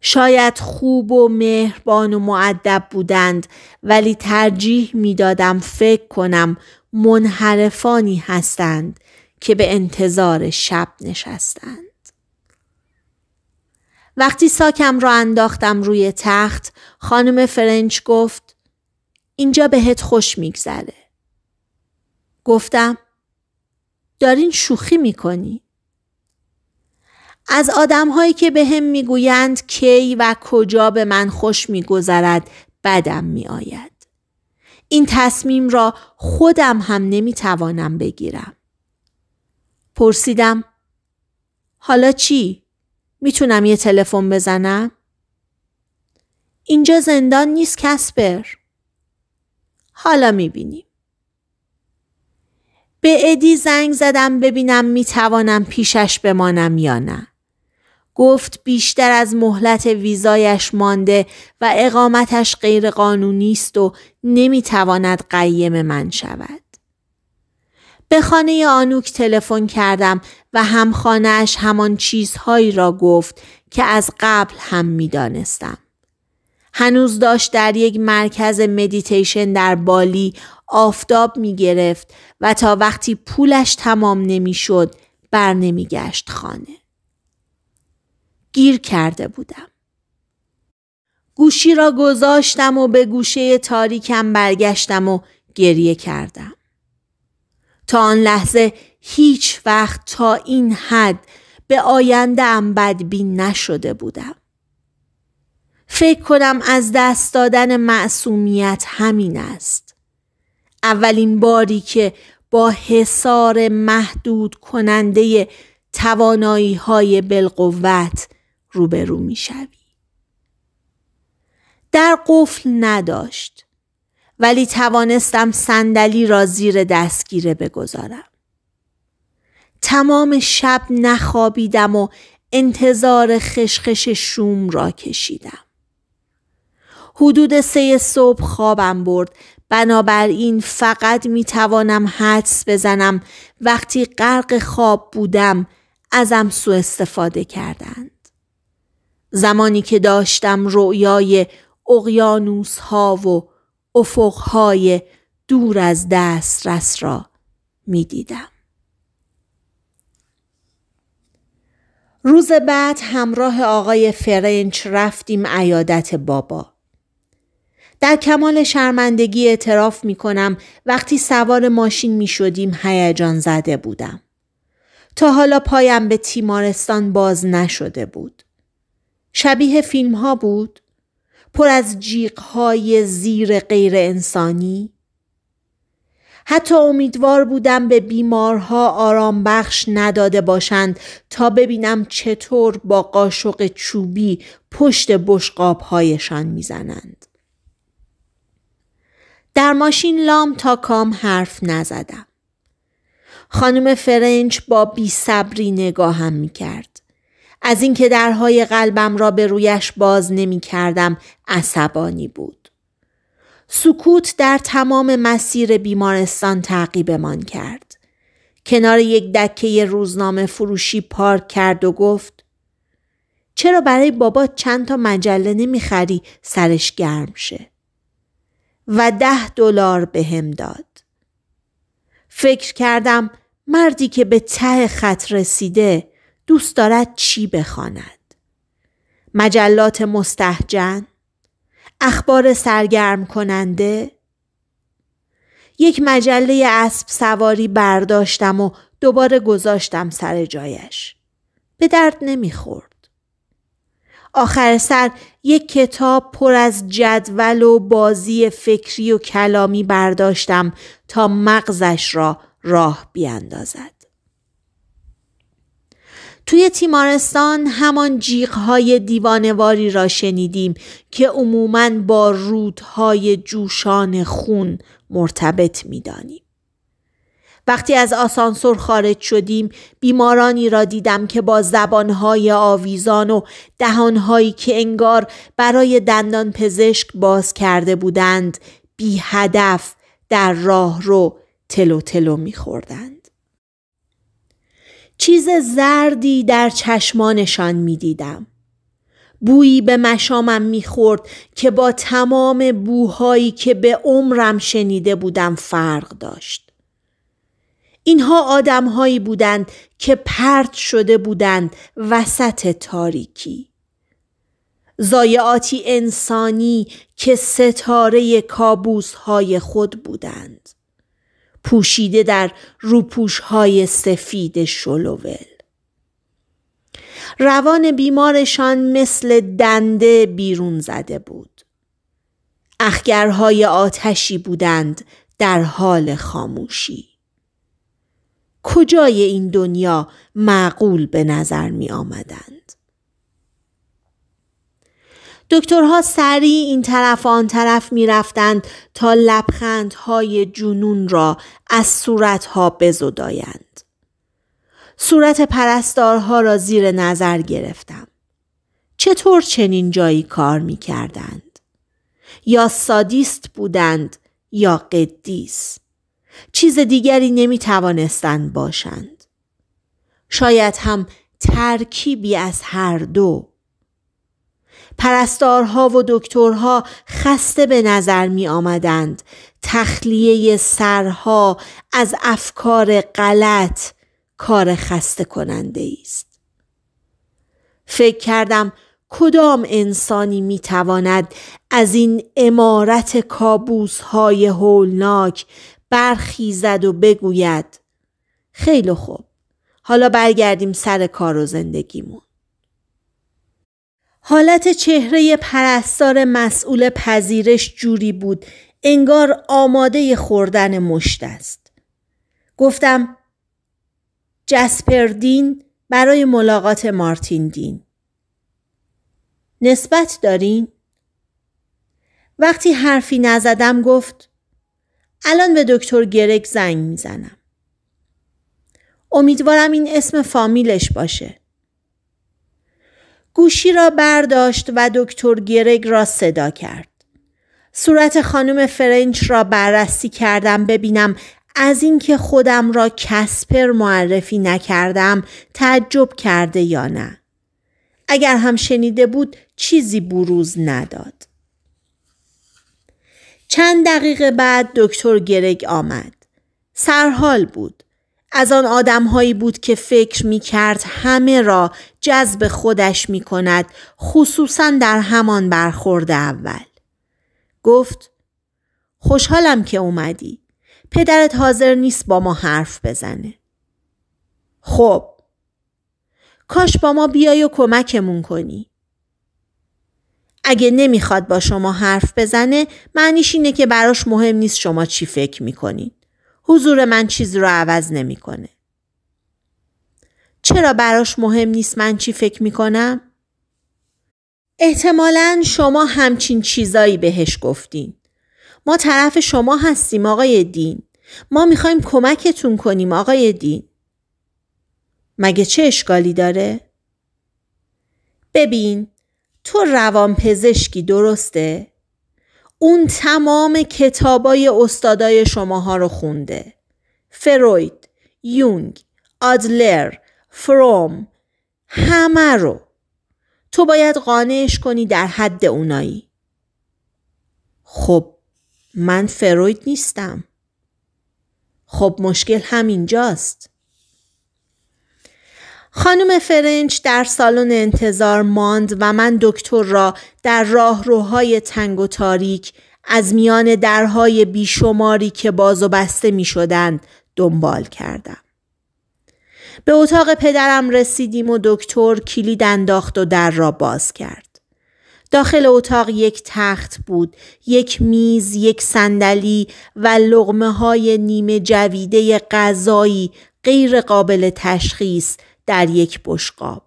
شاید خوب و مهربان و معدب بودند ولی ترجیح میدادم فکر کنم منحرفانی هستند که به انتظار شب نشستند. وقتی ساکم را انداختم روی تخت خانم فرنچ گفت اینجا بهت خوش میگذره. گفتم دارین شوخی میکنی؟ از آدمهایی که به هم میگویند کی و کجا به من خوش میگذرد بدم میآید. این تصمیم را خودم هم نمیتوانم بگیرم. پرسیدم حالا چی؟ میتونم یه تلفن بزنم؟ اینجا زندان نیست کسپر. حالا میبینیم. به ادی زنگ زدم ببینم میتوانم پیشش بمانم یا نه. گفت بیشتر از مهلت ویزایش مانده و اقامتش غیرقانونی است و نمیتواند قیم من شود. به خانه آنوک تلفن کردم و هم همخانهاش همان چیزهایی را گفت که از قبل هم میدانستم. هنوز داشت در یک مرکز مدیتیشن در بالی آفتاب می گرفت و تا وقتی پولش تمام نمیشد بر گشت خانه. گیر کرده بودم. گوشی را گذاشتم و به گوشه تاریکم برگشتم و گریه کردم. تا آن لحظه هیچ وقت تا این حد به آینده ام بدبین نشده بودم. فکر کنم از دست دادن معصومیت همین است. اولین باری که با حصار محدود کننده توانایی های بالقوت روبرو می در قفل نداشت. ولی توانستم صندلی را زیر دستگیره بگذارم. تمام شب نخوابیدم و انتظار خشخش شوم را کشیدم. حدود سه صبح خوابم برد بنابراین فقط می توانم حدس بزنم وقتی غرق خواب بودم ازم سوء استفاده کردند. زمانی که داشتم رویای اقیانوس ها و افقهای دور از دسترس را می دیدم. روز بعد همراه آقای فرنچ رفتیم عیادت بابا. در کمال شرمندگی اعتراف می کنم وقتی سوار ماشین می شدیم هیجان زده بودم. تا حالا پایم به تیمارستان باز نشده بود. شبیه فیلم ها بود؟ پر از جیغهای زیر غیر انسانی؟ حتی امیدوار بودم به بیمارها آرام بخش نداده باشند تا ببینم چطور با قاشق چوبی پشت بشقابهایشان میزنند. در ماشین لام تا کام حرف نزدم. خانم فرنج با بیصبری نگاهم میکرد. از اینکه درهای قلبم را به رویش باز نمی کردم عصبانی بود. سکوت در تمام مسیر بیمارستان تعقیبمان کرد. کنار یک دکه روزنامه فروشی پارک کرد و گفت چرا برای بابا چند تا مجله نمیخری سرش گرم شه و ده دلار بهم داد فکر کردم مردی که به ته خط رسیده دوست دارد چی بخواند مجلات مستحجن اخبار سرگرم کننده یک مجله اسب سواری برداشتم و دوباره گذاشتم سر جایش به درد نمیخورد آخر سر یک کتاب پر از جدول و بازی فکری و کلامی برداشتم تا مغزش را راه بیاندازد توی تیمارستان همان جیغهای دیوانواری را شنیدیم که عموماً با رودهای جوشان خون مرتبط میدانیم. وقتی از آسانسور خارج شدیم بیمارانی را دیدم که با زبانهای آویزان و دهانهایی که انگار برای دندان پزشک باز کرده بودند بی هدف در راه رو تلو تلو می چیز زردی در چشمانشان میدیدم. بویی به مشامم میخورد که با تمام بوهایی که به عمرم شنیده بودم فرق داشت. اینها آدمهایی بودند که پرت شده بودند وسط تاریکی. زایعاتی انسانی که ستاره کابوس های خود بودند. پوشیده در های سفید شلوول روان بیمارشان مثل دنده بیرون زده بود اخگرهای آتشی بودند در حال خاموشی کجای این دنیا معقول به نظر می آمدند دکترها سریع این طرف و آن طرف می رفتند تا لبخندهای جنون را از صورتها بزدایند. صورت پرستارها را زیر نظر گرفتم. چطور چنین جایی کار می کردند؟ یا سادیست بودند یا قدیس. چیز دیگری نمی توانستند باشند. شاید هم ترکیبی از هر دو پرستارها و دکترها خسته به نظر می آمدند. تخلیه سرها از افکار غلط کار خسته کننده است. فکر کردم کدام انسانی می تواند از این امارت کابوس های هولناک برخیزد و بگوید خیلی خوب حالا برگردیم سر کار و زندگیمون. حالت چهره پرستار مسئول پذیرش جوری بود انگار آماده خوردن مشت است گفتم جسپر دین برای ملاقات مارتین دین نسبت دارین؟ وقتی حرفی نزدم گفت الان به دکتر گرگ زنگ میزنم امیدوارم این اسم فامیلش باشه گوشی را برداشت و دکتر گرگ را صدا کرد. صورت خانم فرنچ را بررسی کردم ببینم از اینکه خودم را کسپر معرفی نکردم تعجب کرده یا نه. اگر هم شنیده بود چیزی بروز نداد. چند دقیقه بعد دکتر گرگ آمد. سرحال بود. از آن هایی بود که فکر می کرد همه را جذب خودش می کند خصوصا در همان برخورد اول. گفت خوشحالم که اومدی. پدرت حاضر نیست با ما حرف بزنه. خب کاش با ما بیای و کمکمون کنی. اگه نمیخواد با شما حرف بزنه معنیش اینه که براش مهم نیست شما چی فکر میکنید حضور من چیزی رو عوض نمیکنه. چرا براش مهم نیست من چی فکر کنم؟ احتمالا شما همچین چیزایی بهش گفتین. ما طرف شما هستیم آقای دین. ما میخوایم کمکتون کنیم آقای دین. مگه چه اشکالی داره؟ ببین تو روان پزشکی درسته؟ اون تمام کتابای استادای شماها رو خونده فروید، یونگ، آدلر، فروم همه رو تو باید قانعش کنی در حد اونایی خب من فروید نیستم خب مشکل همینجاست خانم فرنچ در سالن انتظار ماند و من دکتر را در راهروهای تنگ و تاریک از میان درهای بیشماری که باز و بسته می شدند دنبال کردم. به اتاق پدرم رسیدیم و دکتر کلید انداخت و در را باز کرد. داخل اتاق یک تخت بود، یک میز، یک صندلی و لغمه های نیمه جویده غذایی غیر قابل تشخیص در یک بشقاب.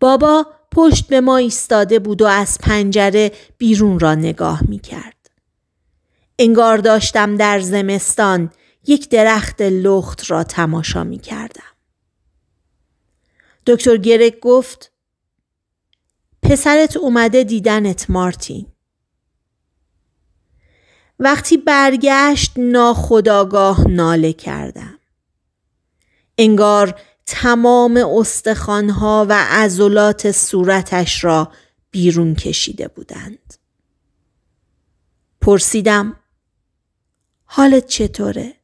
بابا پشت به ما ایستاده بود و از پنجره بیرون را نگاه می کرد. انگار داشتم در زمستان یک درخت لخت را تماشا می کردم. دکتر گرگ گفت پسرت اومده دیدنت مارتین. وقتی برگشت ناخداگاه ناله کردم. انگار تمام استخوانها و عضلات صورتش را بیرون کشیده بودند. پرسیدم حالت چطوره؟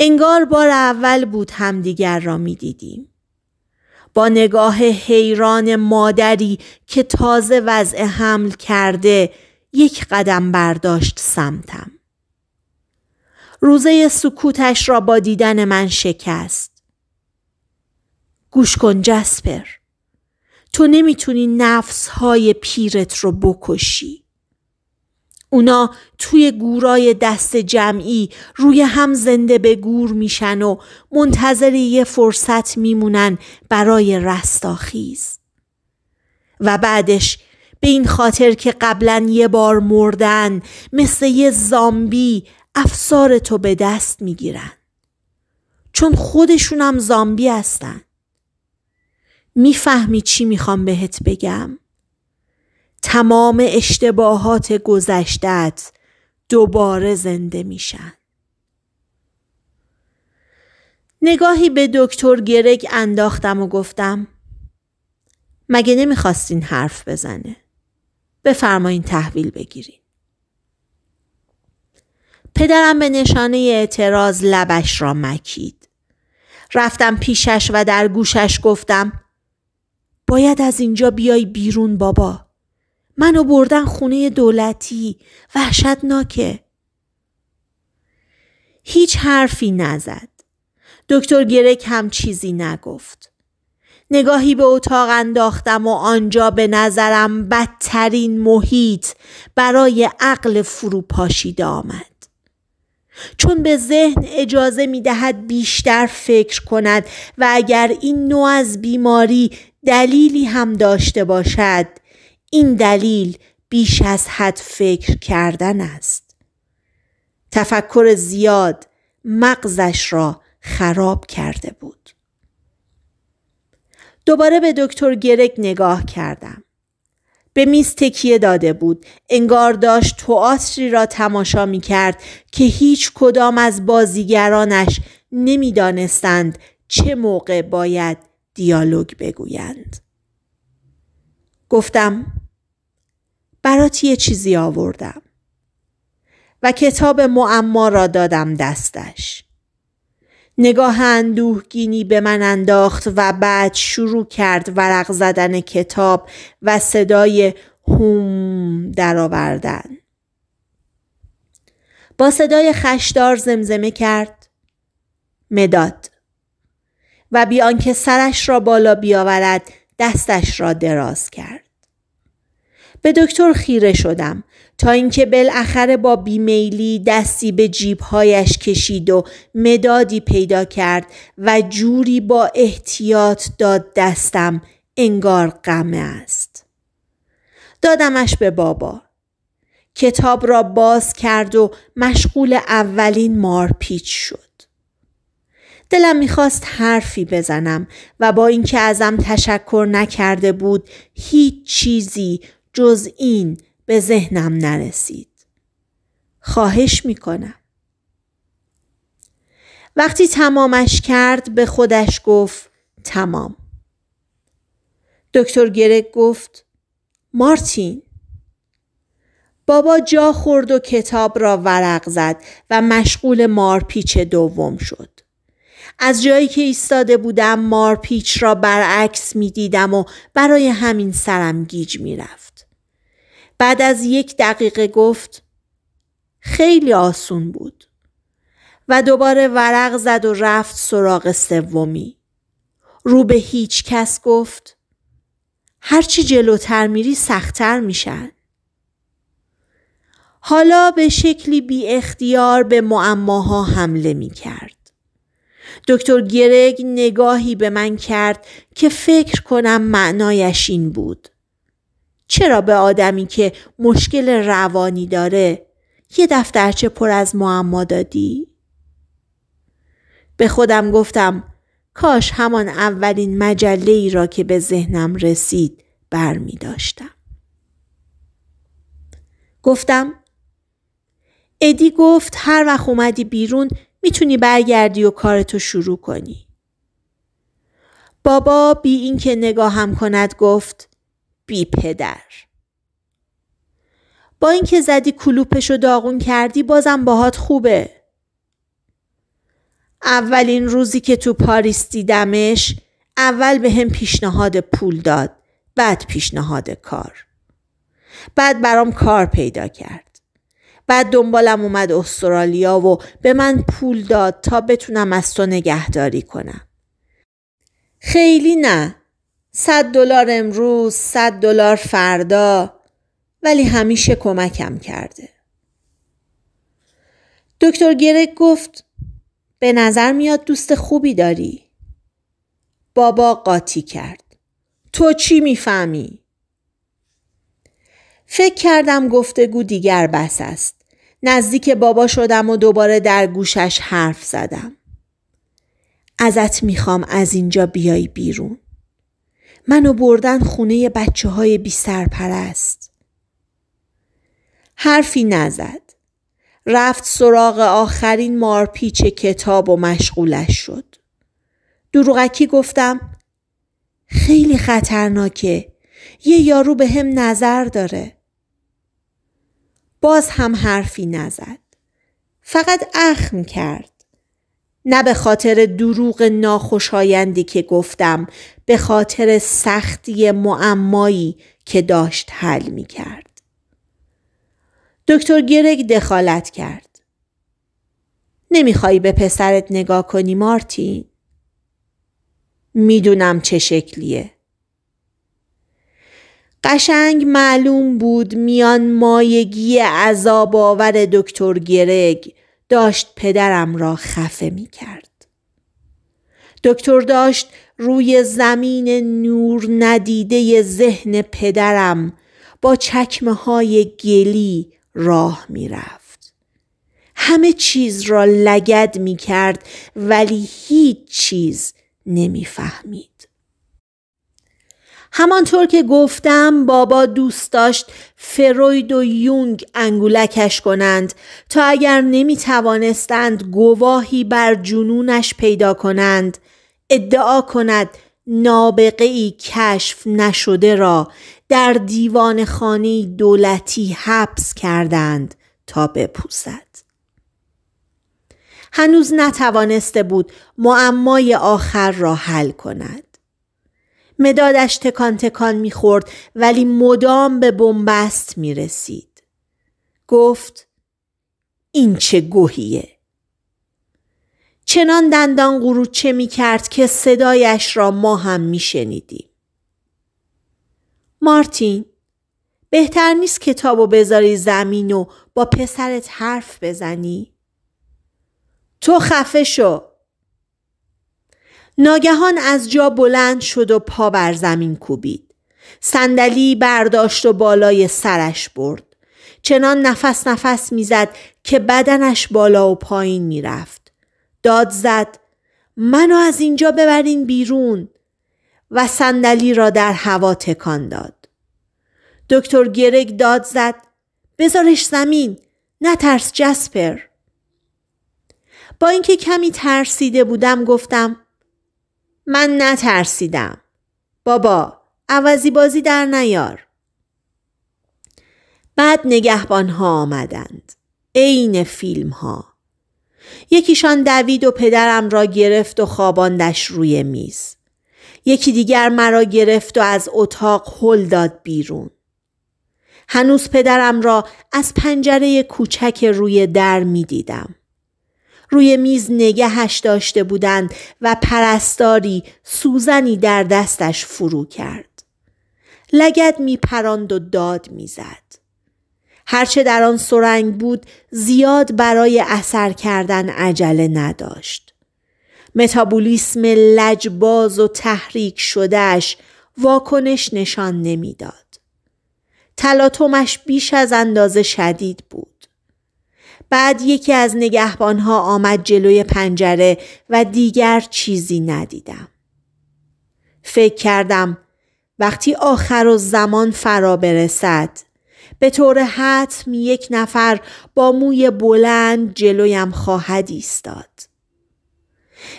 انگار بار اول بود همدیگر را می دیدیم. با نگاه حیران مادری که تازه وضع حمل کرده یک قدم برداشت سمتم. روزه سکوتش را با دیدن من شکست. گوش کن جسپر. تو نمیتونی نفس های پیرت رو بکشی. اونا توی گورای دست جمعی روی هم زنده به گور میشن و منتظر یه فرصت میمونن برای رستاخیز. و بعدش به این خاطر که قبلا یه بار مردن مثل یه زامبی افسار تو به دست میگیرن چون خودشونم زامبی هستن میفهمی چی میخوام بهت بگم تمام اشتباهات گذشتت دوباره زنده میشن نگاهی به دکتر گرگ انداختم و گفتم مگه نمیخواستین حرف بزنه بفرمایین تحویل بگیرین پدرم به نشانه اعتراض لبش را مکید. رفتم پیشش و در گوشش گفتم باید از اینجا بیای بیرون بابا. منو بردن خونه دولتی وحشتناکه. هیچ حرفی نزد. دکتر گرک هم چیزی نگفت. نگاهی به اتاق انداختم و آنجا به نظرم بدترین محیط برای عقل فروپاشیده آمد. چون به ذهن اجازه می دهد بیشتر فکر کند و اگر این نوع از بیماری دلیلی هم داشته باشد این دلیل بیش از حد فکر کردن است تفکر زیاد مغزش را خراب کرده بود دوباره به دکتر گرگ نگاه کردم به میز تکیه داده بود انگار داشت تئاتری را تماشا می کرد که هیچ کدام از بازیگرانش نمیدانستند چه موقع باید دیالوگ بگویند گفتم برات یه چیزی آوردم و کتاب معما را دادم دستش نگاه اندوهگینی به من انداخت و بعد شروع کرد ورق زدن کتاب و صدای هوم درآوردن با صدای خشدار زمزمه کرد مداد و بی آنکه سرش را بالا بیاورد دستش را دراز کرد به دکتر خیره شدم تا اینکه بالاخره با بیمیلی دستی به جیبهایش کشید و مدادی پیدا کرد و جوری با احتیاط داد دستم انگار غمه است دادمش به بابا کتاب را باز کرد و مشغول اولین مارپیچ شد دلم میخواست حرفی بزنم و با اینکه ازم تشکر نکرده بود هیچ چیزی جز این به ذهنم نرسید. خواهش میکنم. وقتی تمامش کرد به خودش گفت تمام. دکتر گرگ گفت مارتین بابا جا خورد و کتاب را ورق زد و مشغول مارپیچ دوم شد. از جایی که ایستاده بودم مارپیچ را برعکس می دیدم و برای همین سرم گیج می رفت. بعد از یک دقیقه گفت خیلی آسون بود و دوباره ورق زد و رفت سراغ سومی رو به هیچ کس گفت هرچی جلوتر میری سختتر میشن حالا به شکلی بی اختیار به معماها حمله می کرد. دکتر گرگ نگاهی به من کرد که فکر کنم معنایش این بود. چرا به آدمی که مشکل روانی داره یه دفترچه پر از معما دادی؟ به خودم گفتم کاش همان اولین مجله ای را که به ذهنم رسید بر می داشتم. گفتم ادی گفت هر وقت اومدی بیرون میتونی برگردی و کارتو شروع کنی. بابا بی اینکه نگاهم کند گفت بی پدر با اینکه زدی کلوپش و داغون کردی بازم باهات خوبه اولین روزی که تو پاریس دیدمش اول به هم پیشنهاد پول داد بعد پیشنهاد کار بعد برام کار پیدا کرد بعد دنبالم اومد استرالیا و به من پول داد تا بتونم از تو نگهداری کنم خیلی نه صد دلار امروز صد دلار فردا ولی همیشه کمکم کرده دکتر گرگ گفت به نظر میاد دوست خوبی داری بابا قاطی کرد تو چی میفهمی فکر کردم گفتگو دیگر بس است نزدیک بابا شدم و دوباره در گوشش حرف زدم ازت میخوام از اینجا بیای بیرون منو بردن خونه بچه های بی سرپرست. حرفی نزد. رفت سراغ آخرین مارپیچ کتاب و مشغولش شد. دروغکی گفتم خیلی خطرناکه. یه یارو به هم نظر داره. باز هم حرفی نزد. فقط اخم کرد. نه به خاطر دروغ ناخوشایندی که گفتم به خاطر سختی معمایی که داشت حل می کرد. دکتر گرگ دخالت کرد. نمیخوای به پسرت نگاه کنی مارتین؟ میدونم چه شکلیه. قشنگ معلوم بود میان مایگی عذاب آور دکتر گرگ داشت پدرم را خفه می کرد. دکتر داشت روی زمین نور ندیده ذهن پدرم با چکمه های گلی راه می رفت. همه چیز را لگد می کرد ولی هیچ چیز نمی فهمید. همانطور که گفتم بابا دوست داشت فروید و یونگ انگولکش کنند تا اگر نمی توانستند گواهی بر جنونش پیدا کنند ادعا کند نابقه ای کشف نشده را در دیوان خانه دولتی حبس کردند تا بپوسد هنوز نتوانسته بود معمای آخر را حل کند مدادش تکان تکان میخورد ولی مدام به بنبست میرسید گفت این چه گوهیه چنان دندان قروچه میکرد که صدایش را ما هم میشنیدیم مارتین بهتر نیست کتاب و بذاری زمین و با پسرت حرف بزنی؟ تو خفه شو ناگهان از جا بلند شد و پا بر زمین کوبید. صندلی برداشت و بالای سرش برد. چنان نفس نفس میزد که بدنش بالا و پایین میرفت. داد زد منو از اینجا ببرین بیرون و صندلی را در هوا تکان داد. دکتر گرگ داد زد بزارش زمین نترس جسپر با اینکه کمی ترسیده بودم گفتم من نترسیدم. بابا عوضی بازی در نیار. بعد نگهبان ها آمدند. عین فیلم ها. یکیشان دوید و پدرم را گرفت و خواباندش روی میز. یکی دیگر مرا گرفت و از اتاق هل داد بیرون. هنوز پدرم را از پنجره کوچک روی در می دیدم. روی میز نگهش داشته بودند و پرستاری سوزنی در دستش فرو کرد. لگد پراند و داد میزد. هرچه در آن سرنگ بود زیاد برای اثر کردن عجله نداشت. متابولیسم لجباز و تحریک شدهش واکنش نشان نمیداد. تلاطمش بیش از اندازه شدید بود. بعد یکی از نگهبانها آمد جلوی پنجره و دیگر چیزی ندیدم. فکر کردم وقتی آخر و زمان فرا برسد به طور حتم یک نفر با موی بلند جلویم خواهد ایستاد.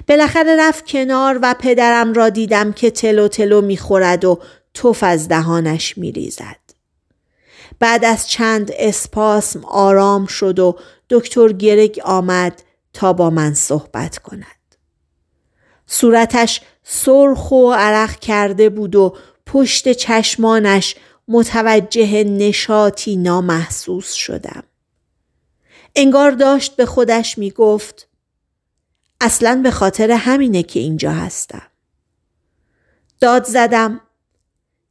بالاخره رفت کنار و پدرم را دیدم که تلو تلو میخورد و توف از دهانش ریزد. بعد از چند اسپاسم آرام شد و دکتر گرگ آمد تا با من صحبت کند. صورتش سرخ و عرق کرده بود و پشت چشمانش متوجه نشاتی نامحسوس شدم. انگار داشت به خودش می گفت اصلا به خاطر همینه که اینجا هستم. داد زدم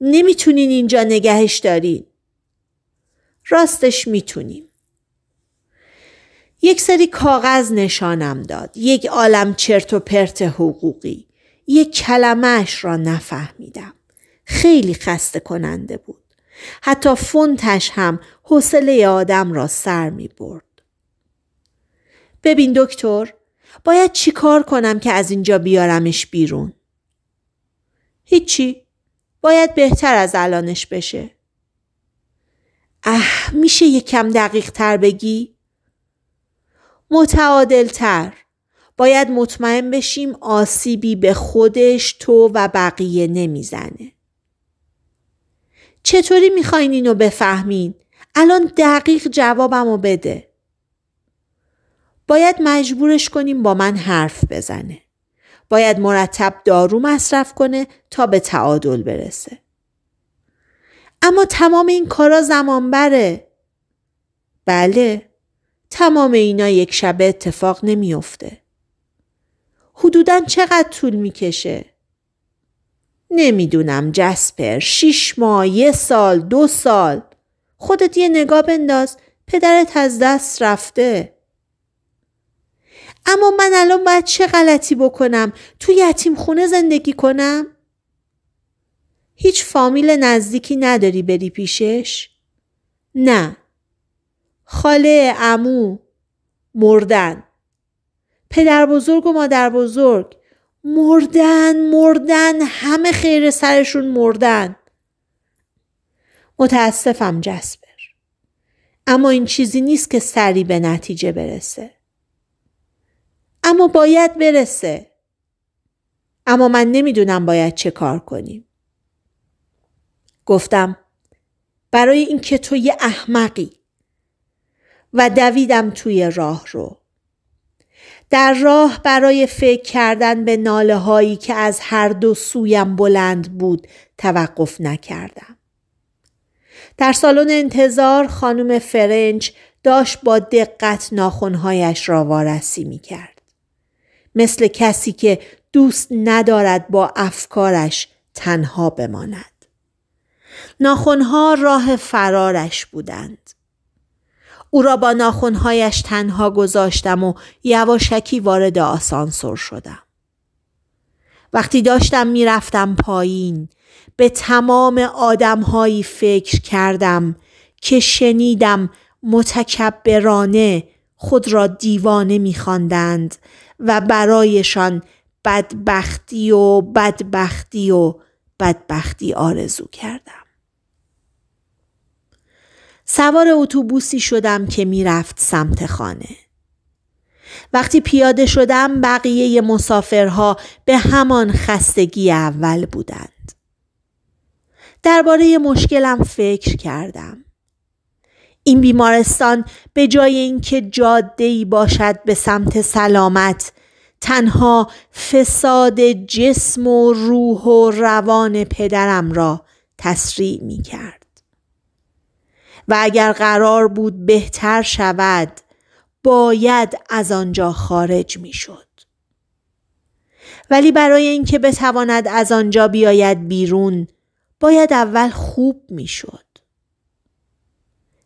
نمیتونین اینجا نگهش دارین. راستش میتونیم یک سری کاغذ نشانم داد یک عالم چرت و پرت حقوقی یک کلمهش را نفهمیدم خیلی خسته کننده بود حتی فونتش هم حوصله آدم را سر می برد. ببین دکتر باید چیکار کنم که از اینجا بیارمش بیرون؟ هیچی باید بهتر از الانش بشه اه میشه یه کم دقیق تر بگی؟ متعادل تر باید مطمئن بشیم آسیبی به خودش تو و بقیه نمیزنه. چطوری میخواین اینو بفهمین؟ الان دقیق جوابمو بده. باید مجبورش کنیم با من حرف بزنه. باید مرتب دارو مصرف کنه تا به تعادل برسه. اما تمام این کارا زمان بره. بله تمام اینا یک شبه اتفاق نمیافته. حدودا چقدر طول میکشه؟ نمیدونم جسپر شیش ماه یه سال دو سال خودت یه نگاه بنداز پدرت از دست رفته اما من الان باید چه غلطی بکنم تو یتیم خونه زندگی کنم هیچ فامیل نزدیکی نداری بری پیشش؟ نه. خاله امو مردن. پدر بزرگ و مادر بزرگ مردن مردن همه خیر سرشون مردن. متاسفم جسبر. اما این چیزی نیست که سری به نتیجه برسه. اما باید برسه. اما من نمیدونم باید چه کار کنیم. گفتم برای اینکه تو یه احمقی و دویدم توی راه رو در راه برای فکر کردن به ناله هایی که از هر دو سویم بلند بود توقف نکردم در سالن انتظار خانم فرنج داشت با دقت ناخونهایش را وارسی می کرد. مثل کسی که دوست ندارد با افکارش تنها بماند. ناخونها راه فرارش بودند. او را با ناخونهایش تنها گذاشتم و یواشکی وارد آسانسور شدم. وقتی داشتم میرفتم پایین به تمام آدمهایی فکر کردم که شنیدم متکبرانه خود را دیوانه میخواندند و برایشان بدبختی و بدبختی و بدبختی آرزو کردم. سوار اتوبوسی شدم که میرفت سمت خانه. وقتی پیاده شدم بقیه مسافرها به همان خستگی اول بودند. درباره مشکلم فکر کردم. این بیمارستان به جای اینکه ای باشد به سمت سلامت تنها فساد جسم و روح و روان پدرم را تسریع می کرد. و اگر قرار بود بهتر شود باید از آنجا خارج میشد. ولی برای اینکه بتواند از آنجا بیاید بیرون باید اول خوب میشد.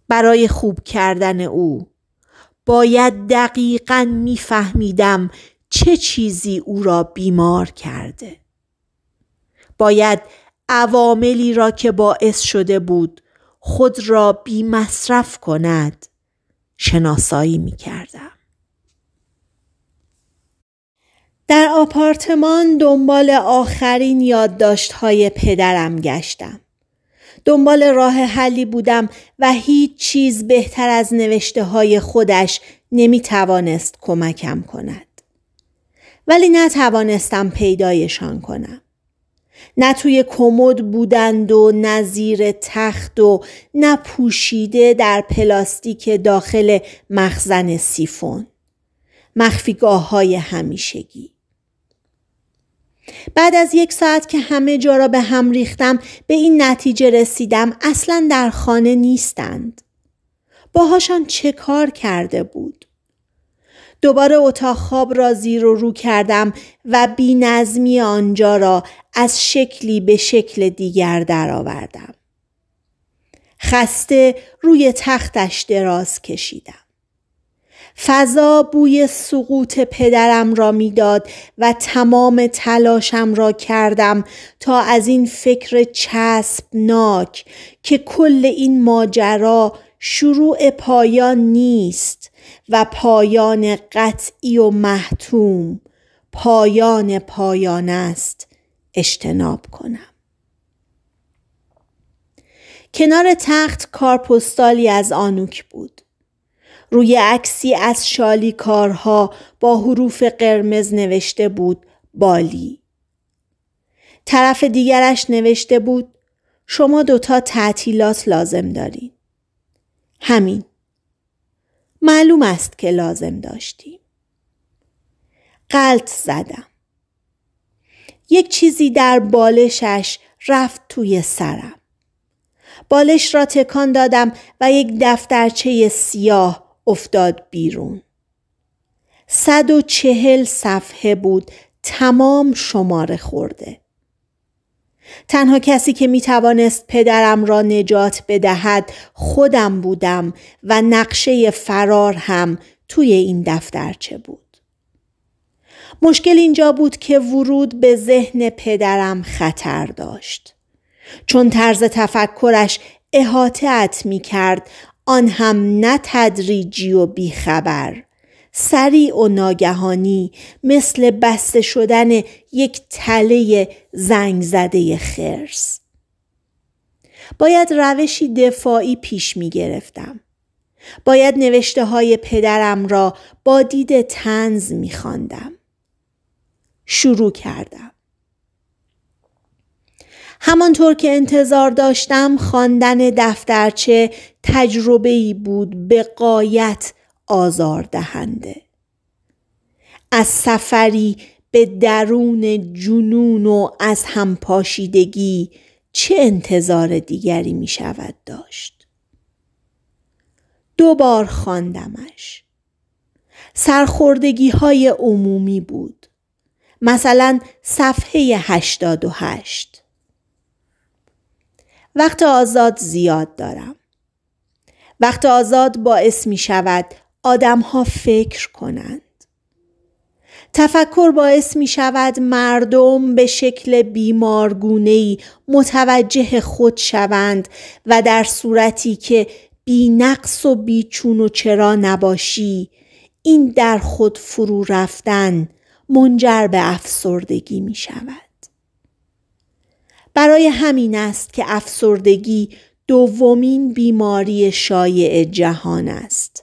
برای خوب کردن او باید دقیقا میفهمیدم چه چیزی او را بیمار کرده. باید عواملی را که باعث شده بود خود را بی مصرف کند شناسایی می کردم. در آپارتمان دنبال آخرین یادداشت های پدرم گشتم. دنبال راه حلی بودم و هیچ چیز بهتر از نوشته های خودش نمی توانست کمکم کند. ولی نتوانستم پیدایشان کنم. نه توی کمد بودند و نه زیر تخت و نه پوشیده در پلاستیک داخل مخزن سیفون مخفیگاه های همیشگی بعد از یک ساعت که همه جا را به هم ریختم به این نتیجه رسیدم اصلا در خانه نیستند باهاشان چه کار کرده بود دوباره اتاق خواب را زیر و رو کردم و بینظمی آنجا را از شکلی به شکل دیگر درآوردم. خسته روی تختش دراز کشیدم. فضا بوی سقوط پدرم را میداد و تمام تلاشم را کردم تا از این فکر چسبناک که کل این ماجرا شروع پایان نیست و پایان قطعی و محتوم پایان پایان است اجتناب کنم کنار تخت کارپستالی از آنوک بود روی عکسی از شالی کارها با حروف قرمز نوشته بود بالی طرف دیگرش نوشته بود شما دوتا تعطیلات لازم دارید. همین معلوم است که لازم داشتیم قلط زدم یک چیزی در بالشش رفت توی سرم بالش را تکان دادم و یک دفترچه سیاه افتاد بیرون صد و چهل صفحه بود تمام شماره خورده تنها کسی که می توانست پدرم را نجات بدهد خودم بودم و نقشه فرار هم توی این دفترچه بود. مشکل اینجا بود که ورود به ذهن پدرم خطر داشت. چون طرز تفکرش ات می کرد آن هم نه تدریجی و بیخبر سریع و ناگهانی مثل بسته شدن یک تله زنگ زده خرس. باید روشی دفاعی پیش می گرفتم. باید نوشته های پدرم را با دید تنز می خاندم. شروع کردم. همانطور که انتظار داشتم خواندن دفترچه تجربه بود به قایت آزاردهنده از سفری به درون جنون و از همپاشیدگی چه انتظار دیگری می شود داشت دوبار خواندمش سرخوردگی های عمومی بود مثلا صفحه 88 وقت آزاد زیاد دارم وقت آزاد باعث می شود آدمها فکر کنند تفکر باعث می شود مردم به شکل بیمارگونهی متوجه خود شوند و در صورتی که بی نقص و بی چون و چرا نباشی این در خود فرو رفتن منجر به افسردگی می شود. برای همین است که افسردگی دومین بیماری شایع جهان است.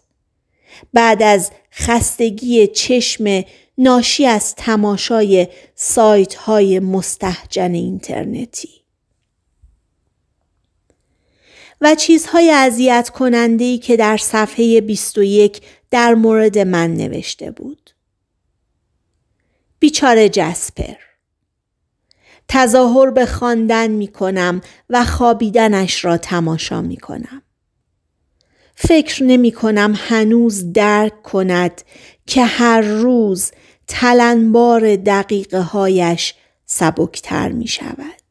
بعد از خستگی چشم ناشی از تماشای سایت های مستحجن اینترنتی و چیزهای اذیت کننده که در صفحه 21 در مورد من نوشته بود. بیچاره جسپر تظاهر به خواندن می کنم و خوابیدنش را تماشا می کنم. فکر نمی کنم هنوز درک کند که هر روز تلنبار دقیقه هایش سبکتر می شود.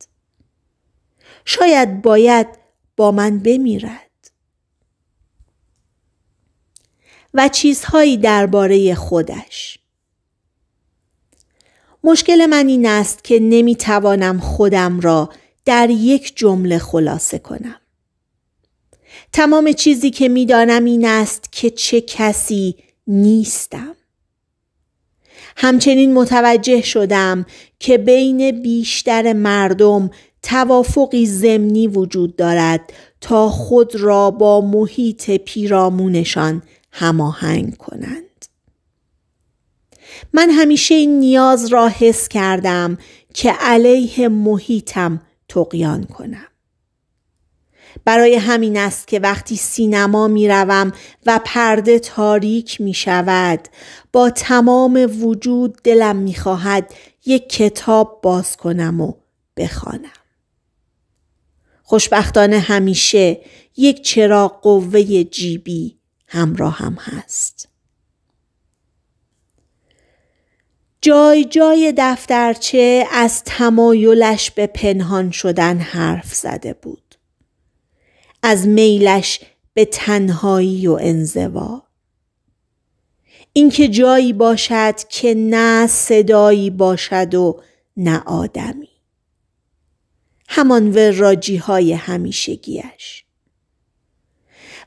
شاید باید با من بمیرد. و چیزهایی درباره خودش. مشکل من این است که نمیتوانم خودم را در یک جمله خلاصه کنم. تمام چیزی که میدانم این است که چه کسی نیستم همچنین متوجه شدم که بین بیشتر مردم توافقی ضمنی وجود دارد تا خود را با محیط پیرامونشان هماهنگ کنند من همیشه این نیاز را حس کردم که علیه محیطم تقیان کنم برای همین است که وقتی سینما می روم و پرده تاریک می شود با تمام وجود دلم می خواهد یک کتاب باز کنم و بخوانم. خوشبختانه همیشه یک چراغ قوه جیبی همراه هم هست. جای جای دفترچه از تمایلش به پنهان شدن حرف زده بود. از میلش به تنهایی و انزوا اینکه جایی باشد که نه صدایی باشد و نه آدمی همان راجی های همیشگیش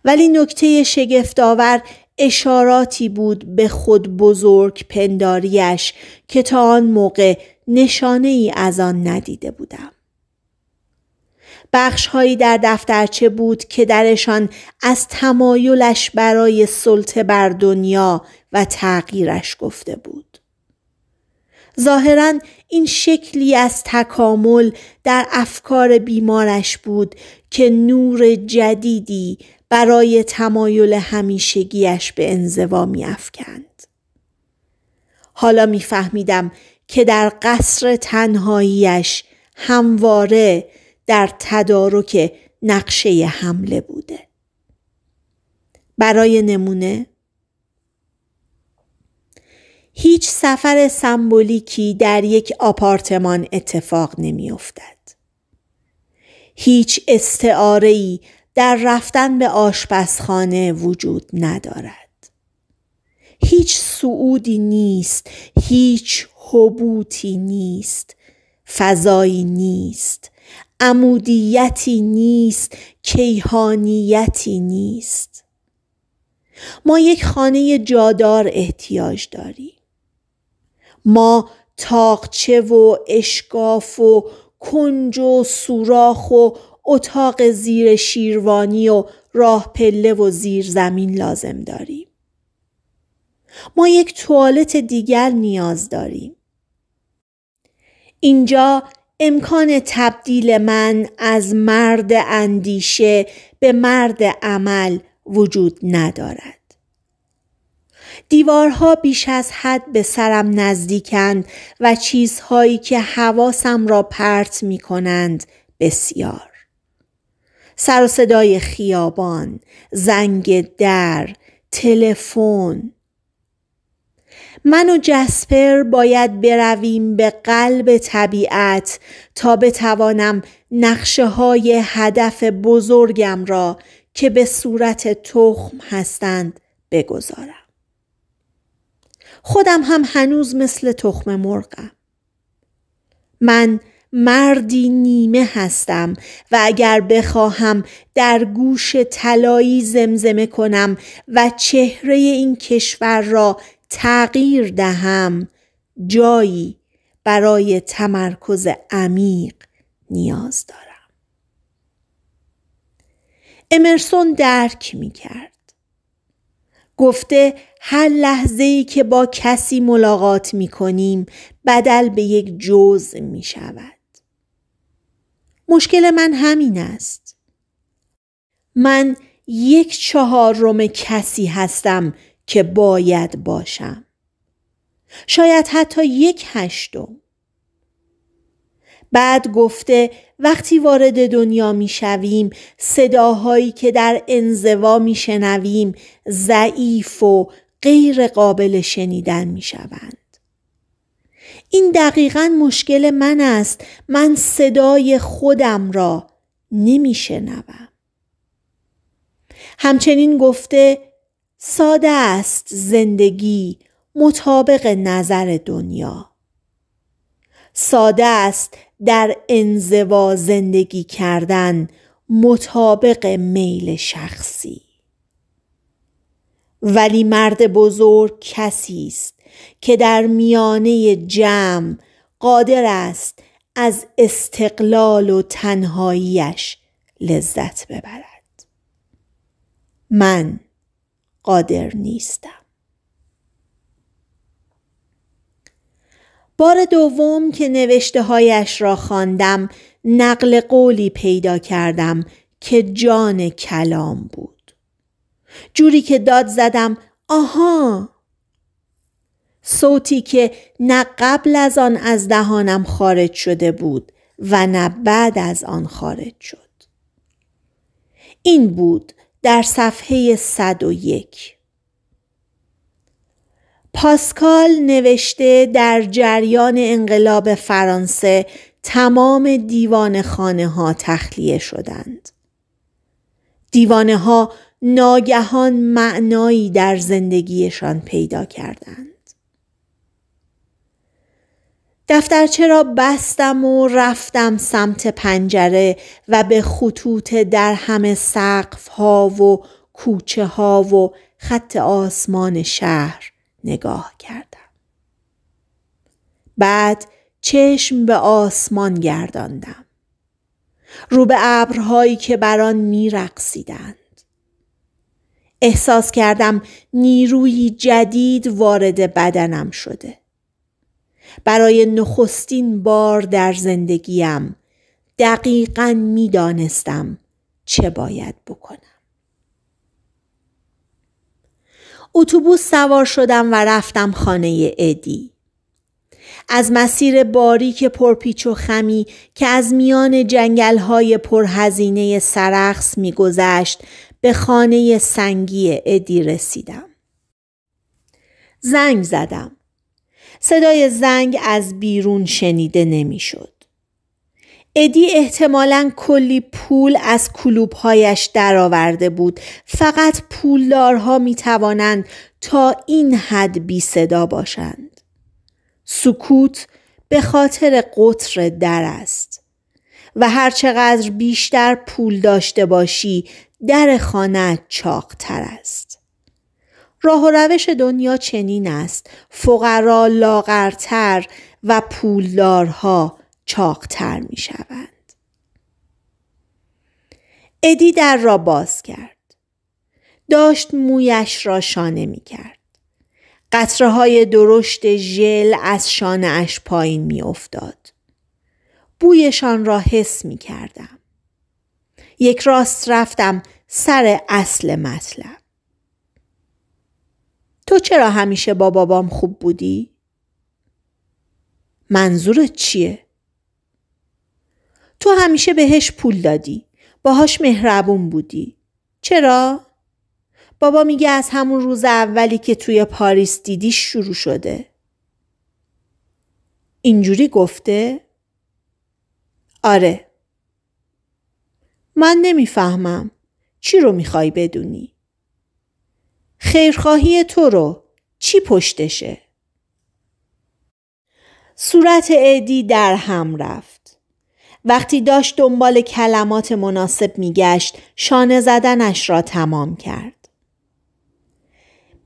ولی نکته شگفتآور اشاراتی بود به خود بزرگ پنداریش که تا آن موقع نشانه ای از آن ندیده بودم. بخشهایی در دفترچه بود که درشان از تمایلش برای سلطه بر دنیا و تغییرش گفته بود. ظاهرا این شکلی از تکامل در افکار بیمارش بود که نور جدیدی برای تمایل همیشگیش به انزوا میافکند. حالا میفهمیدم که در قصر تنهاییش همواره در تدارک نقشه حمله بوده. برای نمونه هیچ سفر سمبولیکی در یک آپارتمان اتفاق نمی افتد. هیچ ای در رفتن به آشپزخانه وجود ندارد. هیچ سعودی نیست، هیچ حبوتی نیست، فضایی نیست، عمودیتی نیست کیهانیتی نیست ما یک خانه جادار احتیاج داریم ما تاقچه و اشکاف و کنج و سوراخ و اتاق زیر شیروانی و راه پله و زیر زمین لازم داریم. ما یک توالت دیگر نیاز داریم. اینجا امکان تبدیل من از مرد اندیشه به مرد عمل وجود ندارد دیوارها بیش از حد به سرم نزدیکند و چیزهایی که حواسم را پرت می کنند بسیار سر و صدای خیابان زنگ در تلفن من و جسپر باید برویم به قلب طبیعت تا بتوانم نقشه های هدف بزرگم را که به صورت تخم هستند بگذارم. خودم هم هنوز مثل تخم مرغم. من مردی نیمه هستم و اگر بخواهم در گوش طلایی زمزمه کنم و چهره این کشور را تغییر دهم جایی برای تمرکز عمیق نیاز دارم امرسون درک می کرد گفته هر لحظه ای که با کسی ملاقات می کنیم بدل به یک جزء می شود. مشکل من همین است. من یک چهارم کسی هستم که باید باشم شاید حتی یک هشتم بعد گفته وقتی وارد دنیا میشویم صداهایی که در انزوا می شنویم ضعیف و غیر قابل شنیدن می شوند این دقیقا مشکل من است من صدای خودم را نمیشنوم همچنین گفته ساده است زندگی مطابق نظر دنیا ساده است در انزوا زندگی کردن مطابق میل شخصی ولی مرد بزرگ کسی است که در میانه جمع قادر است از استقلال و تنهاییش لذت ببرد من قادر نیستم بار دوم که نوشته هایش را خواندم نقل قولی پیدا کردم که جان کلام بود جوری که داد زدم آها صوتی که نه قبل از آن از دهانم خارج شده بود و نه بعد از آن خارج شد این بود در صفحه 101 پاسکال نوشته در جریان انقلاب فرانسه تمام دیوان خانه ها تخلیه شدند. دیوانه ها ناگهان معنایی در زندگیشان پیدا کردند. دفترچه را بستم و رفتم سمت پنجره و به خطوط در همه سقف ها و کوچه ها و خط آسمان شهر نگاه کردم. بعد چشم به آسمان گرداندم. رو به ابرهایی که بر آن میرقصیدند. احساس کردم نیروی جدید وارد بدنم شده. برای نخستین بار در زندگیم دقیقا میدانستم چه باید بکنم اتوبوس سوار شدم و رفتم خانه ادی از مسیر باریک پرپیچ و خمی که از میان جنگل های پرهزینه سرخس میگذشت به خانه سنگی ادی رسیدم زنگ زدم صدای زنگ از بیرون شنیده نمیشد. ادی احتمالا کلی پول از کلوبهایش درآورده بود فقط پولدارها می توانند تا این حد بی صدا باشند سکوت به خاطر قطر در است و هرچقدر بیشتر پول داشته باشی در خانه چاقتر است راه و روش دنیا چنین است فقرا لاغرتر و پولدارها چاقتر میشوند. ادی در را باز کرد. داشت مویش را شانه می کرد. قطره های درشت ژل از شانه اش پایین می افتاد. بویشان را حس می کردم. یک راست رفتم سر اصل مطلب. تو چرا همیشه با بابام خوب بودی؟ منظورت چیه؟ تو همیشه بهش پول دادی. باهاش مهربون بودی. چرا؟ بابا میگه از همون روز اولی که توی پاریس دیدیش شروع شده. اینجوری گفته؟ آره. من نمیفهمم. چی رو میخوای بدونی؟ خیرخواهی تو رو چی پشتشه؟ صورت ادی در هم رفت. وقتی داشت دنبال کلمات مناسب میگشت شانه زدنش را تمام کرد.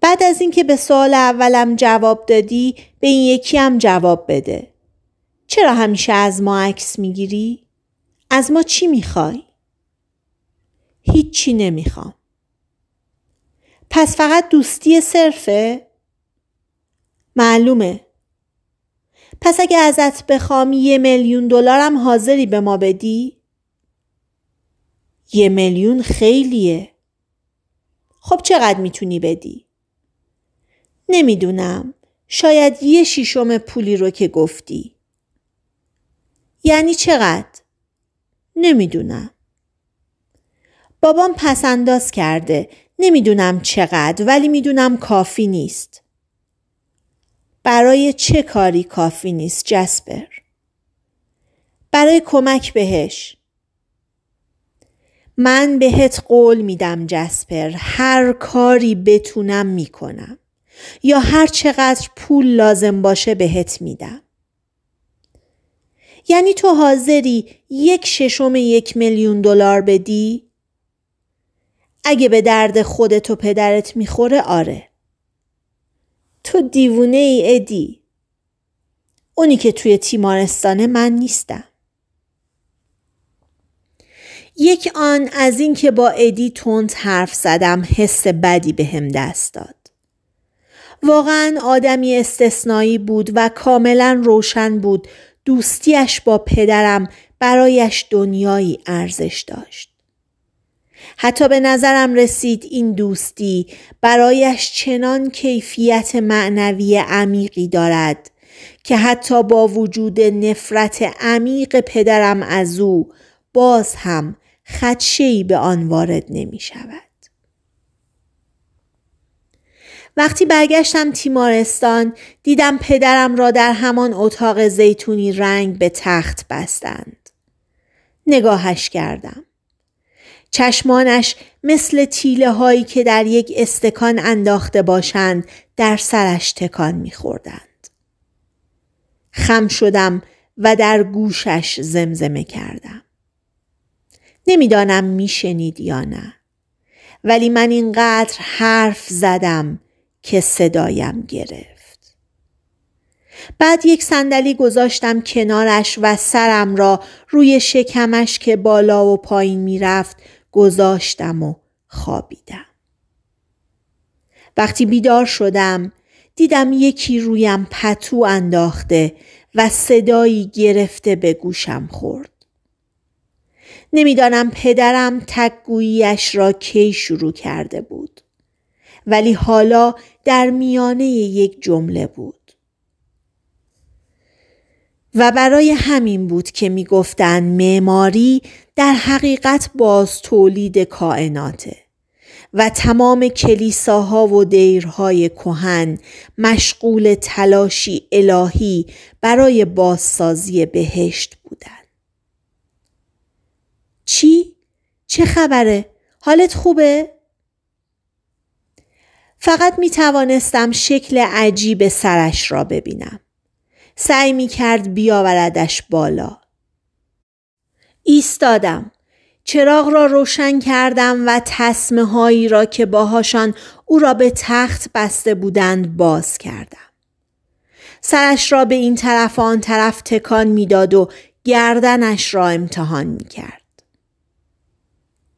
بعد از اینکه به سوال اولم جواب دادی به این یکی هم جواب بده. چرا همیشه از ما عکس میگیری؟ از ما چی میخوای؟ هیچی نمیخوام. پس فقط دوستی صرفه؟ معلومه. پس اگه ازت بخوام یه میلیون دلارم حاضری به ما بدی؟ یه میلیون خیلیه. خب چقدر میتونی بدی؟ نمیدونم. شاید یه شیشم پولی رو که گفتی. یعنی چقدر؟ نمیدونم. بابام انداز کرده نمیدونم چقدر ولی میدونم کافی نیست. برای چه کاری کافی نیست جسپر؟ برای کمک بهش. من بهت قول میدم جسپر هر کاری بتونم میکنم یا هر چقدر پول لازم باشه بهت میدم. یعنی تو حاضری یک ششم یک میلیون دلار بدی؟ اگه به درد خودت و پدرت میخوره آره. تو دیوونه ای ادی. اونی که توی تیمارستانه من نیستم. یک آن از اینکه با ادی تند حرف زدم حس بدی به هم دست داد. واقعا آدمی استثنایی بود و کاملا روشن بود دوستیش با پدرم برایش دنیایی ارزش داشت. حتی به نظرم رسید این دوستی برایش چنان کیفیت معنوی عمیقی دارد که حتی با وجود نفرت عمیق پدرم از او باز هم خدشهی به آن وارد نمی شود. وقتی برگشتم تیمارستان دیدم پدرم را در همان اتاق زیتونی رنگ به تخت بستند. نگاهش کردم. چشمانش مثل تیله هایی که در یک استکان انداخته باشند در سرش تکان میخوردند. خم شدم و در گوشش زمزمه کردم. نمیدانم میشنید یا نه. ولی من اینقدر حرف زدم که صدایم گرفت. بعد یک صندلی گذاشتم کنارش و سرم را روی شکمش که بالا و پایین میرفت گذاشتم و خوابیدم. وقتی بیدار شدم دیدم یکی رویم پتو انداخته و صدایی گرفته به گوشم خورد. نمیدانم پدرم تکگوییش را کی شروع کرده بود. ولی حالا در میانه یک جمله بود. و برای همین بود که می معماری در حقیقت باز تولید کائناته و تمام کلیساها و دیرهای کهن مشغول تلاشی الهی برای بازسازی بهشت بودن. چی؟ چه خبره؟ حالت خوبه؟ فقط می توانستم شکل عجیب سرش را ببینم. سعی می کرد بیاوردش بالا. ایستادم چراغ را روشن کردم و تسمه هایی را که باهاشان او را به تخت بسته بودند باز کردم. سرش را به این طرف و آن طرف تکان میداد و گردنش را امتحان می کرد.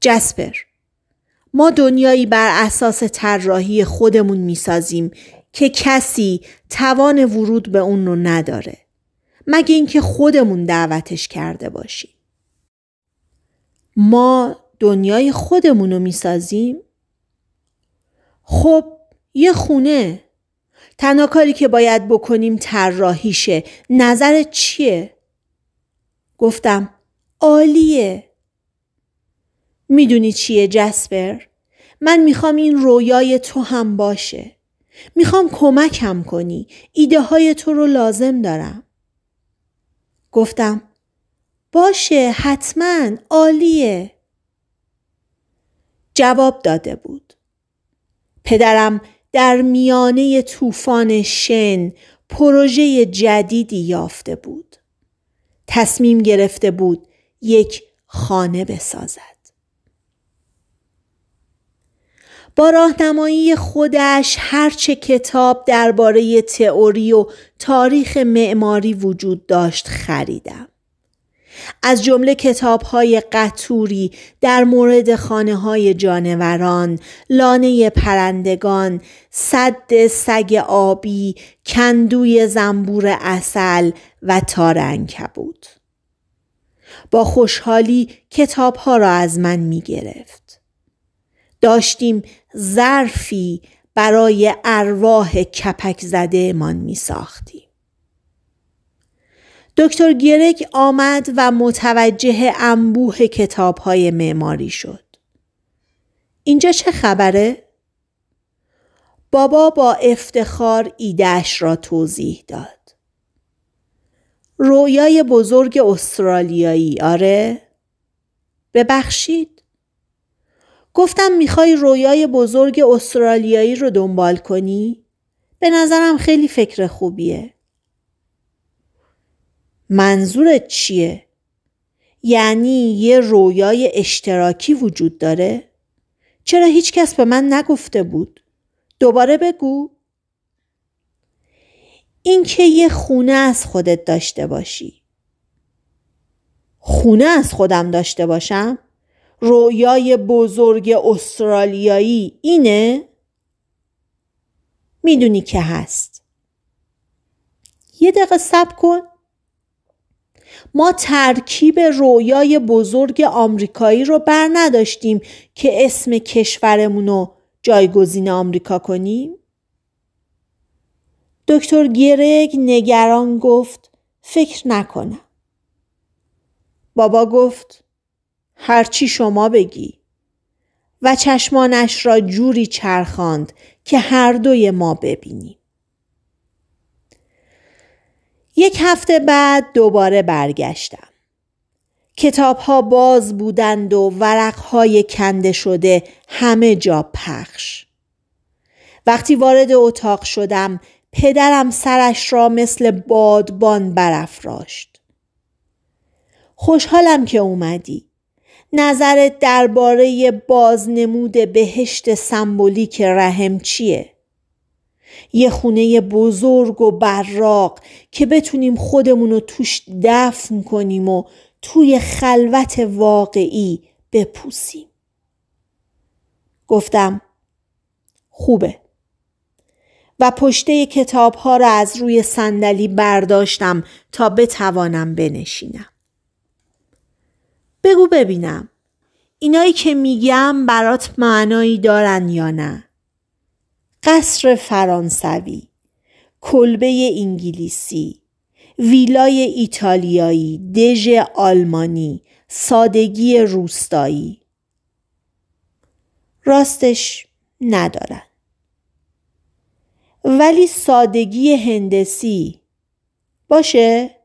جسپر ما دنیایی بر اساس طراحی خودمون میسازیم که کسی توان ورود به اون رو نداره مگه اینکه خودمون دعوتش کرده باشیم ما دنیای خودمون رو میسازیم خب یه خونه تنها کاری که باید بکنیم طراحیشه نظر چیه گفتم عالیه میدونی چیه جسپر من میخوام این رویای تو هم باشه میخوام کمکم کنی ایده های تو رو لازم دارم گفتم باشه حتما عالیه جواب داده بود پدرم در میانه طوفان شن پروژه جدیدی یافته بود تصمیم گرفته بود یک خانه بسازد با راهنمایی خودش هرچه کتاب درباره تئوری و تاریخ معماری وجود داشت خریدم از جمله کتاب‌های قطوری در مورد خانه های جانوران، لانه پرندگان، صد سگ آبی، کندوی زنبور اصل و تارنگ بود. با خوشحالی کتاب‌ها را از من می داشتیم ظرفی برای ارواح کپک زده من می دکتر گرک آمد و متوجه انبوه کتاب های معماری شد. اینجا چه خبره؟ بابا با افتخار ایدهش را توضیح داد. رویای بزرگ استرالیایی آره؟ ببخشید؟ گفتم میخوای رویای بزرگ استرالیایی رو دنبال کنی؟ به نظرم خیلی فکر خوبیه. منظورت چیه؟ یعنی یه رویای اشتراکی وجود داره؟ چرا هیچ کس به من نگفته بود؟ دوباره بگو؟ اینکه یه خونه از خودت داشته باشی. خونه از خودم داشته باشم؟ رویای بزرگ استرالیایی اینه؟ میدونی که هست. یه دقیقه صبر کن ما ترکیب رویای بزرگ آمریکایی رو بر نداشتیم که اسم کشورمون رو جایگزین آمریکا کنیم؟ دکتر گرگ نگران گفت فکر نکنم. بابا گفت هرچی شما بگی و چشمانش را جوری چرخاند که هر دوی ما ببینیم. یک هفته بعد دوباره برگشتم. کتاب ها باز بودند و ورق های کنده شده همه جا پخش. وقتی وارد اتاق شدم پدرم سرش را مثل بادبان برافراشت. خوشحالم که اومدی. نظرت درباره بازنمود بهشت سمبولیک رحم چیه؟ یه خونه بزرگ و براق که بتونیم خودمون رو توش دفن کنیم و توی خلوت واقعی بپوسیم گفتم خوبه و پشته کتاب ها را از روی صندلی برداشتم تا بتوانم بنشینم بگو ببینم اینایی که میگم برات معنایی دارن یا نه قصر فرانسوی کلبه انگلیسی ویلای ایتالیایی دژ آلمانی سادگی روستایی راستش ندارن ولی سادگی هندسی باشه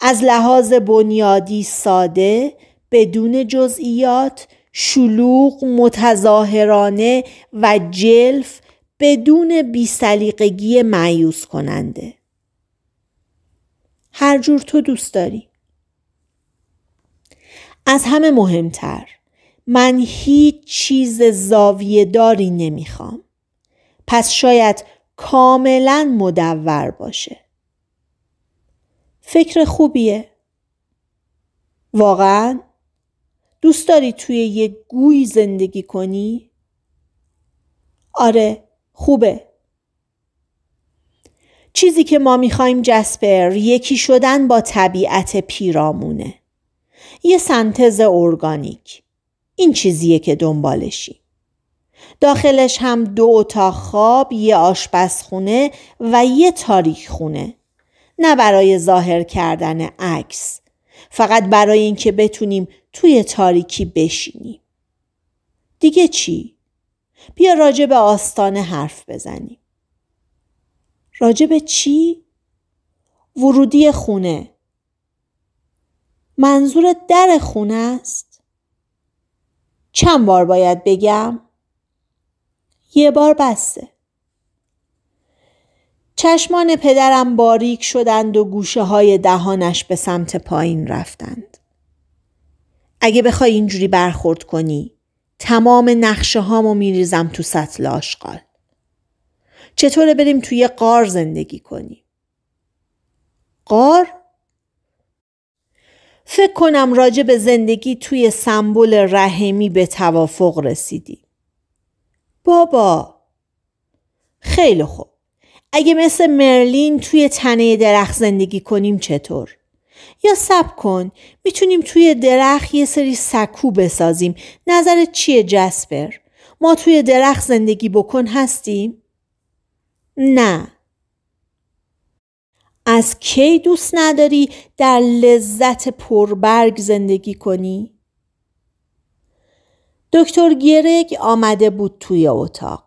از لحاظ بنیادی ساده بدون جزئیات شلوغ متظاهرانه و جلف بدون بیسلیقگی معیوز کننده هر جور تو دوست داری از همه مهمتر من هیچ چیز زاویه داری نمیخوام پس شاید کاملا مدور باشه فکر خوبیه واقعا دوست داری توی یه گوی زندگی کنی آره خوبه. چیزی که ما میخوایم جسپر یکی شدن با طبیعت پیرامونه. یه سنتز ارگانیک. این چیزیه که دنبالشی. داخلش هم دو اتاق خواب، یه آشپزخونه و یه تاریک خونه. نه برای ظاهر کردن عکس. فقط برای اینکه بتونیم توی تاریکی بشینیم. دیگه چی؟ بیا راجع به آستانه حرف بزنیم. راجع به چی؟ ورودی خونه. منظور در خونه است؟ چند بار باید بگم؟ یه بار بسته. چشمان پدرم باریک شدند و گوشه های دهانش به سمت پایین رفتند. اگه بخوای اینجوری برخورد کنی تمام نقشه هامو میریزم تو سطل آشغال چطوره بریم توی قار زندگی کنیم قار فکر کنم راجع به زندگی توی سمبول رحمی به توافق رسیدیم بابا خیلی خوب اگه مثل مرلین توی تنه درخت زندگی کنیم چطور یا سب کن میتونیم توی درخت یه سری سکو بسازیم نظرت چیه جسپر؟ ما توی درخت زندگی بکن هستیم؟ نه از کی دوست نداری در لذت پربرگ زندگی کنی؟ دکتر گرگ آمده بود توی اتاق.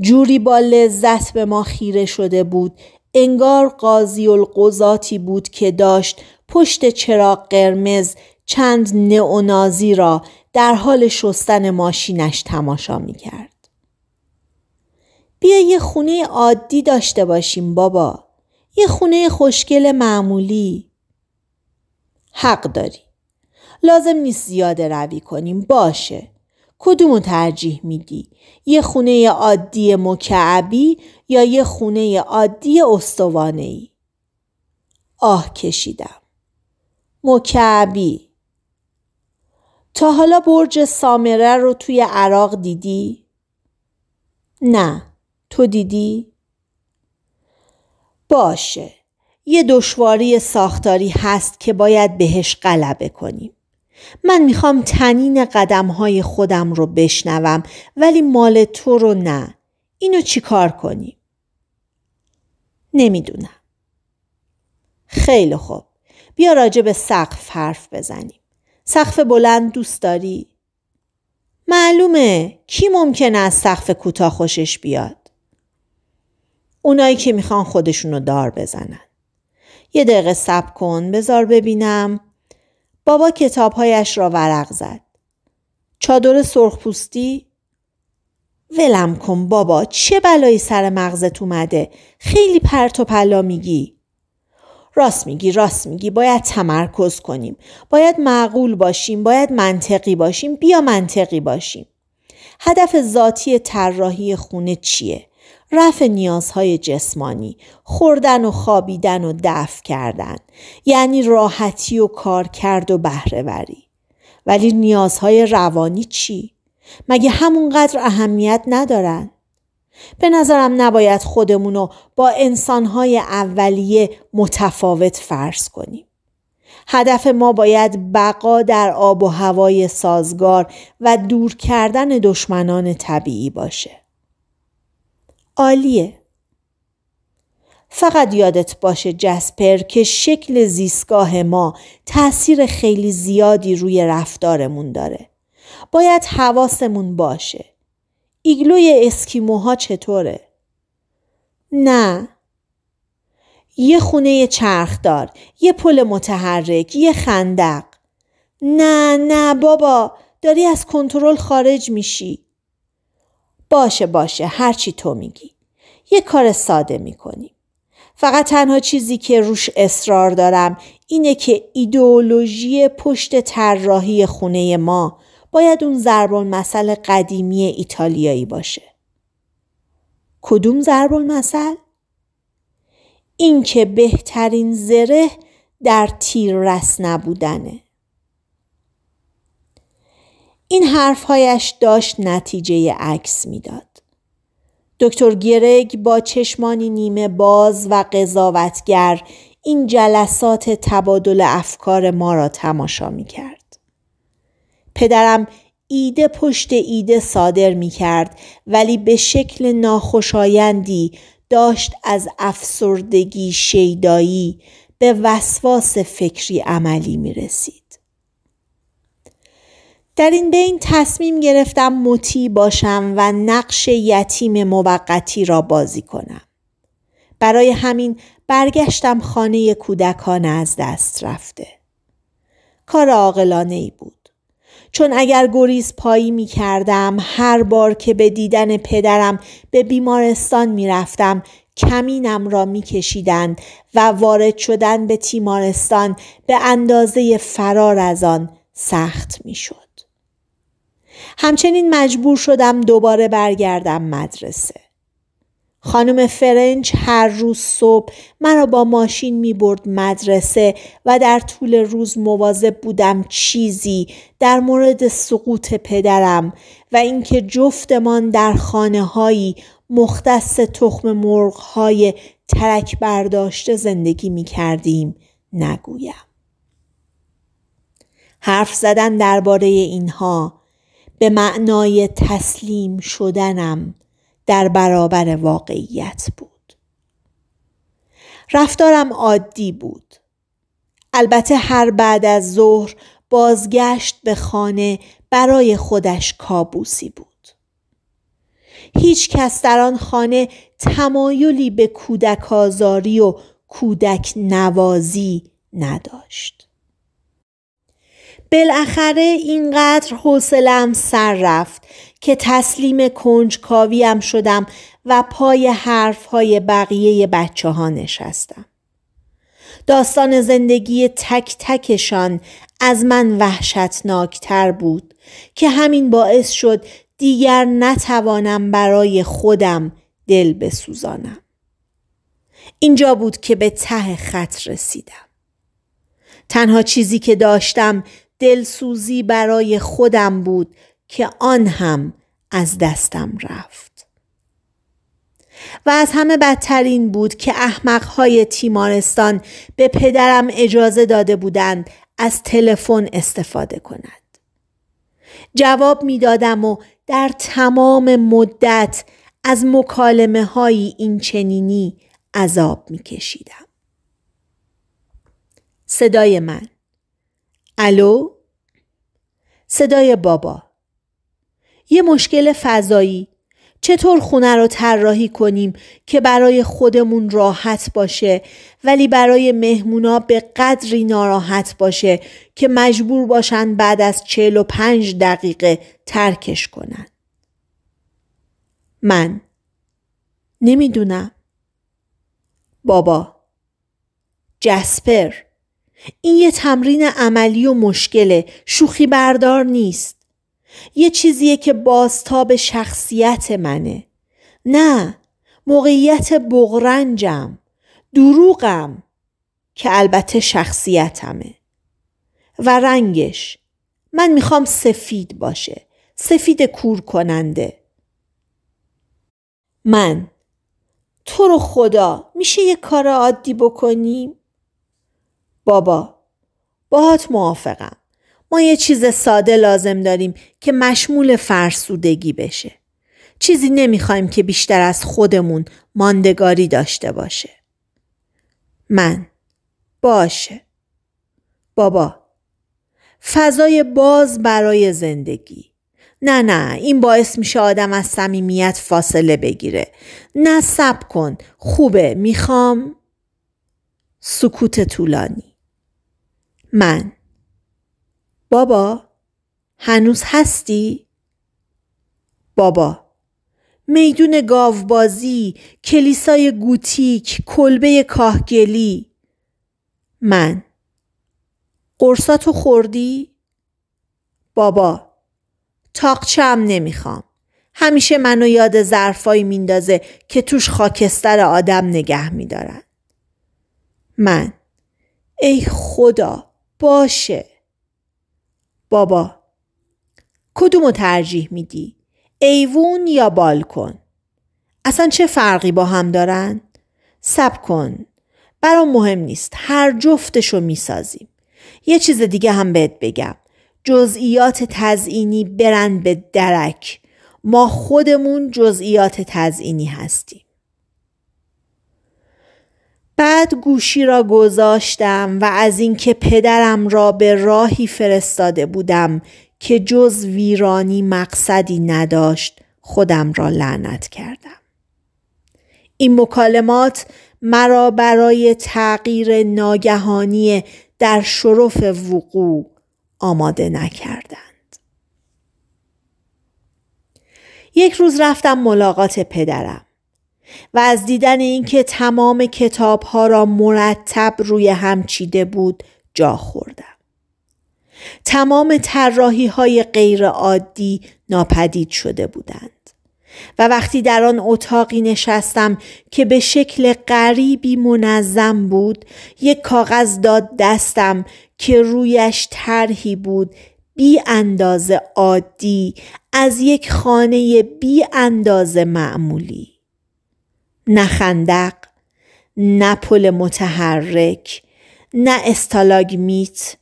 جوری با لذت به ما خیره شده بود انگار قاضی القضاتی بود که داشت پشت چراغ قرمز چند نئونازی را در حال شستن ماشینش تماشا می کرد. بیا یه خونه عادی داشته باشیم بابا. یه خونه خوشگل معمولی. حق داری. لازم نیست زیاده روی کنیم. باشه. کدومو ترجیح میدی؟ یه خونه عادی مکعبی یا یه خونه عادی استوانه ای؟ آه کشیدم. مکعبی تا حالا برج سامره رو توی عراق دیدی؟ نه تو دیدی؟ باشه یه دشواری ساختاری هست که باید بهش غلبه کنیم من میخوام تنین های خودم رو بشنوم ولی مال تو رو نه اینو چیکار کنیم؟ نمیدونم خیلی خوب بیا راجع به سقف حرف بزنیم سقف بلند دوست داری معلومه کی ممکنه از سقف کوتاه خوشش بیاد اونایی که میخوان خودشونو دار بزنن یه دقیقه سب کن بذار ببینم بابا کتابهایش را ورق زد چادر سرخ پوستی؟ ولم کن بابا چه بلایی سر مغزت اومده خیلی پرت و پلا میگی راست میگی راست میگی باید تمرکز کنیم باید معقول باشیم باید منطقی باشیم بیا منطقی باشیم هدف ذاتی طراحی خونه چیه رفع نیازهای جسمانی خوردن و خوابیدن و دفع کردن یعنی راحتی و کار کرد و بهرهوری ولی نیازهای روانی چی مگه همونقدر اهمیت ندارن به نظرم نباید خودمونو با انسانهای اولیه متفاوت فرض کنیم. هدف ما باید بقا در آب و هوای سازگار و دور کردن دشمنان طبیعی باشه. عالیه. فقط یادت باشه جسپر که شکل زیستگاه ما تأثیر خیلی زیادی روی رفتارمون داره. باید حواسمون باشه. ایگلوی اسکیموها چطوره؟ نه یه خونه چرخدار یه پل متحرک یه خندق نه نه بابا داری از کنترل خارج میشی باشه باشه هرچی تو میگی یه کار ساده میکنی فقط تنها چیزی که روش اصرار دارم اینه که ایدئولوژی پشت طراحی خونه ما باید اون ضربان قدیمی ایتالیایی باشه. کدوم ضربان مسئله؟ این که بهترین زره در تیر رس نبودنه. این حرفهایش داشت نتیجه عکس میداد. دکتر گرگ با چشمانی نیمه باز و قضاوتگر این جلسات تبادل افکار ما را تماشا می کرد. پدرم ایده پشت ایده صادر می کرد ولی به شکل ناخوشایندی داشت از افسردگی شیدایی به وسواس فکری عملی می رسید. در این بین تصمیم گرفتم مطیع باشم و نقش یتیم موقتی را بازی کنم. برای همین برگشتم خانه کودکان از دست رفته. کار عاقلانه ای بود. چون اگر گریز پایی می کردم هر بار که به دیدن پدرم به بیمارستان می رفتم کمینم را می کشیدن و وارد شدن به تیمارستان به اندازه فرار از آن سخت می شد. همچنین مجبور شدم دوباره برگردم مدرسه. خانم فرنج هر روز صبح مرا با ماشین می برد مدرسه و در طول روز مواظب بودم چیزی در مورد سقوط پدرم و اینکه جفتمان در خانه هایی مختص تخم مرغ های ترک برداشته زندگی می کردیم نگویم. حرف زدن درباره اینها به معنای تسلیم شدنم در برابر واقعیت بود. رفتارم عادی بود. البته هر بعد از ظهر بازگشت به خانه برای خودش کابوسی بود. هیچ کس در آن خانه تمایلی به کودک آزاری و کودک نوازی نداشت. بالاخره اینقدر حوصلم سر رفت که تسلیم کنجکاویم شدم و پای حرف های بقیه بچه ها نشستم. داستان زندگی تک تکشان از من وحشتناکتر بود که همین باعث شد دیگر نتوانم برای خودم دل بسوزانم. اینجا بود که به ته خط رسیدم. تنها چیزی که داشتم دلسوزی برای خودم بود که آن هم از دستم رفت و از همه بدترین بود که احمقهای تیمارستان به پدرم اجازه داده بودند از تلفن استفاده کند جواب میدادم و در تمام مدت از مکالمه های این چنینی عذاب می کشیدم. صدای من الو صدای بابا یه مشکل فضایی چطور خونه رو طراحی کنیم که برای خودمون راحت باشه ولی برای مهمونا به قدری ناراحت باشه که مجبور باشن بعد از پنج دقیقه ترکش کنن من نمیدونم بابا جسپر این یه تمرین عملی و مشکله شوخی بردار نیست یه چیزیه که بازتاب شخصیت منه نه موقعیت بغرنجم دروغم که البته شخصیتمه و رنگش من میخوام سفید باشه سفید کور کننده من تو رو خدا میشه یه کار عادی بکنیم؟ بابا باهات موافقم ما یه چیز ساده لازم داریم که مشمول فرسودگی بشه. چیزی نمیخوایم که بیشتر از خودمون ماندگاری داشته باشه. من باشه بابا فضای باز برای زندگی نه نه این باعث میشه آدم از صمیمیت فاصله بگیره نه سب کن خوبه میخوام سکوت طولانی من بابا هنوز هستی؟ بابا میدون گاوبازی، کلیسای گوتیک، کلبه کاهگلی من قرصاتو خوردی؟ بابا تاقچم نمیخوام همیشه منو یاد ظرفایی میندازه که توش خاکستر آدم نگه میدارن من ای خدا باشه بابا کدومو ترجیح میدی؟ ایوون یا بالکن؟ اصلا چه فرقی با هم دارن؟ سب کن برام مهم نیست هر جفتشو میسازیم یه چیز دیگه هم بهت بگم جزئیات تزئینی برن به درک ما خودمون جزئیات تزئینی هستیم بعد گوشی را گذاشتم و از اینکه پدرم را به راهی فرستاده بودم که جز ویرانی مقصدی نداشت خودم را لعنت کردم. این مکالمات مرا برای تغییر ناگهانی در شرف وقوع آماده نکردند. یک روز رفتم ملاقات پدرم. و از دیدن اینکه تمام کتاب ها را مرتب روی هم چیده بود جا خوردم. تمام طراحی های غیر عادی ناپدید شده بودند و وقتی در آن اتاقی نشستم که به شکل غریبی منظم بود یک کاغذ داد دستم که رویش طرحی بود بی اندازه عادی از یک خانه بی اندازه معمولی نه خندق نه پل متحرک نه استالاگمیت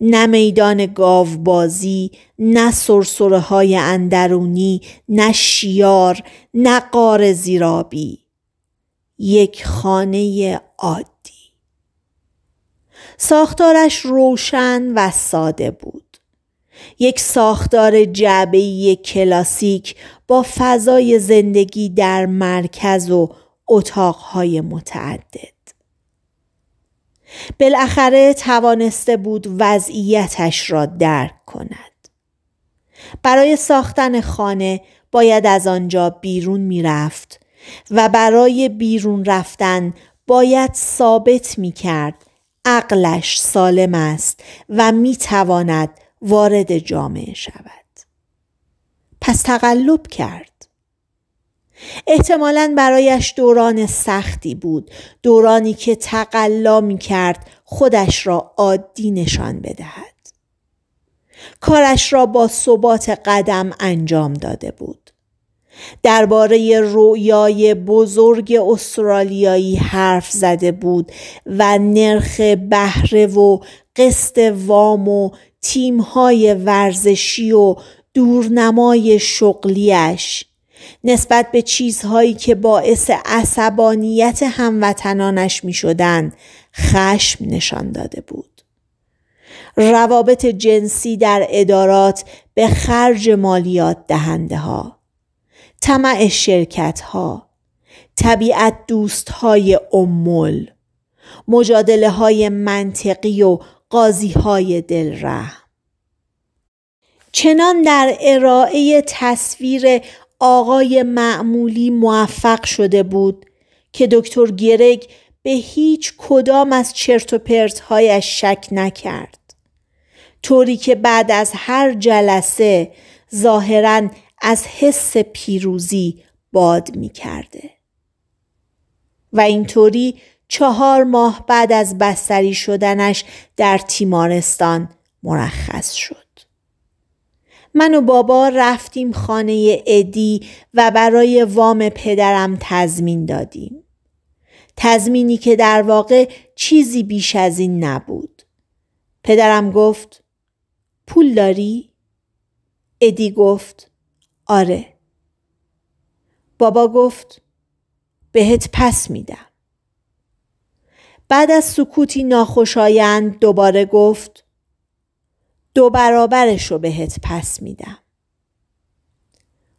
نه میدان گاوبازی نه سرسره های اندرونی نه شیار نه قار زیرابی یک خانه عادی ساختارش روشن و ساده بود یک ساختار جعبه کلاسیک با فضای زندگی در مرکز و اتاقهای متعدد بالاخره توانسته بود وضعیتش را درک کند برای ساختن خانه باید از آنجا بیرون میرفت و برای بیرون رفتن باید ثابت می کرد عقلش سالم است و می تواند وارد جامعه شود. پس تقلب کرد. احتمالا برایش دوران سختی بود دورانی که تقلا می کرد خودش را عادی نشان بدهد کارش را با ثبات قدم انجام داده بود درباره رویای بزرگ استرالیایی حرف زده بود و نرخ بهره و قسط وام و تیمهای ورزشی و دورنمای شغلیش نسبت به چیزهایی که باعث عصبانیت هموطنانش می شدن خشم نشان داده بود. روابط جنسی در ادارات به خرج مالیات دهنده ها طمع شرکت ها طبیعت دوست های امول مجادله های منطقی و قاضی های دل چنان در ارائه تصویر آقای معمولی موفق شده بود که دکتر گرگ به هیچ کدام از چرت و شک نکرد. طوری که بعد از هر جلسه ظاهرا از حس پیروزی باد می کرده. و اینطوری چهار ماه بعد از بستری شدنش در تیمارستان مرخص شد. من و بابا رفتیم خانه ادی و برای وام پدرم تضمین دادیم. تضمینی که در واقع چیزی بیش از این نبود. پدرم گفت پول داری؟ ادی گفت آره. بابا گفت بهت پس میدم. بعد از سکوتی ناخوشایند دوباره گفت دو برابرش رو بهت پس میدم.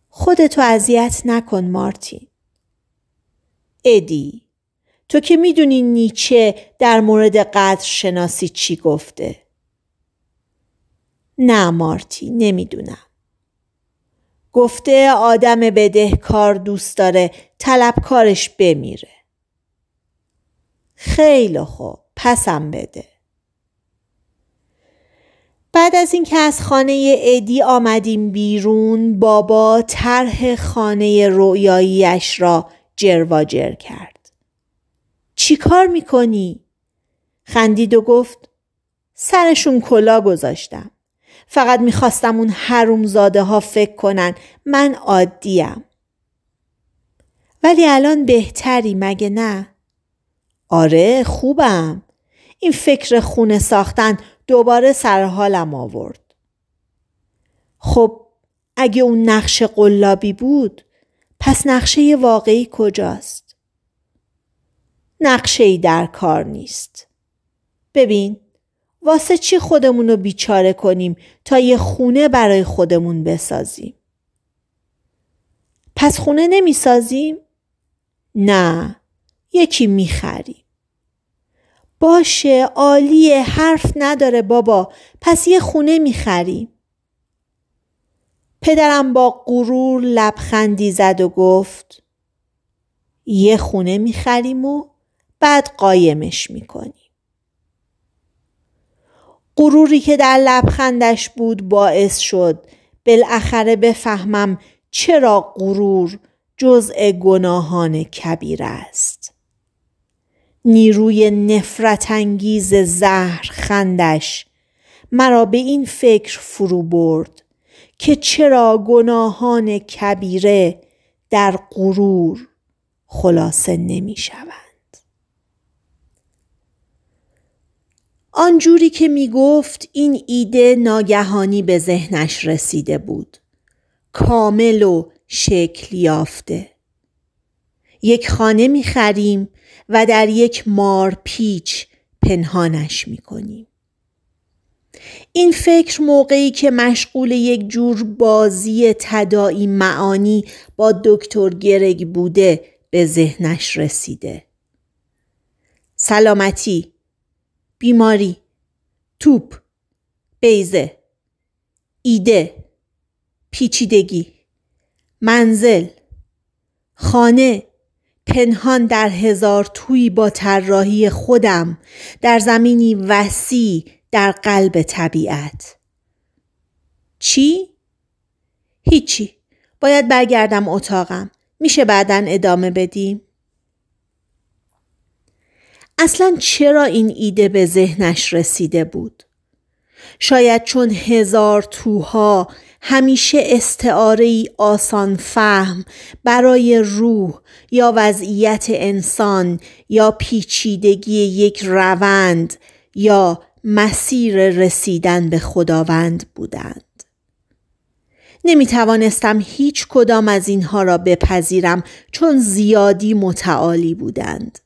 خودتو اذیت نکن مارتین. ادی تو که میدونی نیچه در مورد قدر شناسی چی گفته؟ نه مارتی نمیدونم. گفته آدم کار دوست داره طلبکارش بمیره. خیلی خوب پسم بده. بعد از اینکه از خانه ادی آمدیم بیرون بابا طرح خانه رویاییش را جرواجر کرد. چی کار میکنی؟ خندید و گفت سرشون کلا گذاشتم. فقط میخواستم اون زاده ها فکر کنن من عادیم. ولی الان بهتری مگه نه؟ آره خوبم. این فکر خونه ساختن دوباره سر حالم آورد. خب اگه اون نقش قلابی بود پس نقشه واقعی کجاست؟ نقشه ای در کار نیست. ببین واسه چی خودمون رو بیچاره کنیم تا یه خونه برای خودمون بسازیم؟ پس خونه نمیسازیم؟ نه یکی میخریم. باشه عالیه حرف نداره بابا پس یه خونه میخریم پدرم با غرور لبخندی زد و گفت یه خونه میخریم و بعد قایمش میکنیم غروری که در لبخندش بود باعث شد بالاخره بفهمم چرا غرور جزء گناهان کبیر است نیروی نفرت انگیز زهر خندش مرا به این فکر فرو برد که چرا گناهان کبیره در غرور خلاصه نمی شوند. آنجوری که می گفت این ایده ناگهانی به ذهنش رسیده بود. کامل و شکل یافته. یک خانه می خریم و در یک مار پیچ پنهانش میکنیم این فکر موقعی که مشغول یک جور بازی تدائی معانی با دکتر گرگ بوده به ذهنش رسیده. سلامتی، بیماری، توپ، بیزه، ایده، پیچیدگی، منزل، خانه، پنهان در هزار توی با طراحی خودم در زمینی وسیع در قلب طبیعت چی؟ هیچی باید برگردم اتاقم میشه بعدا ادامه بدیم؟ اصلا چرا این ایده به ذهنش رسیده بود؟ شاید چون هزار توها همیشه استعاره آسان فهم برای روح یا وضعیت انسان یا پیچیدگی یک روند یا مسیر رسیدن به خداوند بودند. نمی توانستم هیچ کدام از اینها را بپذیرم چون زیادی متعالی بودند.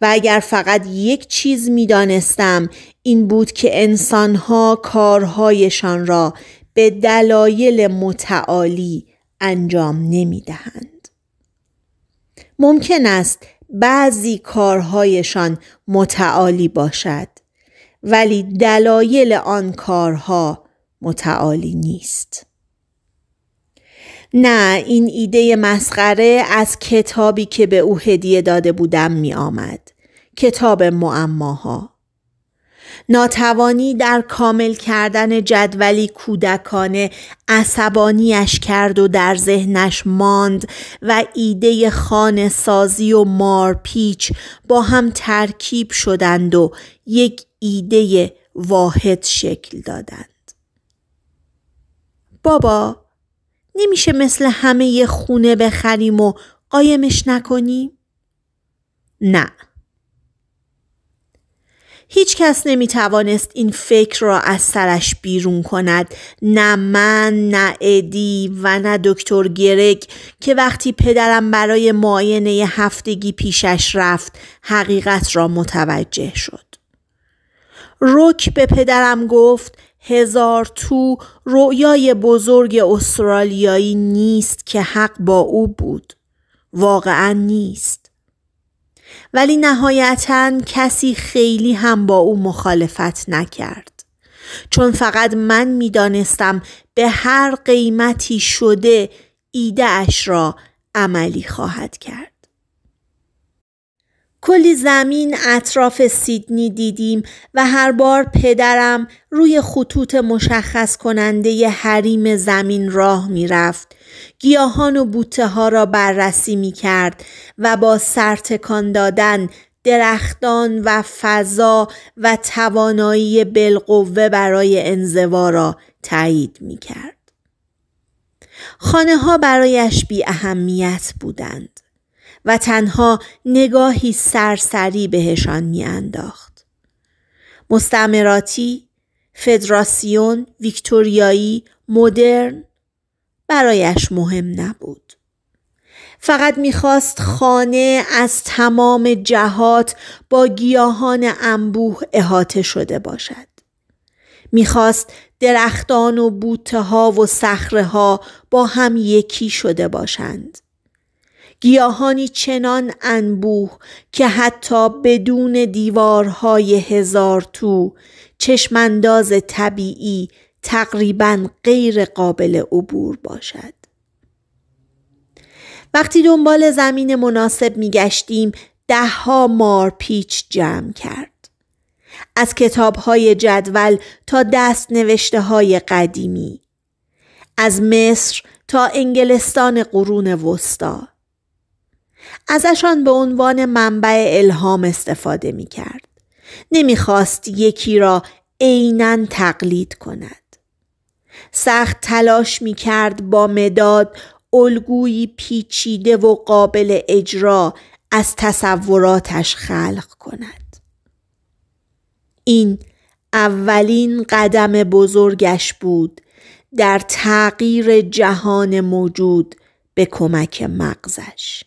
و اگر فقط یک چیز می دانستم این بود که انسانها کارهایشان را به دلایل متعالی انجام نمی دهند. ممکن است بعضی کارهایشان متعالی باشد ولی دلایل آن کارها متعالی نیست. نه این ایده مسخره از کتابی که به او هدیه داده بودم می آمد. کتاب معماها. ناتوانی در کامل کردن جدولی کودکانه عصبانیش کرد و در ذهنش ماند و ایده خانه سازی و مارپیچ با هم ترکیب شدند و یک ایده واحد شکل دادند. بابا نمیشه مثل همه خونه بخریم و قایمش نکنیم؟ نه هیچ کس نمی توانست این فکر را از سرش بیرون کند نه من نه ادی و نه دکتر گرگ که وقتی پدرم برای معاینه هفتگی پیشش رفت حقیقت را متوجه شد روک به پدرم گفت هزار تو رویای بزرگ استرالیایی نیست که حق با او بود واقعا نیست ولی نهایتا کسی خیلی هم با او مخالفت نکرد. چون فقط من میدانستم به هر قیمتی شده ایده اش را عملی خواهد کرد. کلی زمین اطراف سیدنی دیدیم و هر بار پدرم روی خطوط مشخص کننده حریم زمین راه می رفت. گیاهان و بوته ها را بررسی می کرد و با سرتکان دادن درختان و فضا و توانایی بالقوه برای انزوا را تایید می کرد. خانه ها برایش بی اهمیت بودند. و تنها نگاهی سرسری بهشان میانداخت. مستعمراتی، فدراسیون، ویکتوریایی، مدرن برایش مهم نبود. فقط میخواست خانه از تمام جهات با گیاهان انبوه احاطه شده باشد. میخواست درختان و بوته ها و صخره ها با هم یکی شده باشند. گیاهانی چنان انبوه که حتی بدون دیوارهای هزار تو چشمانداز طبیعی تقریبا غیر قابل عبور باشد. وقتی دنبال زمین مناسب می گشتیم ده ها مارپیچ جمع کرد. از کتاب های جدول تا دست نوشته های قدیمی. از مصر تا انگلستان قرون وسطا. ازشان به عنوان منبع الهام استفاده می کرد. خواست یکی را عینا تقلید کند. سخت تلاش می کرد با مداد الگویی پیچیده و قابل اجرا از تصوراتش خلق کند. این اولین قدم بزرگش بود در تغییر جهان موجود به کمک مغزش.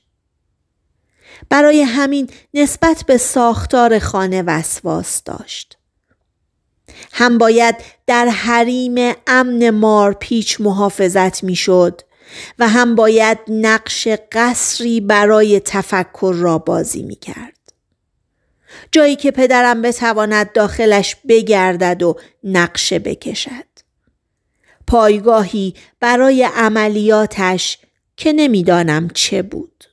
برای همین نسبت به ساختار خانه وسواس داشت هم باید در حریم امن مارپیچ محافظت میشد و هم باید نقش قصری برای تفکر را بازی می کرد. جایی که پدرم بتواند داخلش بگردد و نقشه بکشد. پایگاهی برای عملیاتش که نمیدانم چه بود.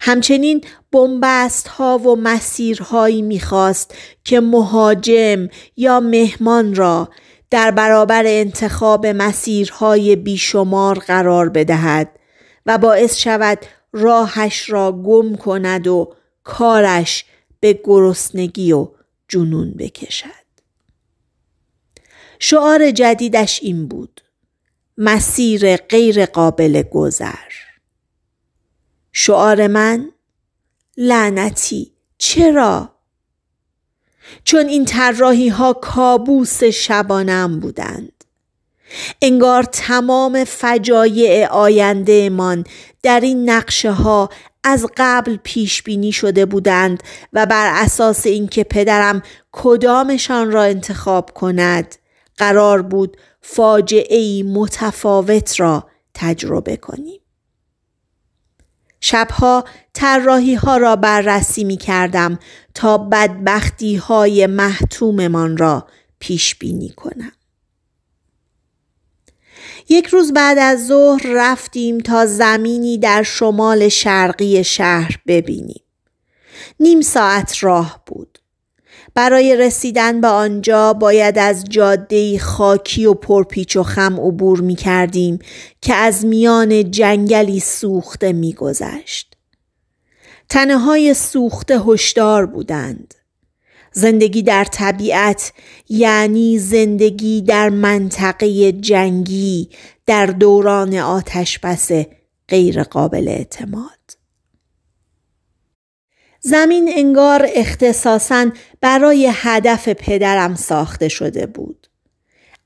همچنین بومبست ها و مسیرهایی میخواست که مهاجم یا مهمان را در برابر انتخاب مسیرهای بیشمار قرار بدهد و باعث شود راهش را گم کند و کارش به گرسنگی و جنون بکشد. شعار جدیدش این بود مسیر غیر قابل گذر شعار من لعنتی چرا؟ چون این طراحی ها کابوس شبانم بودند انگار تمام فجایع آیندهمان در این نقشه ها از قبل پیش بینی شده بودند و بر اساس اینکه پدرم کدامشان را انتخاب کند قرار بود فاجعه متفاوت را تجربه کنیم شبها طراحی ها را بررسی می کردم تا بدبختی های من را پیش بینی کنم. یک روز بعد از ظهر رفتیم تا زمینی در شمال شرقی شهر ببینیم. نیم ساعت راه بود. برای رسیدن به آنجا باید از جاده خاکی و پرپیچ و خم عبور می کردیم که از میان جنگلی سوخته می گذشت. تنه های سوخته هشدار بودند. زندگی در طبیعت یعنی زندگی در منطقه جنگی در دوران آتشبس غیر قابل اعتماد. زمین انگار اختصاصا برای هدف پدرم ساخته شده بود.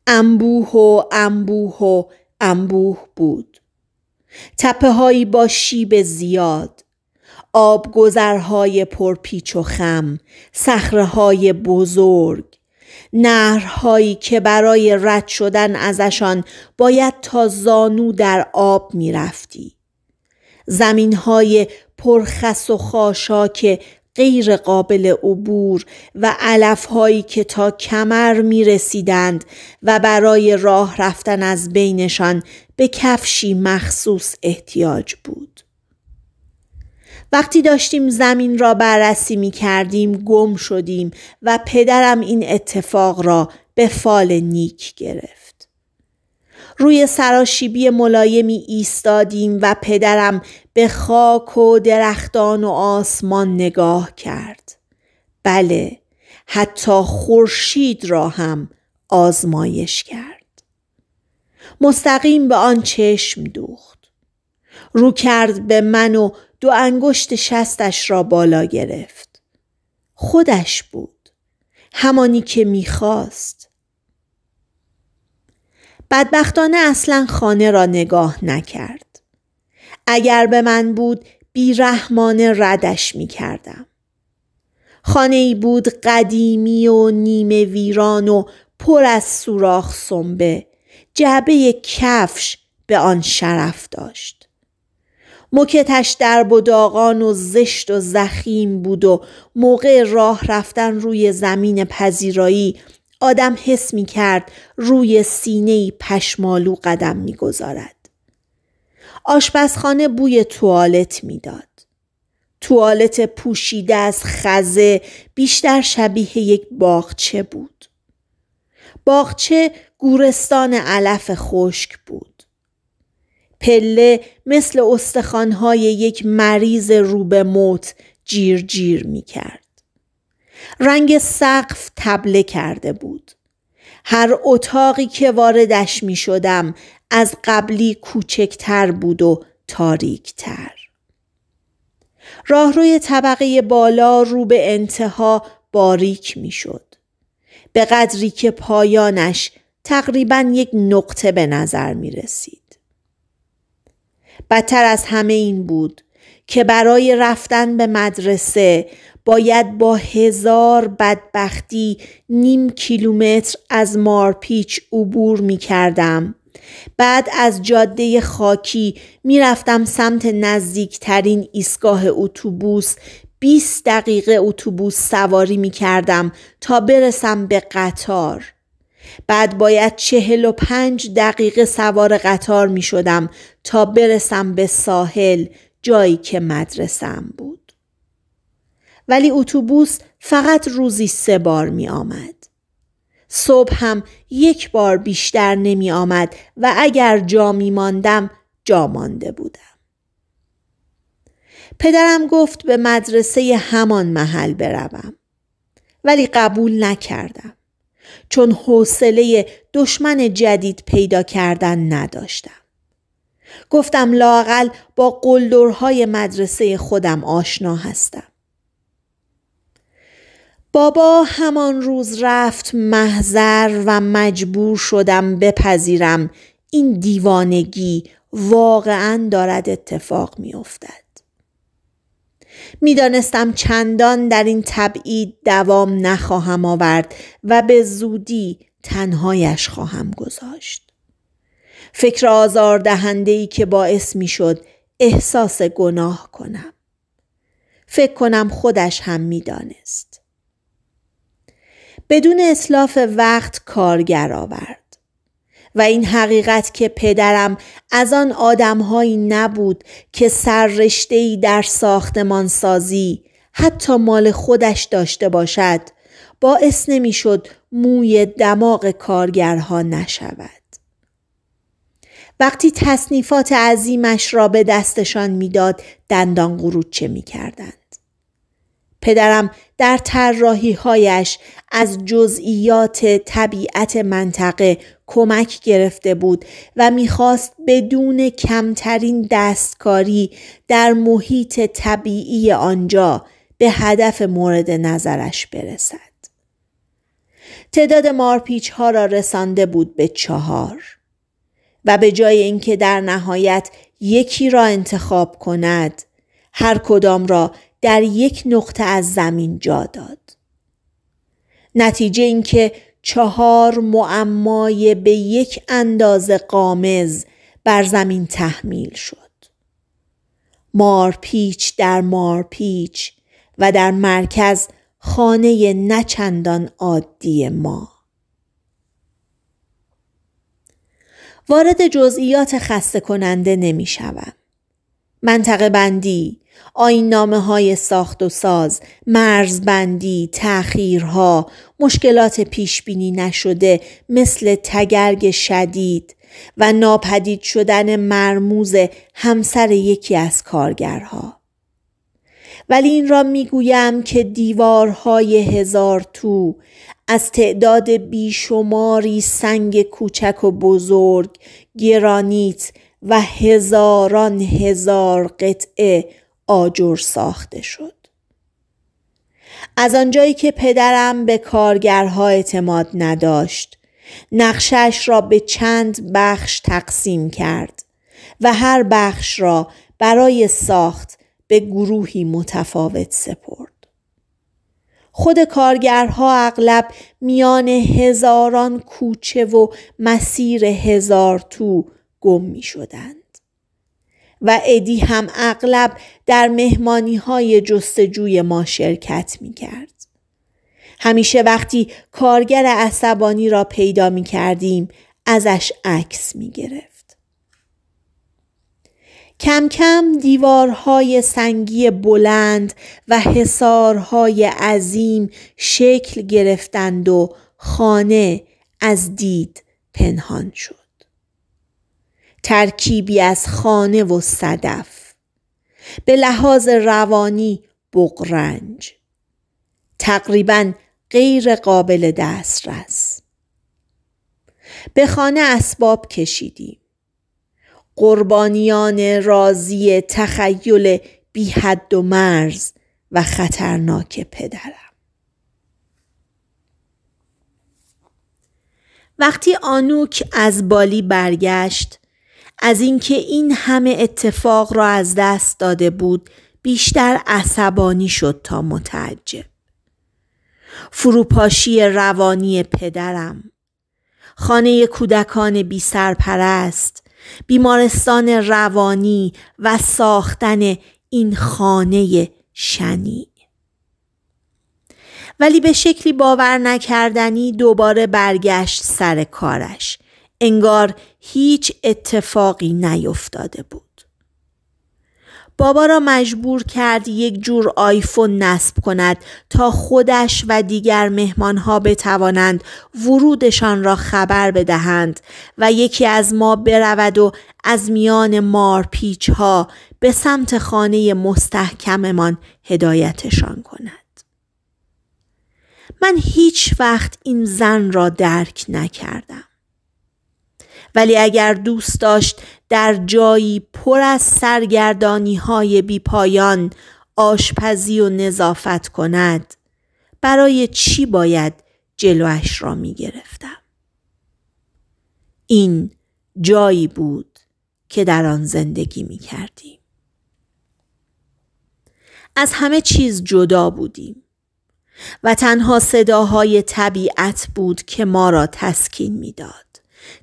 انبوه و انبوه و انبوه بود. تپه هایی با شیب زیاد، آبگذرهای پرپیچ و خم، صخره بزرگ، نهرهایی که برای رد شدن ازشان باید تا زانو در آب میرفتی. زمین های پرخس و خاشاک غیر قابل عبور و علف هایی که تا کمر می رسیدند و برای راه رفتن از بینشان به کفشی مخصوص احتیاج بود. وقتی داشتیم زمین را بررسی می کردیم گم شدیم و پدرم این اتفاق را به فال نیک گرفت. روی سراشیبی ملایمی ایستادیم و پدرم به خاک و درختان و آسمان نگاه کرد. بله، حتی خورشید را هم آزمایش کرد. مستقیم به آن چشم دوخت. رو کرد به من و دو انگشت شستش را بالا گرفت. خودش بود. همانی که میخواست. بدبختانه اصلا خانه را نگاه نکرد. اگر به من بود بیرحمانه ردش می کردم. خانه ای بود قدیمی و نیمه ویران و پر از سوراخ سنبه جعبه کفش به آن شرف داشت. مکتش در بوداغان و زشت و زخیم بود و موقع راه رفتن روی زمین پذیرایی آدم حس می کرد روی سینه پشمالو قدم می گذارد. آشپزخانه بوی توالت داد. توالت پوشیده از خزه بیشتر شبیه یک باغچه بود. باغچه گورستان علف خشک بود. پله مثل استخوانهای یک مریض روبه موت جیر جیر می کرد. رنگ سقف تبله کرده بود هر اتاقی که واردش می شدم از قبلی کوچکتر بود و تاریکتر راهروی طبقه بالا رو به انتها باریک می شد. به قدری که پایانش تقریبا یک نقطه به نظر می رسید. بدتر از همه این بود که برای رفتن به مدرسه باید با هزار بدبختی نیم کیلومتر از مارپیچ عبور می کردم. بعد از جاده خاکی رفتم سمت نزدیکترین ایستگاه اتوبوس 20 دقیقه اتوبوس سواری می کردم تا برسم به قطار. بعد باید چهل و پنج دقیقه سوار قطار می شدم تا برسم به ساحل جایی که مدرسم بود. ولی اتوبوس فقط روزی سه بار می آمد. صبح هم یک بار بیشتر نمی آمد و اگر جا می ماندم جا مانده بودم. پدرم گفت به مدرسه همان محل بروم ولی قبول نکردم چون حوصله دشمن جدید پیدا کردن نداشتم. گفتم لاقل با قلدرهای مدرسه خودم آشنا هستم. بابا همان روز رفت محضر و مجبور شدم بپذیرم این دیوانگی واقعا دارد اتفاق می افتد. میدانستم چندان در این تبعید دوام نخواهم آورد و به زودی تنهایش خواهم گذاشت. فکر آزار که باعث می شد احساس گناه کنم. فکر کنم خودش هم میدانست. بدون اصلاف وقت کارگر آورد. و این حقیقت که پدرم از آن آدمهایی نبود که سررشتهای در ساختمان سازی حتی مال خودش داشته باشد باعث نمیشد موی دماغ کارگرها نشود وقتی تصنیفات عظیمش را به دستشان میداد دندان قروچه میکردند پدرم در هایش از جزئیات طبیعت منطقه کمک گرفته بود و میخواست بدون کمترین دستکاری در محیط طبیعی آنجا به هدف مورد نظرش برسد. تعداد مارپیچ ها را رسانده بود به چهار و به جای اینکه در نهایت یکی را انتخاب کند هر کدام را در یک نقطه از زمین جا داد نتیجه اینکه چهار معمای به یک اندازه قامز بر زمین تحمیل شد مارپیچ در مارپیچ و در مرکز خانه نچندان عادی ما وارد جزئیات خسته کننده نمی شوم. منطقه بندی، آین نامه های ساخت و ساز، مرزبندی، تأخیرها، مشکلات پیشبینی نشده مثل تگرگ شدید و ناپدید شدن مرموز همسر یکی از کارگرها. ولی این را میگویم که دیوارهای هزار تو از تعداد بیشماری سنگ کوچک و بزرگ گرانیت و هزاران هزار قطعه آجر ساخته شد. از آنجایی که پدرم به کارگرها اعتماد نداشت نقشش را به چند بخش تقسیم کرد و هر بخش را برای ساخت به گروهی متفاوت سپرد. خود کارگرها اغلب میان هزاران کوچه و مسیر هزار تو گم می شدند. و ادی هم اغلب در مهمانی های جستجوی ما شرکت می کرد. همیشه وقتی کارگر عصبانی را پیدا می کردیم ازش عکس می گرفت. کم کم دیوارهای سنگی بلند و حسارهای عظیم شکل گرفتند و خانه از دید پنهان شد. ترکیبی از خانه و صدف به لحاظ روانی بقرنج تقریبا غیر قابل دسترس به خانه اسباب کشیدیم قربانیان راضی تخیل بی و مرز و خطرناک پدرم وقتی آنوک از بالی برگشت از اینکه این همه اتفاق را از دست داده بود بیشتر عصبانی شد تا متعجب فروپاشی روانی پدرم خانه کودکان بی سرپرست بیمارستان روانی و ساختن این خانه شنی ولی به شکلی باور نکردنی دوباره برگشت سر کارش انگار هیچ اتفاقی نیفتاده بود. بابا را مجبور کرد یک جور آیفون نصب کند تا خودش و دیگر مهمانها بتوانند ورودشان را خبر بدهند و یکی از ما برود و از میان مارپیچ ها به سمت خانه مستحکممان هدایتشان کند. من هیچ وقت این زن را درک نکردم. ولی اگر دوست داشت در جایی پر از سرگردانی های پایان آشپزی و نظافت کند برای چی باید جلوش را می گرفتم؟ این جایی بود که در آن زندگی می کردیم. از همه چیز جدا بودیم و تنها صداهای طبیعت بود که ما را تسکین میداد.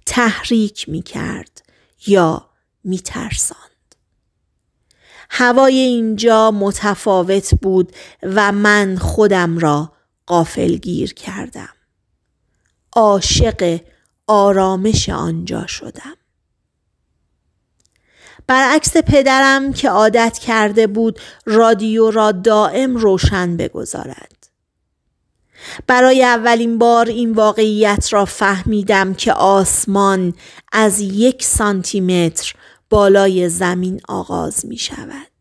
تحریک می کرد یا می هوای اینجا متفاوت بود و من خودم را قافل گیر کردم. عاشق آرامش آنجا شدم. برعکس پدرم که عادت کرده بود رادیو را دائم روشن بگذارد. برای اولین بار این واقعیت را فهمیدم که آسمان از یک سانتی متر بالای زمین آغاز می شود.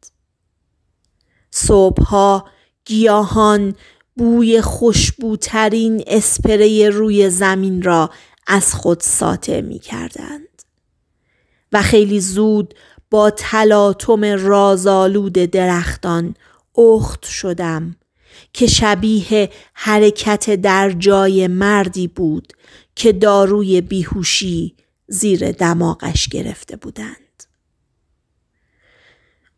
صبحها گیاهان بوی خوشبوترین اسپری روی زمین را از خود ساطع می کردند و خیلی زود با تلاطم رازآلود درختان اخت شدم که شبیه حرکت در جای مردی بود که داروی بیهوشی زیر دماغش گرفته بودند.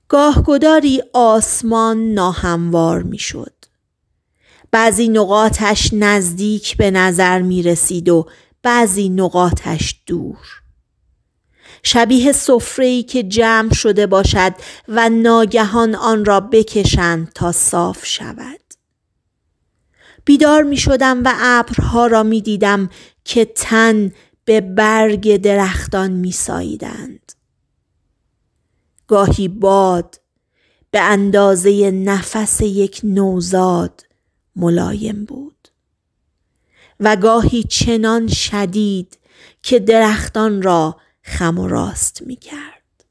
گاهگداری آسمان ناهموار میشد. بعضی نقاطش نزدیک به نظر می رسید و بعضی نقاطش دور. شبیه صفری که جمع شده باشد و ناگهان آن را بکشند تا صاف شود. بیدار می شدم و ابرها را می دیدم که تن به برگ درختان می ساییدند. گاهی باد به اندازه نفس یک نوزاد ملایم بود و گاهی چنان شدید که درختان را خم و راست می کرد.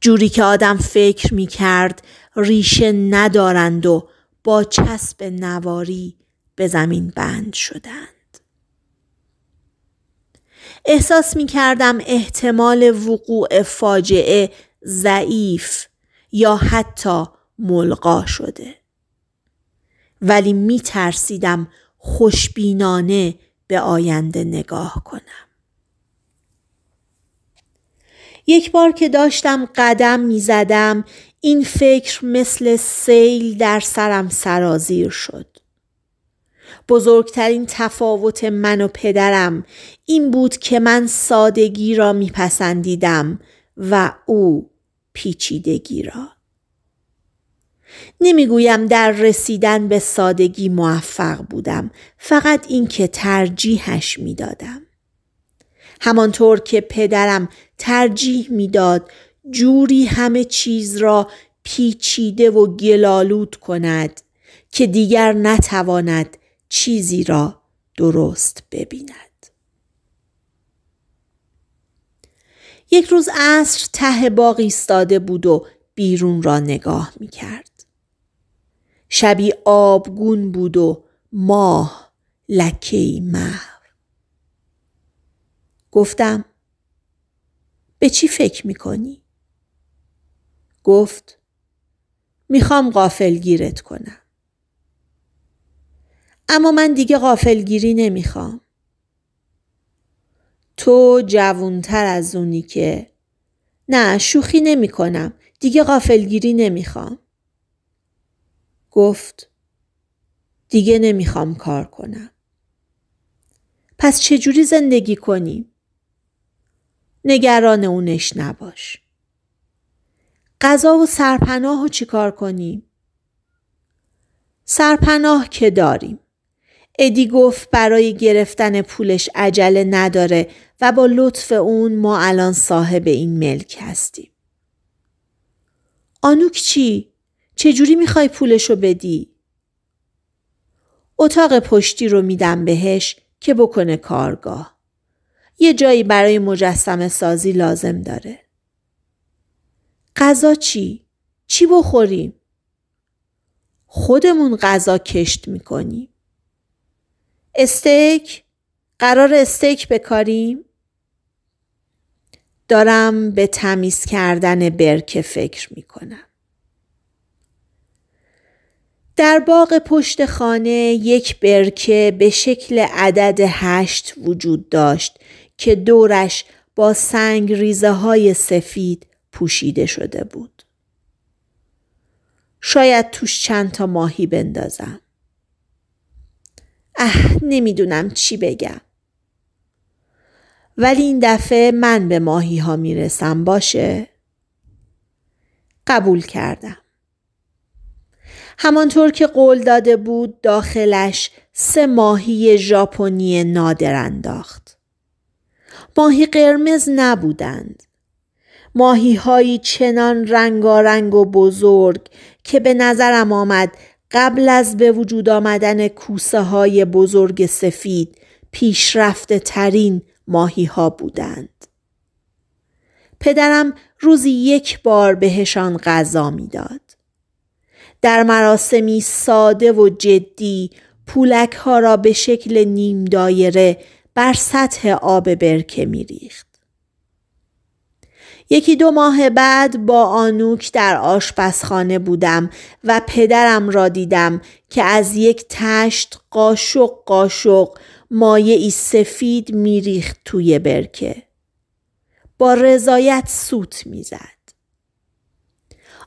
جوری که آدم فکر می کرد ریشه ندارند و با چسب نواری به زمین بند شدند. احساس می کردم احتمال وقوع فاجعه ضعیف یا حتی ملقا شده. ولی می ترسیدم خوشبینانه به آینده نگاه کنم. یک بار که داشتم قدم می زدم این فکر مثل سیل در سرم سرازیر شد. بزرگترین تفاوت من و پدرم این بود که من سادگی را میپسندیدم و او پیچیدگی را. نمیگویم در رسیدن به سادگی موفق بودم فقط اینکه ترجیحش میدادم همانطور که پدرم ترجیح میداد جوری همه چیز را پیچیده و گلالود کند که دیگر نتواند چیزی را درست ببیند. یک روز عصر ته باغ ایستاده بود و بیرون را نگاه می کرد. شبی آبگون بود و ماه لکه محو. گفتم به چی فکر می کنی؟ گفت میخوام غافلگیرت کنم. اما من دیگه غافلگیری نمیخوام. تو جوونتر از اونی که نه شوخی نمی کنم. دیگه غافلگیری نمیخوام. گفت دیگه نمیخوام کار کنم. پس چجوری زندگی کنیم؟ نگران اونش نباش. غذا و سرپناه و چیکار کنیم؟ سرپناه که داریم. ادی گفت برای گرفتن پولش عجله نداره و با لطف اون ما الان صاحب این ملک هستیم. آنوک چی؟ چجوری میخوای پولشو بدی؟ اتاق پشتی رو میدم بهش که بکنه کارگاه. یه جایی برای مجسم سازی لازم داره. غذا چی؟ چی بخوریم؟ خودمون غذا کشت میکنیم. استیک؟ قرار استیک بکاریم؟ دارم به تمیز کردن برکه فکر میکنم. در باغ پشت خانه یک برکه به شکل عدد هشت وجود داشت که دورش با سنگ ریزه های سفید پوشیده شده بود. شاید توش چند تا ماهی بندازم. اه نمیدونم چی بگم. ولی این دفعه من به ماهی ها میرسم باشه؟ قبول کردم. همانطور که قول داده بود داخلش سه ماهی ژاپنی نادر انداخت. ماهی قرمز نبودند. ماهیهایی چنان رنگارنگ و بزرگ که به نظرم آمد قبل از به وجود آمدن کوسه های بزرگ سفید پیشرفته ترین ماهی ها بودند. پدرم روزی یک بار بهشان غذا میداد. در مراسمی ساده و جدی پولک ها را به شکل نیم دایره بر سطح آب برکه می ریخت. یکی دو ماه بعد با آنوک در آشپزخانه بودم و پدرم را دیدم که از یک تشت قاشق قاشق مایه ای سفید میریخت توی برکه. با رضایت سوت میزد.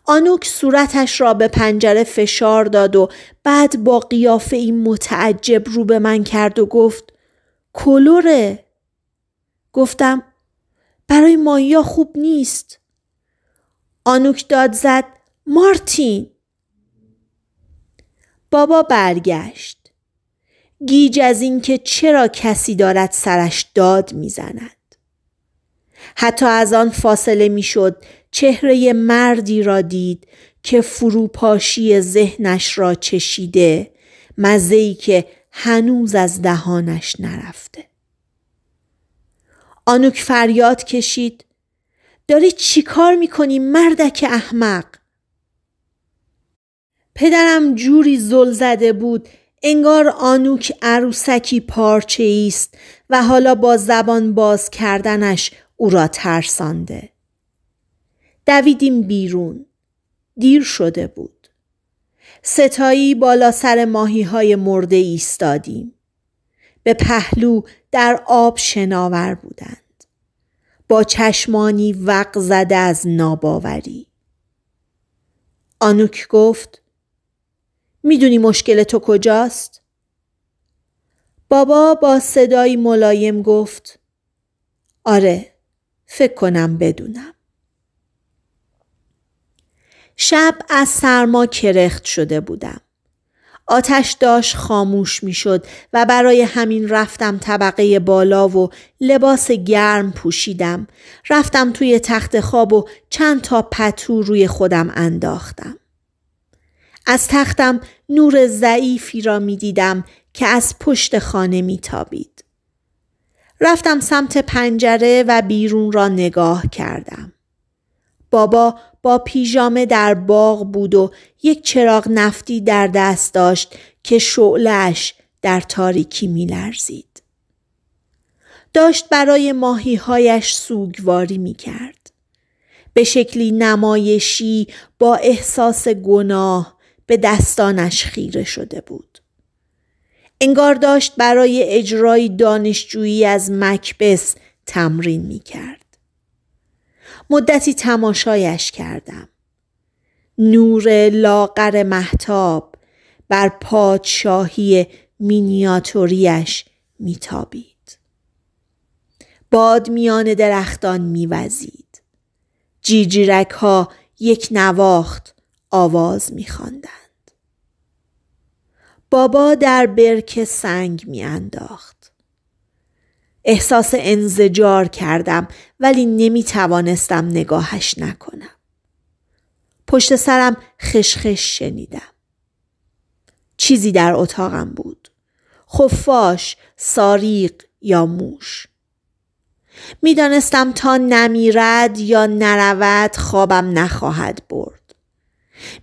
آنوک صورتش را به پنجره فشار داد و بعد با قیافه ای متعجب رو به من کرد و گفت کلوره گفتم برای مایا خوب نیست. آنوک داد زد مارتین. بابا برگشت. گیج از اینکه چرا کسی دارد سرش داد میزند. حتی از آن فاصله میشد چهره مردی را دید که فروپاشی ذهنش را چشیده مزه‌ای که هنوز از دهانش نرفته. آنوک فریاد کشید داری کار میکنی مردک احمق پدرم جوری زل زده بود انگار آنوک عروسکی پارچه است و حالا با زبان باز کردنش او را ترسانده. دویدیم بیرون. دیر شده بود. ستایی بالا سر ماهی های مرده ایستادیم. به پهلو در آب شناور بودند با چشمانی وق زده از ناباوری آنوک گفت میدونی مشکل تو کجاست؟ بابا با صدایی ملایم گفت آره فکر کنم بدونم شب از سرما کرخت شده بودم آتش داشت خاموش می شد و برای همین رفتم طبقه بالا و لباس گرم پوشیدم. رفتم توی تخت خواب و چند تا پتو روی خودم انداختم. از تختم نور ضعیفی را می دیدم که از پشت خانه می تابید. رفتم سمت پنجره و بیرون را نگاه کردم. بابا با پیژامه در باغ بود و یک چراغ نفتی در دست داشت که شعلش در تاریکی لرزید. داشت برای ماهیهایش سوگواری کرد. به شکلی نمایشی با احساس گناه به دستانش خیره شده بود. انگار داشت برای اجرای دانشجویی از مکبس تمرین کرد. مدتی تماشایش کردم. نور لاغر محتاب بر پادشاهی مینیاتوریش میتابید. باد میان درختان میوزید. جیجیرک ها یک نواخت آواز میخواندند. بابا در برک سنگ میانداخت. احساس انزجار کردم ولی نمی توانستم نگاهش نکنم. پشت سرم خشخش شنیدم. چیزی در اتاقم بود. خفاش، ساریق یا موش. میدانستم تا نمیرد یا نرود خوابم نخواهد برد.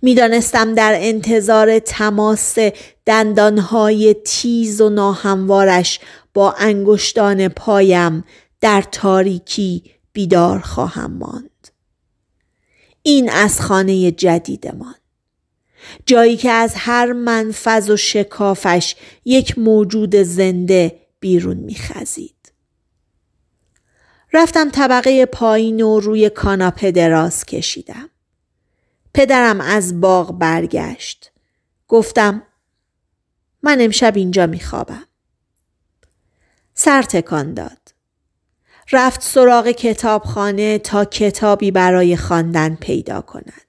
میدانستم در انتظار تماس دندانهای تیز و ناهموارش با انگشتان پایم در تاریکی بیدار خواهم ماند. این از خانه جدیدمان. جایی که از هر منفذ و شکافش یک موجود زنده بیرون میخزید. رفتم طبقه پایین و روی کاناپه دراز کشیدم. پدرم از باغ برگشت. گفتم من امشب اینجا میخوابم. سر تکان داد. رفت سراغ کتابخانه تا کتابی برای خواندن پیدا کند.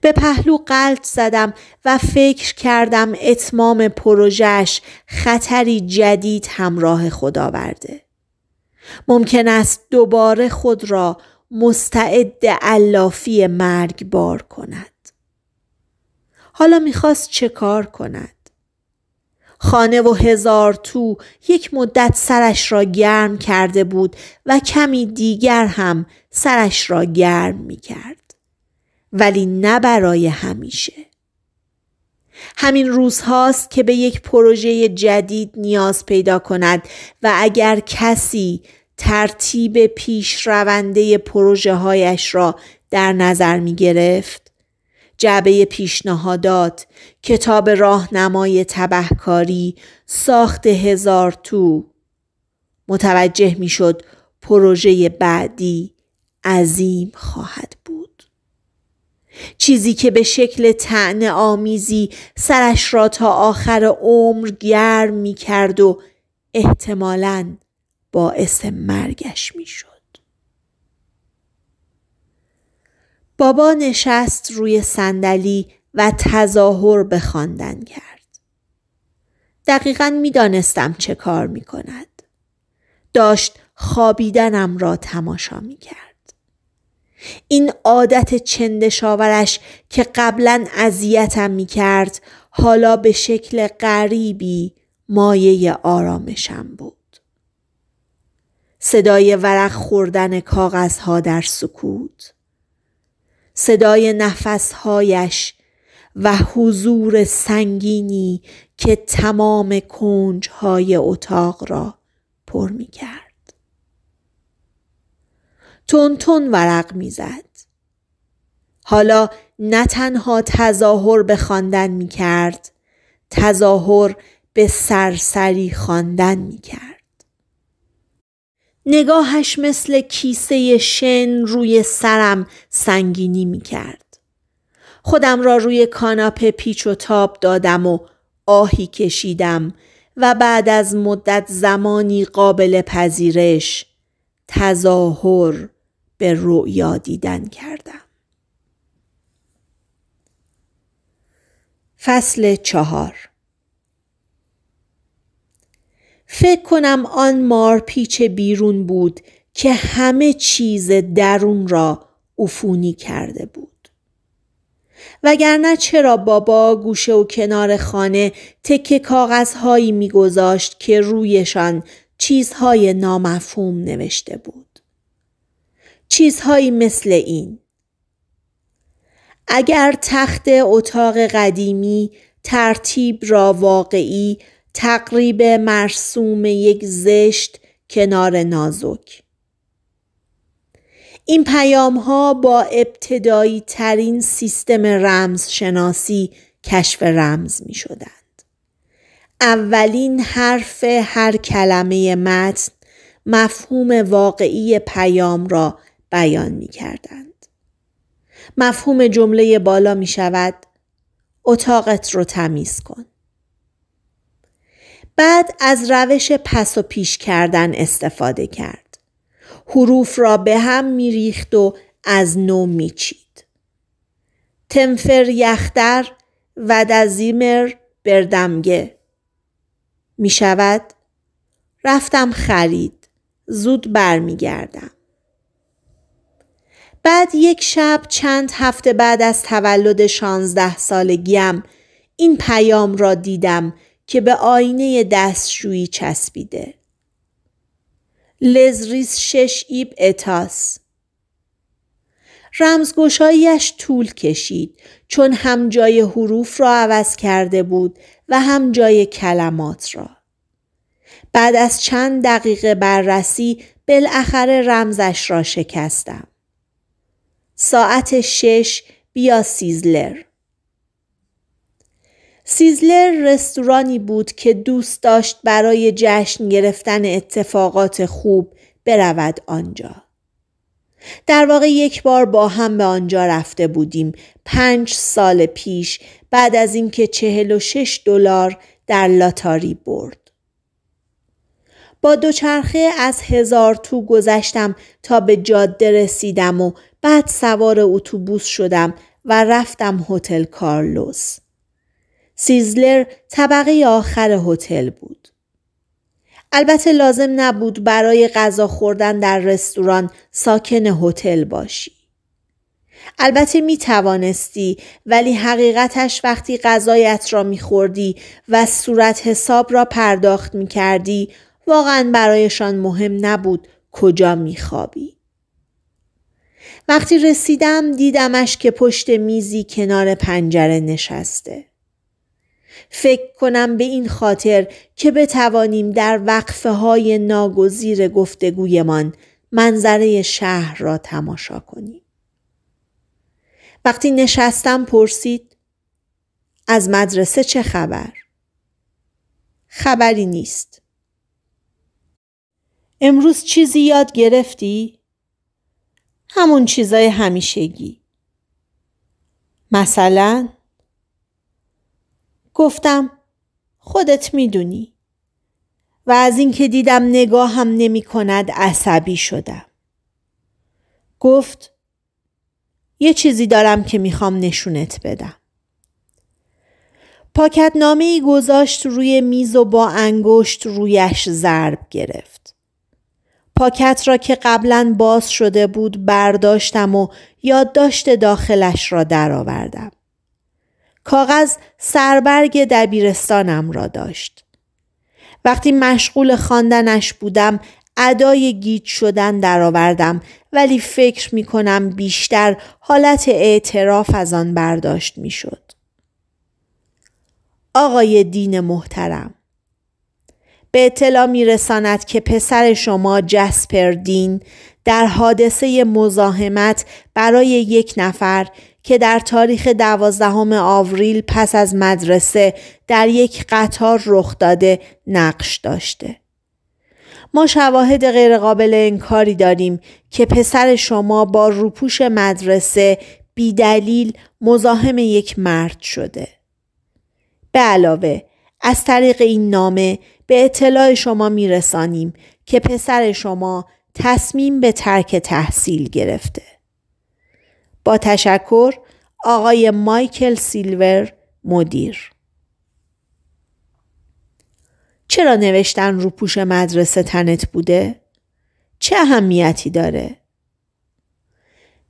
به پهلو قلط زدم و فکر کردم اتمام پروژش خطری جدید همراه خدا آورده. ممکن است دوباره خود را مستعد علافی مرگ بار کند. حالا میخواست چه کار کند؟ خانه و هزار تو یک مدت سرش را گرم کرده بود و کمی دیگر هم سرش را گرم می کرد. ولی نه برای همیشه. همین روزهاست که به یک پروژه جدید نیاز پیدا کند و اگر کسی ترتیب پیش رونده پروژه هایش را در نظر می گرفت جعبه پیشنهادات، کتاب راهنمای تبهکاری، ساخت هزار تو متوجه میشد پروژه بعدی عظیم خواهد بود. چیزی که به شکل تعن آمیزی سرش را تا آخر عمر گرم می کرد و احتمالاً باعث مرگش می شد. بابا نشست روی صندلی و تظاهر به خواندن کرد. دقیقا میدانستم چه کار می کند. داشت خوابیدنم را تماشا می کرد. این عادت چندشاورش که قبلا اذیتم می کرد حالا به شکل غریبی مایه آرامشم بود. صدای ورق خوردن کاغذها در سکوت صدای نفسهایش و حضور سنگینی که تمام کنجهای اتاق را پر می کرد. تون ورق می زد. حالا نه تنها تظاهر به خواندن می کرد، تظاهر به سرسری خواندن می کرد. نگاهش مثل کیسه شن روی سرم سنگینی می کرد. خودم را روی کاناپه پیچ و تاب دادم و آهی کشیدم و بعد از مدت زمانی قابل پذیرش تظاهر به رویا دیدن کردم. فصل چهار فکر کنم آن مار پیچ بیرون بود که همه چیز درون را عفونی کرده بود وگرنه چرا بابا گوشه و کنار خانه تکه کاغذهایی میگذاشت که رویشان چیزهای نامفهوم نوشته بود چیزهایی مثل این اگر تخت اتاق قدیمی ترتیب را واقعی تقریب مرسوم یک زشت کنار نازک این پیام ها با ابتدایی ترین سیستم رمز شناسی کشف رمز می شدند. اولین حرف هر کلمه متن مفهوم واقعی پیام را بیان می کردند. مفهوم جمله بالا می شود اتاقت رو تمیز کن. بعد از روش پس و پیش کردن استفاده کرد. حروف را به هم ریخت و از نو می چید. تمفر یختر و دزیمر بردمگه می شود رفتم خرید زود برمیگردم. بعد یک شب چند هفته بعد از تولد شانزده سالگیم این پیام را دیدم که به آینه دستشویی چسبیده. لزریس شش ایب اتاس رمزگشاییش طول کشید چون هم جای حروف را عوض کرده بود و هم جای کلمات را. بعد از چند دقیقه بررسی بالاخره رمزش را شکستم. ساعت شش بیا سیزلر سیزلر رستورانی بود که دوست داشت برای جشن گرفتن اتفاقات خوب برود آنجا. در واقع یک بار با هم به آنجا رفته بودیم پنج سال پیش بعد از اینکه چهل و شش دلار در لاتاری برد. با دوچرخه از هزار تو گذشتم تا به جاده رسیدم و بعد سوار اتوبوس شدم و رفتم هتل کارلوس. سیزلر طبقه آخر هتل بود. البته لازم نبود برای غذا خوردن در رستوران ساکن هتل باشی. البته می توانستی ولی حقیقتش وقتی غذایت را می خوردی و صورت حساب را پرداخت می کردی واقعا برایشان مهم نبود کجا می خوابی. وقتی رسیدم دیدمش که پشت میزی کنار پنجره نشسته. فکر کنم به این خاطر که بتوانیم در وقفه های ناگزیر گفتگویمان منظره شهر را تماشا کنیم. وقتی نشستم پرسید از مدرسه چه خبر؟ خبری نیست. امروز چیزی یاد گرفتی؟ همون چیزای همیشگی. مثلا گفتم خودت میدونی و از اینکه دیدم نگاه هم نمی کند عصبی شدم. گفت یه چیزی دارم که میخوام نشونت بدم. پاکت نامه ای گذاشت روی میز و با انگشت رویش ضرب گرفت. پاکت را که قبلا باز شده بود برداشتم و یادداشت داخلش را درآوردم. کاغذ سربرگ دبیرستانم را داشت. وقتی مشغول خواندنش بودم ادای گیج شدن درآوردم ولی فکر می کنم بیشتر حالت اعتراف از آن برداشت می شد. آقای دین محترم به اطلاع می رساند که پسر شما جسپر دین در حادثه مزاحمت برای یک نفر که در تاریخ دوازدهم آوریل پس از مدرسه در یک قطار رخ داده نقش داشته. ما شواهد غیرقابل انکاری داریم که پسر شما با روپوش مدرسه بیدلیل مزاحم یک مرد شده. به علاوه از طریق این نامه به اطلاع شما میرسانیم که پسر شما تصمیم به ترک تحصیل گرفته. با تشکر آقای مایکل سیلور مدیر چرا نوشتن رو پوش مدرسه تنت بوده؟ چه اهمیتی داره؟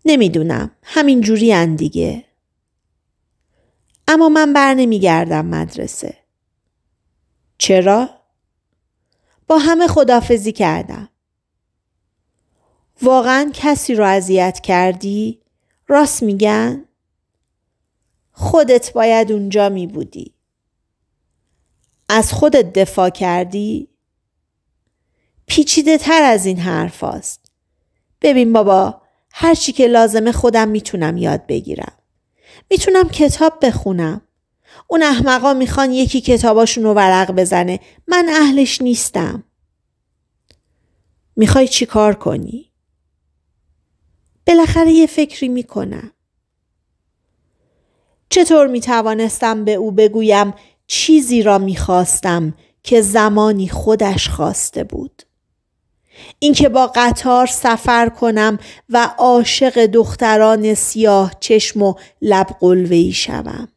نمیدونم همین جوری دیگه اما من بر گردم مدرسه چرا؟ با همه خدافزی کردم واقعا کسی رو اذیت کردی؟ راست میگن؟ خودت باید اونجا می بودی. از خودت دفاع کردی؟ پیچیده تر از این حرف ببین بابا هر که لازمه خودم میتونم یاد بگیرم. میتونم کتاب بخونم. اون احمقا میخوان یکی کتاباشون رو ورق بزنه. من اهلش نیستم. میخوای چی کار کنی؟ بالاخره یه فکری میکنم. چطور می توانستم به او بگویم چیزی را میخواستم که زمانی خودش خواسته بود. اینکه با قطار سفر کنم و عاشق دختران سیاه چشم و لب ای شوم.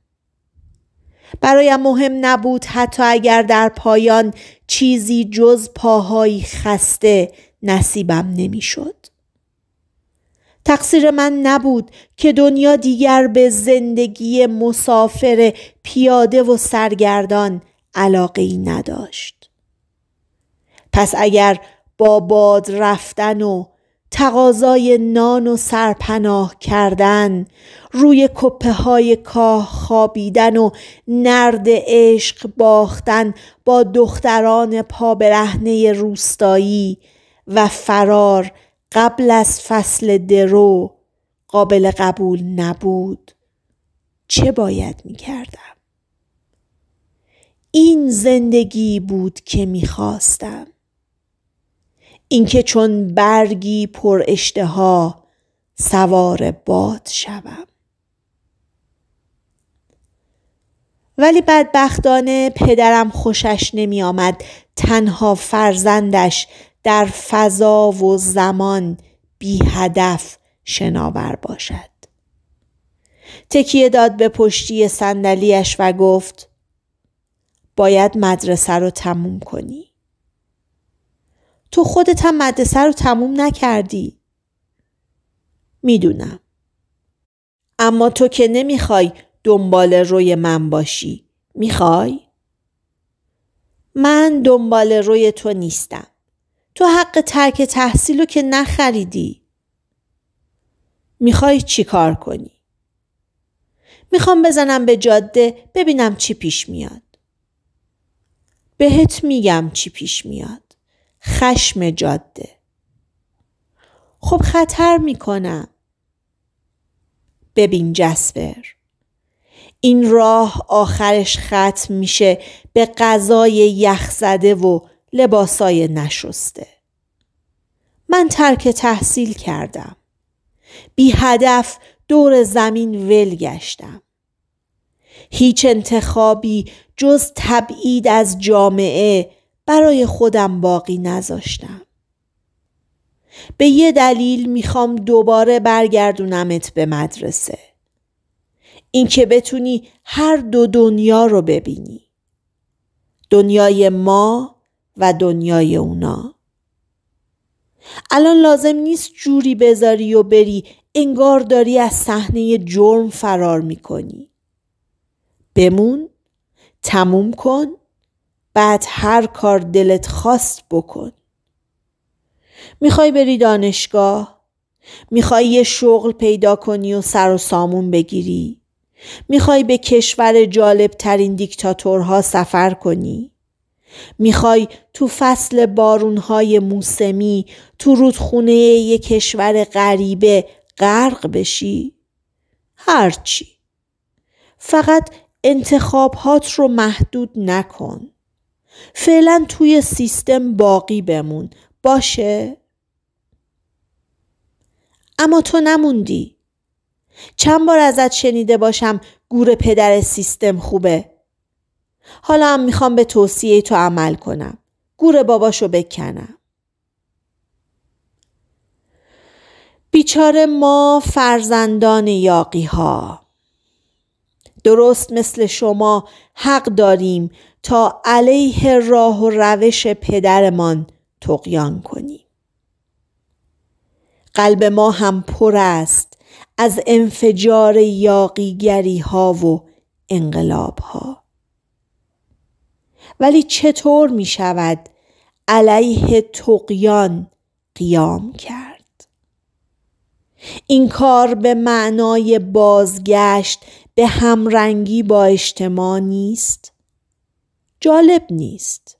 برایم مهم نبود حتی اگر در پایان چیزی جز پاهایی خسته نصیبم نمیشد. تقصیر من نبود که دنیا دیگر به زندگی مسافر پیاده و سرگردان علاقه ای نداشت پس اگر با باد رفتن و تقاضای نان و سرپناه کردن روی کپه های کاه خوابیدن و نرد عشق باختن با دختران پابرهنه روستایی و فرار قبل از فصل درو قابل قبول نبود چه باید می کردم؟ این زندگی بود که می خواستم. اینکه چون برگی پر اشتها سوار باد شوم. ولی بدبختانه پدرم خوشش نمی آمد تنها فرزندش در فضا و زمان بی هدف شناور باشد تکیه داد به پشتی صندلیاش و گفت باید مدرسه رو تموم کنی تو خودت هم مدرسه رو تموم نکردی میدونم اما تو که نمیخوای دنبال روی من باشی میخوای من دنبال روی تو نیستم تو حق ترک تحصیل رو که نخریدی میخوای چی کار کنی؟ میخوام بزنم به جاده ببینم چی پیش میاد بهت میگم چی پیش میاد خشم جاده خب خطر میکنم ببین جسبر این راه آخرش ختم میشه به غذای یخ زده و لباسای نشسته من ترک تحصیل کردم بی هدف دور زمین ول گشتم هیچ انتخابی جز تبعید از جامعه برای خودم باقی نذاشتم به یه دلیل میخوام دوباره برگردونمت به مدرسه اینکه بتونی هر دو دنیا رو ببینی دنیای ما و دنیای اونا الان لازم نیست جوری بذاری و بری انگار داری از صحنه جرم فرار میکنی بمون تموم کن بعد هر کار دلت خواست بکن میخوای بری دانشگاه میخوای یه شغل پیدا کنی و سر و سامون بگیری میخوای به کشور جالب ترین دیکتاتورها سفر کنی میخوای تو فصل بارونهای موسمی تو رودخونه یک کشور غریبه غرق بشی؟ هرچی فقط انتخابهات رو محدود نکن فعلا توی سیستم باقی بمون باشه؟ اما تو نموندی چند بار ازت شنیده باشم گور پدر سیستم خوبه حالا هم میخوام به توصیه تو عمل کنم. گور باباشو بکنم. بیچاره ما فرزندان یاقی ها درست مثل شما حق داریم تا علیه راه و روش پدرمان تقیان کنیم قلب ما هم پر است از انفجار یاقیگری ها و انقلاب ها ولی چطور می شود علیه تقیان قیام کرد این کار به معنای بازگشت به همرنگی با اجتماع نیست جالب نیست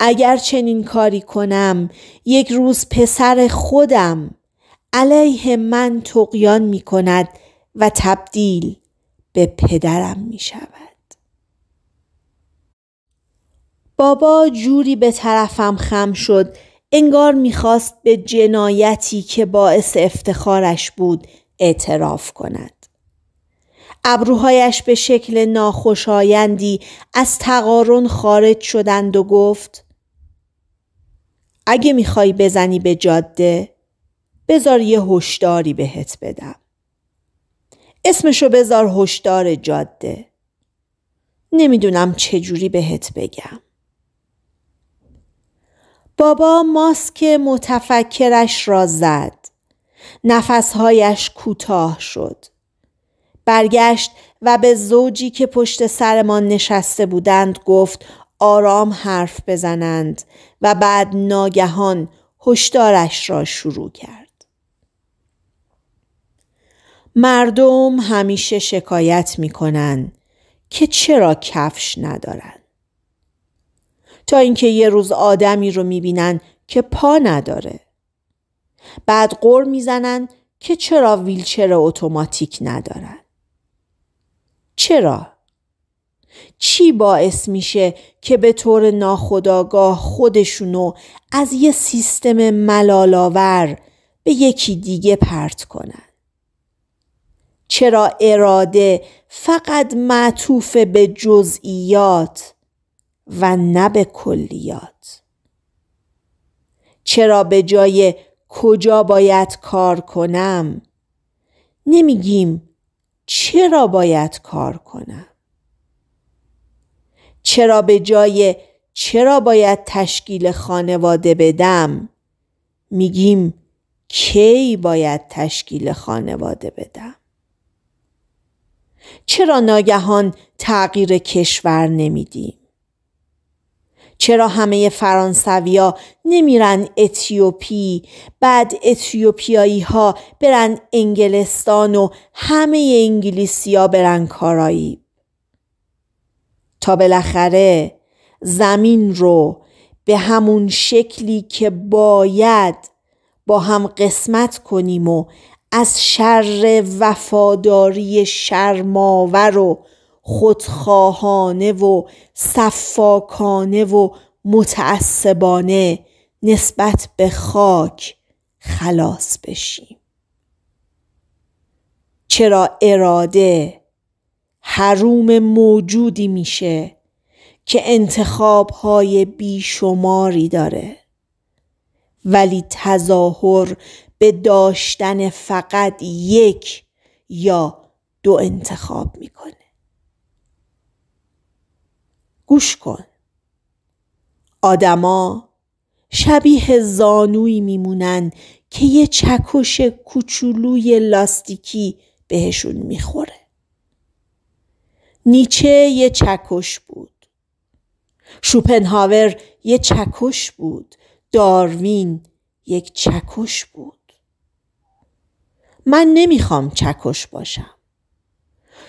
اگر چنین کاری کنم یک روز پسر خودم علیه من تقیان می کند و تبدیل به پدرم می شود بابا جوری به طرفم خم شد انگار میخواست به جنایتی که باعث افتخارش بود اعتراف کند. ابروهایش به شکل ناخوشایندی از تقارن خارج شدند و گفت اگه میخوای بزنی به جاده بذار یه هشداری بهت بدم. اسمشو بذار هشدار جاده. نمیدونم چجوری بهت بگم. بابا ماسک متفکرش را زد. نفسهایش کوتاه شد. برگشت و به زوجی که پشت سرمان نشسته بودند گفت آرام حرف بزنند و بعد ناگهان هشدارش را شروع کرد. مردم همیشه شکایت می کنند که چرا کفش ندارند. تا اینکه یه روز آدمی رو میبینن که پا نداره. بعد قر میزنن که چرا ویلچر اتوماتیک ندارن. چرا؟ چی باعث میشه که به طور ناخودآگاه خودشونو از یه سیستم ملالاور به یکی دیگه پرت کنن؟ چرا اراده فقط معطوف به جزئیات و نه به کلیات چرا به جای کجا باید کار کنم نمیگیم چرا باید کار کنم چرا به جای چرا باید تشکیل خانواده بدم میگیم کی باید تشکیل خانواده بدم چرا ناگهان تغییر کشور نمیدیم چرا همه فرانسویا نمیرن اتیوپی بعد اتیوپیایی ها برن انگلستان و همه انگلیسیا برن کارایی تا بالاخره زمین رو به همون شکلی که باید با هم قسمت کنیم و از شر وفاداری شرماور و خودخواهانه و صفاکانه و متعصبانه نسبت به خاک خلاص بشیم چرا اراده حروم موجودی میشه که انتخاب های بیشماری داره ولی تظاهر به داشتن فقط یک یا دو انتخاب میکنه گوش کن آدما شبیه زانویی میمونن که یه چکش کوچولوی لاستیکی بهشون میخوره نیچه یه چکش بود شوپنهاور یه چکش بود داروین یک چکش بود من نمیخوام چکش باشم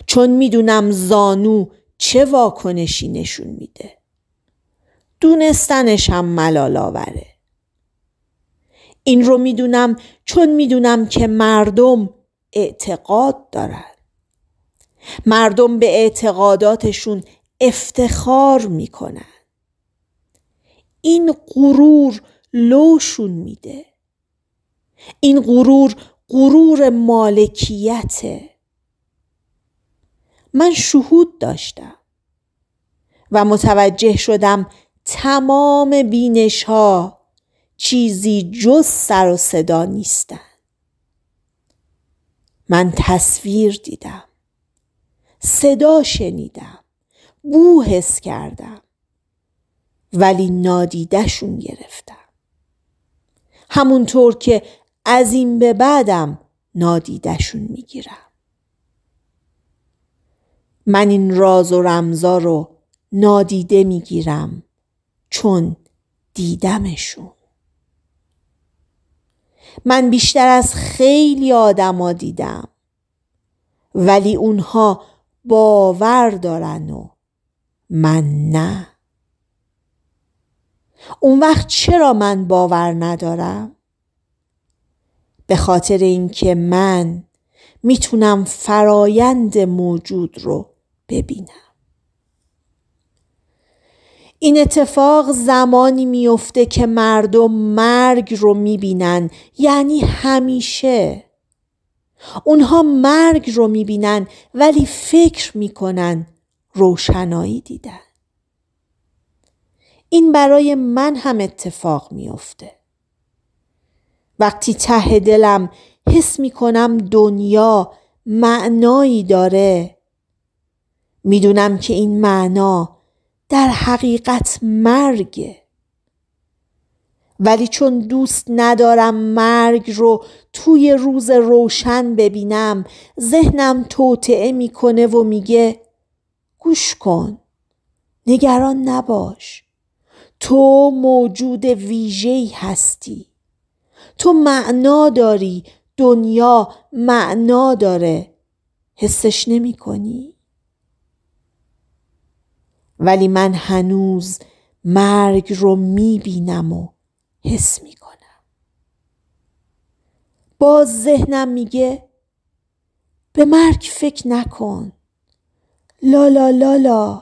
چون میدونم زانو چه واکنشی نشون میده دونستنش هم ملال آوره این رو میدونم چون میدونم که مردم اعتقاد دارن مردم به اعتقاداتشون افتخار میکنن این غرور لوشون میده این غرور غرور مالکیته من شهود داشتم و متوجه شدم تمام بینش ها چیزی جز سر و صدا نیستند من تصویر دیدم صدا شنیدم بو حس کردم ولی نادیدشون گرفتم همونطور که از این به بعدم نادیدهشون میگیرم من این راز و رمزا رو نادیده میگیرم چون دیدمشون من بیشتر از خیلی آدما دیدم ولی اونها باور دارن و من نه اون وقت چرا من باور ندارم به خاطر اینکه من میتونم فرایند موجود رو ببینم این اتفاق زمانی میفته که مردم مرگ رو میبینن یعنی همیشه اونها مرگ رو میبینن ولی فکر میکنن روشنایی دیدن این برای من هم اتفاق میافته. وقتی ته دلم حس میکنم دنیا معنایی داره میدونم که این معنا در حقیقت مرگه ولی چون دوست ندارم مرگ رو توی روز روشن ببینم ذهنم توطعه میکنه و میگه گوش کن نگران نباش تو موجود ویژه‌ای هستی تو معنا داری دنیا معنا داره حسش نمی کنی؟ ولی من هنوز مرگ رو میبینم و حس میکنم باز ذهنم میگه به مرگ فکر نکن لالا لالا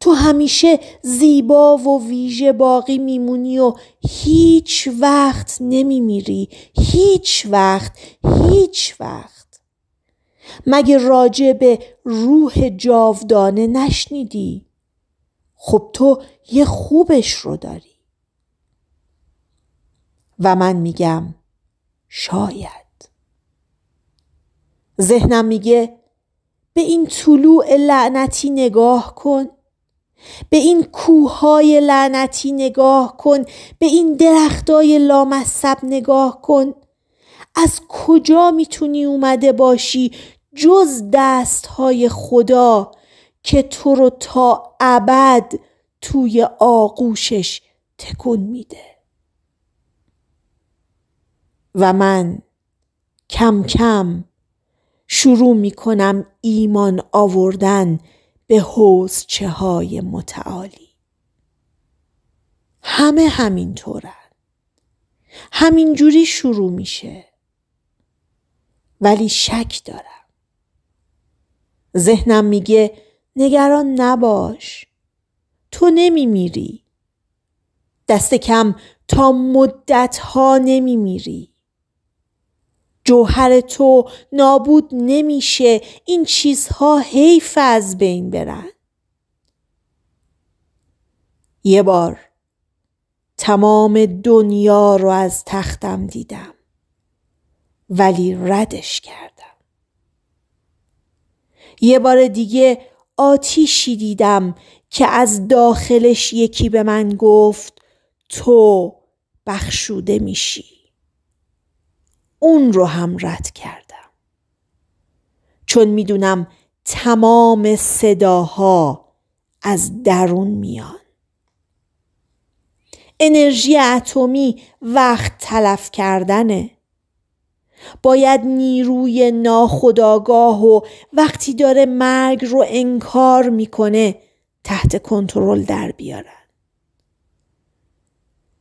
تو همیشه زیبا و ویژه باقی میمونی و هیچ وقت نمیمیری هیچ وقت هیچ وقت مگه راجع به روح جاودانه نشنیدی؟ خب تو یه خوبش رو داری و من میگم شاید ذهنم میگه به این طلوع لعنتی نگاه کن به این کوههای لعنتی نگاه کن به این درختای لامصب نگاه کن از کجا میتونی اومده باشی جز دست های خدا که تو رو تا ابد توی آغوشش تکون میده و من کم کم شروع میکنم ایمان آوردن به حوزچه های متعالی همه همینطورن همینجوری شروع میشه ولی شک دارم ذهنم میگه نگران نباش تو نمیمیری. دست کم تا مدت ها نمیمیری جوهر تو نابود نمیشه این چیزها حیف از بین برن یه بار تمام دنیا رو از تختم دیدم ولی ردش کرد. یه بار دیگه آتیشی دیدم که از داخلش یکی به من گفت تو بخشوده میشی اون رو هم رد کردم چون میدونم تمام صداها از درون میان انرژی اتمی وقت تلف کردنه باید نیروی ناخداگاه و وقتی داره مرگ رو انکار میکنه تحت کنترل در بیارن.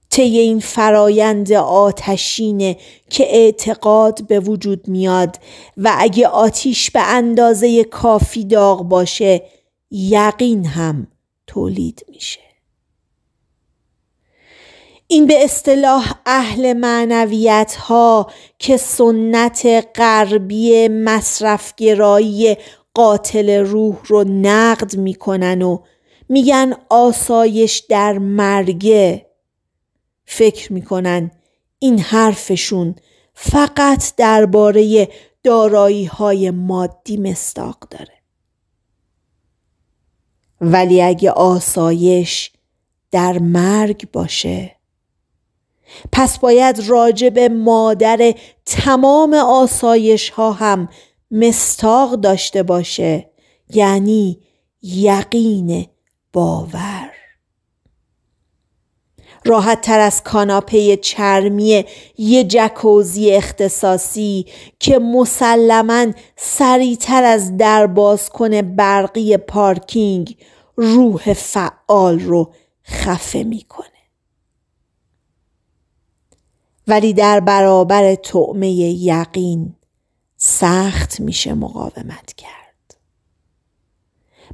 طی این فرایند آتشینه که اعتقاد به وجود میاد و اگه آتیش به اندازه کافی داغ باشه یقین هم تولید میشه. این به اصطلاح اهل معنویت ها که سنت غربی مصرفگرایی قاتل روح رو نقد میکنن و میگن آسایش در مرگه فکر میکنن این حرفشون فقط درباره دارایی های مادی مستاق داره ولی اگه آسایش در مرگ باشه پس باید راجب مادر تمام آسایش ها هم مستاق داشته باشه یعنی یقین باور راحت تر از کاناپه چرمی یه جکوزی اختصاصی که مسلما سریعتر از باز کنه برقی پارکینگ روح فعال رو خفه میکنه ولی در برابر طعمه یقین سخت میشه مقاومت کرد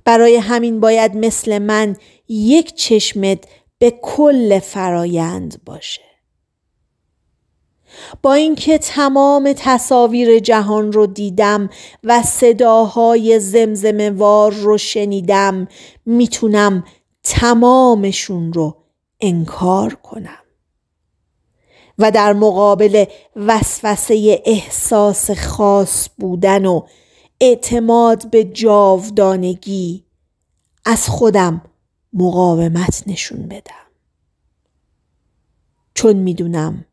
برای همین باید مثل من یک چشمت به کل فرایند باشه با اینکه تمام تصاویر جهان رو دیدم و صداهای زمزمه وار رو شنیدم میتونم تمامشون رو انکار کنم و در مقابل وسوسه احساس خاص بودن و اعتماد به جاودانگی از خودم مقاومت نشون بدم چون میدونم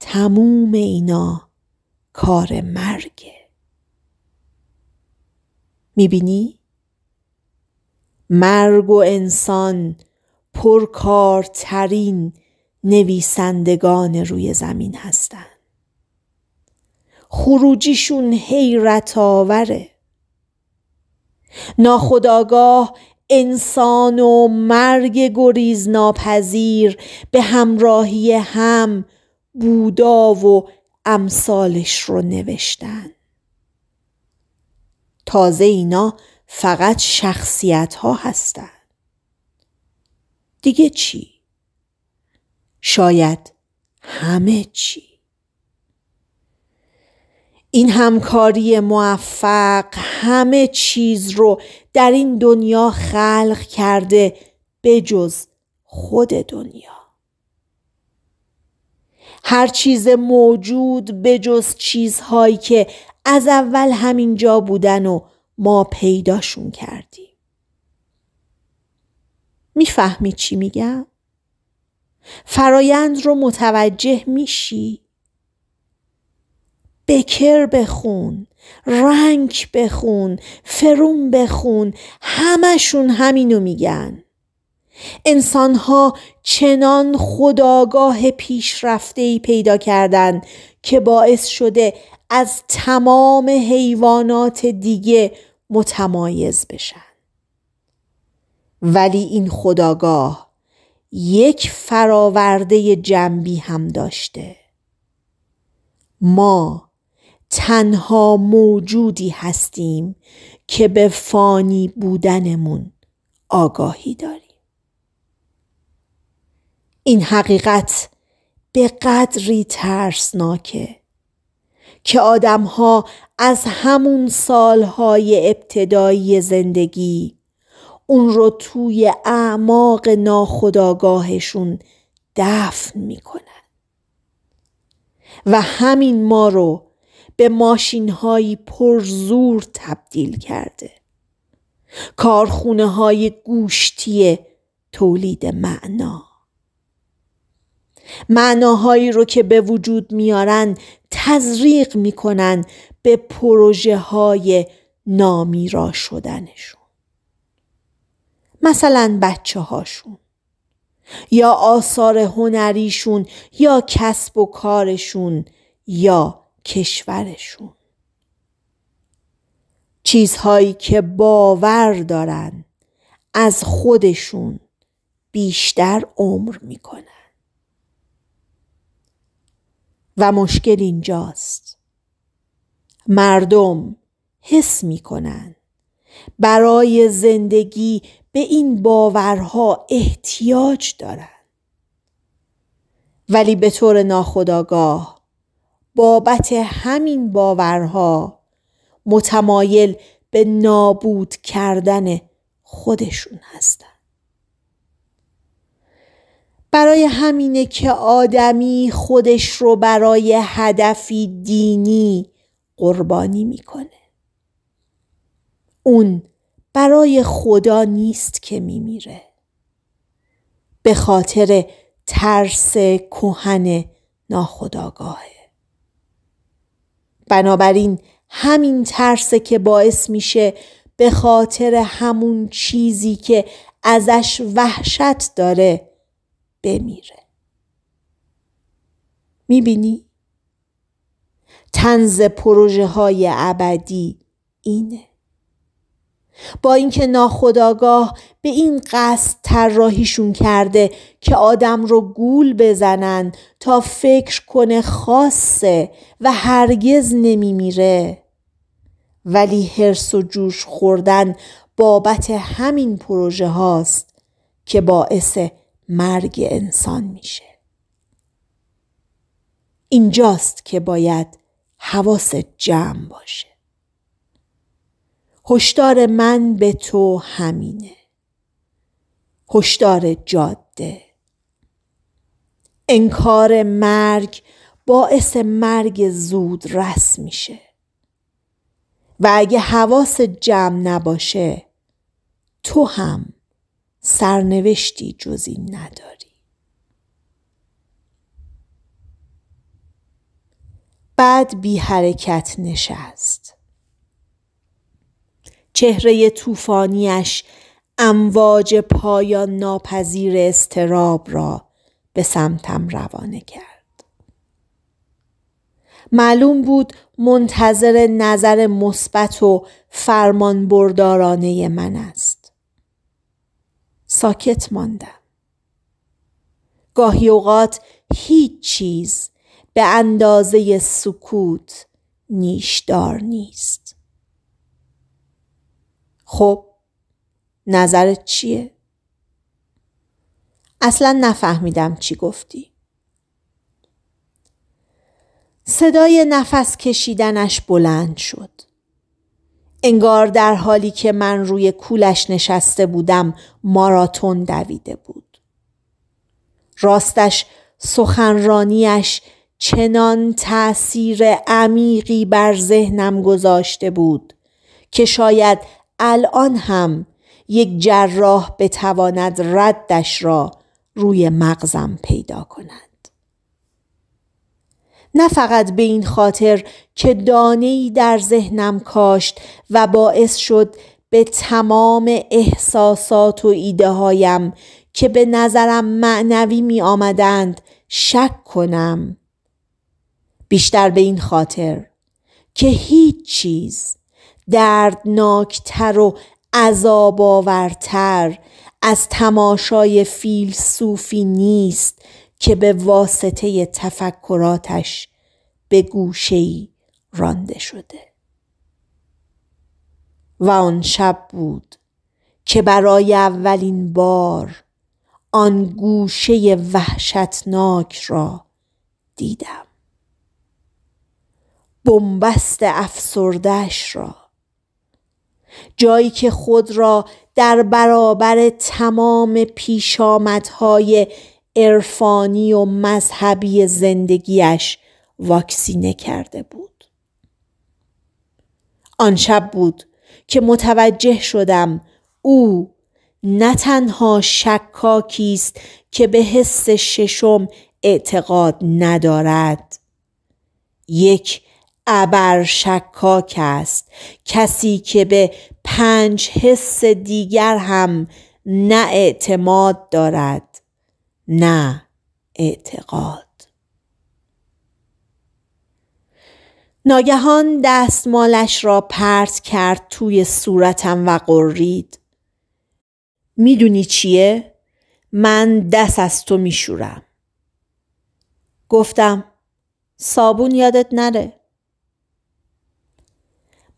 تموم اینا کار مرگه میبینی؟ مرگ و انسان پرکارترین نویسندگان روی زمین هستند خروجیشون حیرت آوره ناخداگاه انسان و مرگ گریز ناپذیر به همراهی هم بودا و امثالش رو نوشتن تازه اینا فقط شخصیت ها هستن دیگه چی؟ شاید همه چی این همکاری موفق همه چیز رو در این دنیا خلق کرده بجز خود دنیا هر چیز موجود بجز چیزهایی که از اول همینجا بودن و ما پیداشون کردیم میفهمی چی میگم؟ فرایند رو متوجه میشی بکر بخون رنگ بخون فرون بخون همشون همینو میگن انسانها چنان خداگاه ای پیدا کردن که باعث شده از تمام حیوانات دیگه متمایز بشن ولی این خداگاه یک فراورده جنبی هم داشته ما تنها موجودی هستیم که به فانی بودنمون آگاهی داریم این حقیقت به قدری ترسناکه که آدمها از همون سالهای ابتدایی زندگی اون رو توی اعماق ناخداگاهشون دفن میکنن و همین ما رو به ماشین پر پرزور تبدیل کرده کارخونه های گوشتی تولید معنا معناهایی رو که به وجود میارن تزریق میکنن به پروژه های نامیرا شدنشون مثلا بچه هاشون یا آثار هنریشون یا کسب و کارشون یا کشورشون چیزهایی که باور دارن از خودشون بیشتر عمر میکنن و مشکل اینجاست مردم حس میکنن برای زندگی به این باورها احتیاج دارند ولی به طور ناخودآگاه بابت همین باورها متمایل به نابود کردن خودشون هستند برای همینه که آدمی خودش رو برای هدفی دینی قربانی میکنه اون برای خدا نیست که میمیره به خاطر ترس کوهن ناخداگاهه بنابراین همین ترس که باعث میشه به خاطر همون چیزی که ازش وحشت داره بمیره میبینی؟ تنز پروژه های ابدی اینه با اینکه ناخداگاه به این قصد طراحیشون کرده که آدم رو گول بزنن تا فکر کنه خاصه و هرگز نمیمیره ولی هرس و جوش خوردن بابت همین پروژه هاست که باعث مرگ انسان میشه اینجاست که باید حواست جمع باشه هشدار من به تو همینه هشدار جاده انکار مرگ باعث مرگ زود رس میشه و اگه حواس جمع نباشه تو هم سرنوشتی جزی نداری بعد بی حرکت نشست چهره طوفانیش امواج پایان ناپذیر استراب را به سمتم روانه کرد. معلوم بود منتظر نظر مثبت و فرمان بردارانه من است. ساکت ماندم. گاهی اوقات هیچ چیز به اندازه سکوت نیشدار نیست. خب نظرت چیه؟ اصلا نفهمیدم چی گفتی. صدای نفس کشیدنش بلند شد. انگار در حالی که من روی کولش نشسته بودم ماراتون دویده بود. راستش سخنرانیش چنان تأثیر عمیقی بر ذهنم گذاشته بود که شاید الان هم یک جراح بتواند ردش را روی مغزم پیدا کند نه فقط به این خاطر که دانه ای در ذهنم کاشت و باعث شد به تمام احساسات و ایده هایم که به نظرم معنوی می آمدند شک کنم بیشتر به این خاطر که هیچ چیز دردناکتر و عذاب آورتر از تماشای فیلسوفی نیست که به واسطه تفکراتش به گوشه‌ای رانده شده و آن شب بود که برای اولین بار آن گوشه وحشتناک را دیدم بنبست افسردهش را جایی که خود را در برابر تمام پیشامدهای عرفانی و مذهبی زندگیش واکسینه کرده بود آن شب بود که متوجه شدم او نه تنها شکاکی است که به حس ششم اعتقاد ندارد یک ابر شکاک است کسی که به پنج حس دیگر هم نه اعتماد دارد نه اعتقاد ناگهان دستمالش را پرت کرد توی صورتم و قرید میدونی چیه؟ من دست از تو میشورم گفتم صابون یادت نره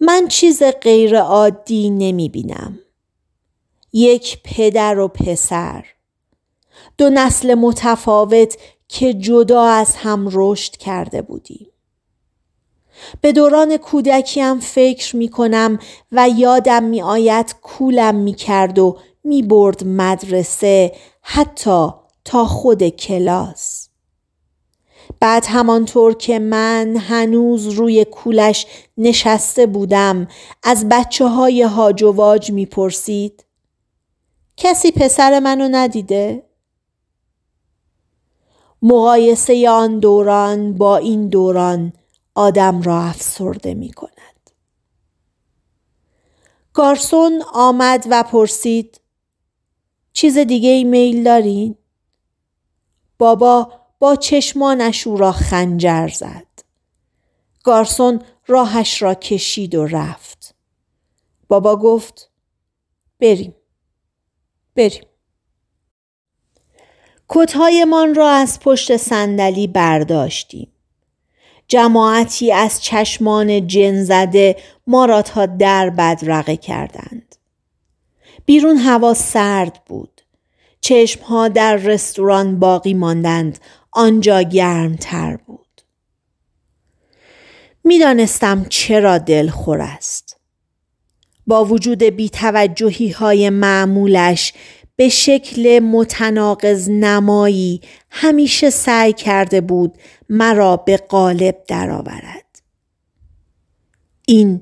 من چیز غیر عادی نمی بینم. یک پدر و پسر دو نسل متفاوت که جدا از هم رشد کرده بودیم. به دوران کودکیم فکر می کنم و یادم می آید کولم می کرد و می برد مدرسه حتی تا خود کلاس. بعد همانطور که من هنوز روی کولش نشسته بودم از بچه های هاج و واج میپرسید کسی پسر منو ندیده؟ مقایسه آن دوران با این دوران آدم را افسرده می کند. گارسون آمد و پرسید چیز دیگه ای میل دارین؟ بابا با چشمانش او را خنجر زد. گارسون راهش را کشید و رفت. بابا گفت بریم. بریم. کتهایمان را از پشت صندلی برداشتیم. جماعتی از چشمان جن زده ما را تا در بدرقه کردند. بیرون هوا سرد بود. چشمها در رستوران باقی ماندند آنجا گرمتر بود میدانستم چرا دلخور است با وجود بیتوجهی های معمولش به شکل متناقض نمایی همیشه سعی کرده بود مرا به قالب درآورد این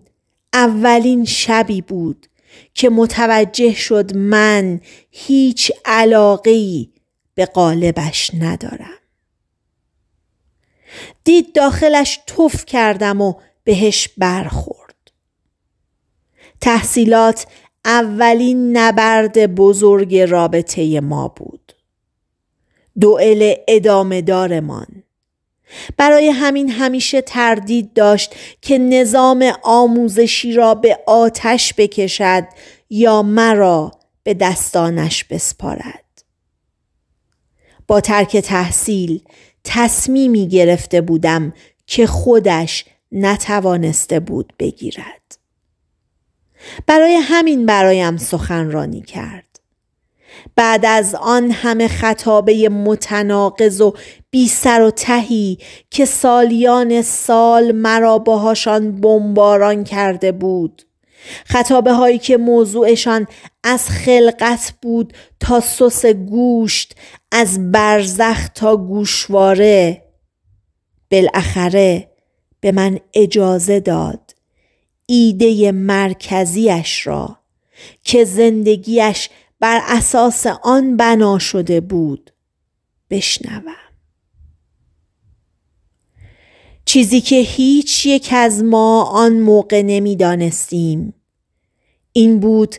اولین شبی بود که متوجه شد من هیچ علاقی به قالبش ندارم دید داخلش توف کردم و بهش برخورد تحصیلات اولین نبرد بزرگ رابطه ما بود دوئل ادامه دارمان برای همین همیشه تردید داشت که نظام آموزشی را به آتش بکشد یا مرا به دستانش بسپارد با ترک تحصیل تصمیمی گرفته بودم که خودش نتوانسته بود بگیرد. برای همین برایم سخنرانی کرد. بعد از آن همه خطابه متناقض و بی سر و تهی که سالیان سال مرا باهاشان بمباران کرده بود خطابه هایی که موضوعشان از خلقت بود تا سس گوشت از برزخ تا گوشواره بالاخره به من اجازه داد ایده مرکزیش را که زندگیش بر اساس آن بنا شده بود بشنوم چیزی که هیچ یک از ما آن موقع نمیدانستیم این بود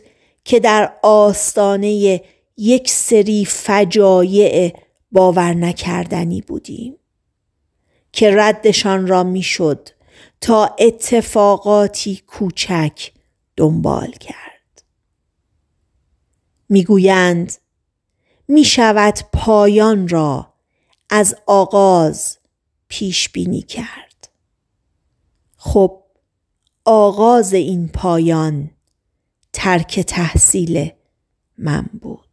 که در آستانه یک سری فجایع باور نکردنی بودیم که ردشان را میشد تا اتفاقاتی کوچک دنبال کرد میگویند می شود پایان را از آغاز پیش بینی کرد خب آغاز این پایان ترک تحصیل من بود